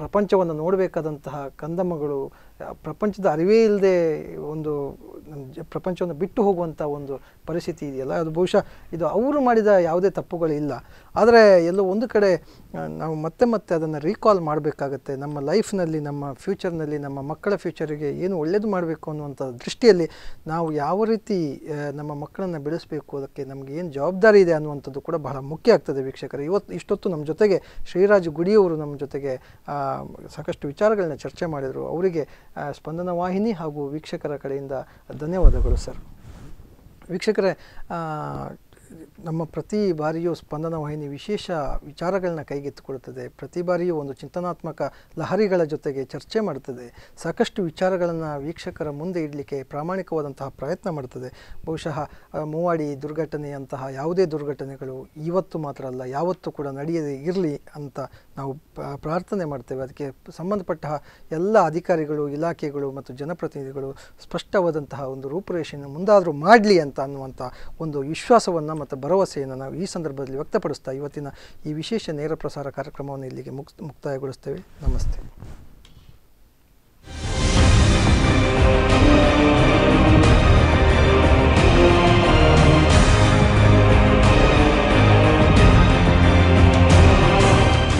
ಪ್ರಪಂಚವನ್ನು ನೋಡಬೇಕಾದಂತಹ ಕಂದಮ್ಮಗಳು ಪ್ರಪಂಚದ ಅರಿವೇ ಇಲ್ಲದೆ ಒಂದು ಪ್ರಪಂಚವನ್ನು ಬಿಟ್ಟು ಹೋಗುವಂಥ ಒಂದು ಪರಿಸ್ಥಿತಿ ಇದೆಯಲ್ಲ ಅದು ಬಹುಶಃ ಇದು ಅವರು ಮಾಡಿದ ಯಾವುದೇ ತಪ್ಪುಗಳಿಲ್ಲ ಆದರೆ ಎಲ್ಲೋ ಒಂದು ಕಡೆ ನಾವು ಮತ್ತೆ ಮತ್ತೆ ಅದನ್ನು ರೀಕಾಲ್ ಮಾಡಬೇಕಾಗತ್ತೆ ನಮ್ಮ ಲೈಫ್ನಲ್ಲಿ ನಮ್ಮ ಫ್ಯೂಚರ್ನಲ್ಲಿ ನಮ್ಮ ಮಕ್ಕಳ ಫ್ಯೂಚರಿಗೆ ಏನು ಒಳ್ಳೆಯದು ಮಾಡಬೇಕು ಅನ್ನುವಂಥ ದೃಷ್ಟಿಯಲ್ಲಿ ನಾವು ಯಾವ ರೀತಿ ನಮ್ಮ ಮಕ್ಕಳನ್ನು ಬೆಳೆಸಬೇಕು ಅದಕ್ಕೆ ನಮಗೆ ಏನು ಜವಾಬ್ದಾರಿ ಇದೆ ಅನ್ನುವಂಥದ್ದು ಕೂಡ ಬಹಳ ಮುಖ್ಯ ಆಗ್ತದೆ ವೀಕ್ಷಕರು ಇವತ್ತು ಇಷ್ಟೊತ್ತು ನಮ್ಮ ಜೊತೆಗೆ ಶ್ರೀರಾಜ್ ಗುಡಿಯವರು ನಮ್ಮ ಜೊತೆಗೆ ಸಾಕಷ್ಟು ವಿಚಾರಗಳನ್ನ ಚರ್ಚೆ ಮಾಡಿದರು ಅವರಿಗೆ ಸ್ಪಂದನ ವಾಹಿನಿ ಹಾಗೂ ವೀಕ್ಷಕರ ಕಡೆಯಿಂದ ಧನ್ಯವಾದಗಳು ಸರ್ ವೀಕ್ಷಕರೇ ನಮ್ಮ ಪ್ರತಿ ಬಾರಿಯೂ ಸ್ಪಂದನ ವಾಹಿನಿ ವಿಶೇಷ ವಿಚಾರಗಳನ್ನ ಕೈಗೆತ್ತಿಕೊಳ್ಳುತ್ತದೆ ಪ್ರತಿ ಬಾರಿಯೂ ಒಂದು ಚಿಂತನಾತ್ಮಕ ಲಹರಿಗಳ ಜೊತೆಗೆ ಚರ್ಚೆ ಮಾಡ್ತದೆ ಸಾಕಷ್ಟು ವಿಚಾರಗಳನ್ನು ವೀಕ್ಷಕರ ಮುಂದೆ ಇಡಲಿಕ್ಕೆ ಪ್ರಾಮಾಣಿಕವಾದಂತಹ ಪ್ರಯತ್ನ ಮಾಡ್ತದೆ ಬಹುಶಃ ಮೂವಾಡಿ ದುರ್ಘಟನೆಯಂತಹ ಯಾವುದೇ ದುರ್ಘಟನೆಗಳು ಇವತ್ತು ಮಾತ್ರ ಅಲ್ಲ ಯಾವತ್ತೂ ಕೂಡ ನಡೆಯದೇ ಇರಲಿ ಅಂತ ನಾವು ಪ್ರಾರ್ಥನೆ ಮಾಡ್ತೇವೆ ಅದಕ್ಕೆ ಸಂಬಂಧಪಟ್ಟ ಎಲ್ಲ ಅಧಿಕಾರಿಗಳು ಇಲಾಖೆಗಳು ಮತ್ತು ಜನಪ್ರತಿನಿಧಿಗಳು ಸ್ಪಷ್ಟವಾದಂತಹ ಒಂದು ರೂಪುರೇಷೆಯನ್ನು ಮುಂದಾದರೂ ಮಾಡಲಿ ಅಂತ ಅನ್ನುವಂಥ ಒಂದು ವಿಶ್ವಾಸವನ್ನು ಮತ್ತು ಭರವಸೆಯನ್ನು ನಾವು ಈ ಸಂದರ್ಭದಲ್ಲಿ ವ್ಯಕ್ತಪಡಿಸ್ತಾ ಇವತ್ತಿನ ಈ ವಿಶೇಷ ನೇರ ಪ್ರಸಾರ ಕಾರ್ಯಕ್ರಮವನ್ನು ಇಲ್ಲಿಗೆ ಮುಕ್ ಮುಕ್ತಾಯಗೊಳಿಸ್ತೇವೆ ನಮಸ್ತೆ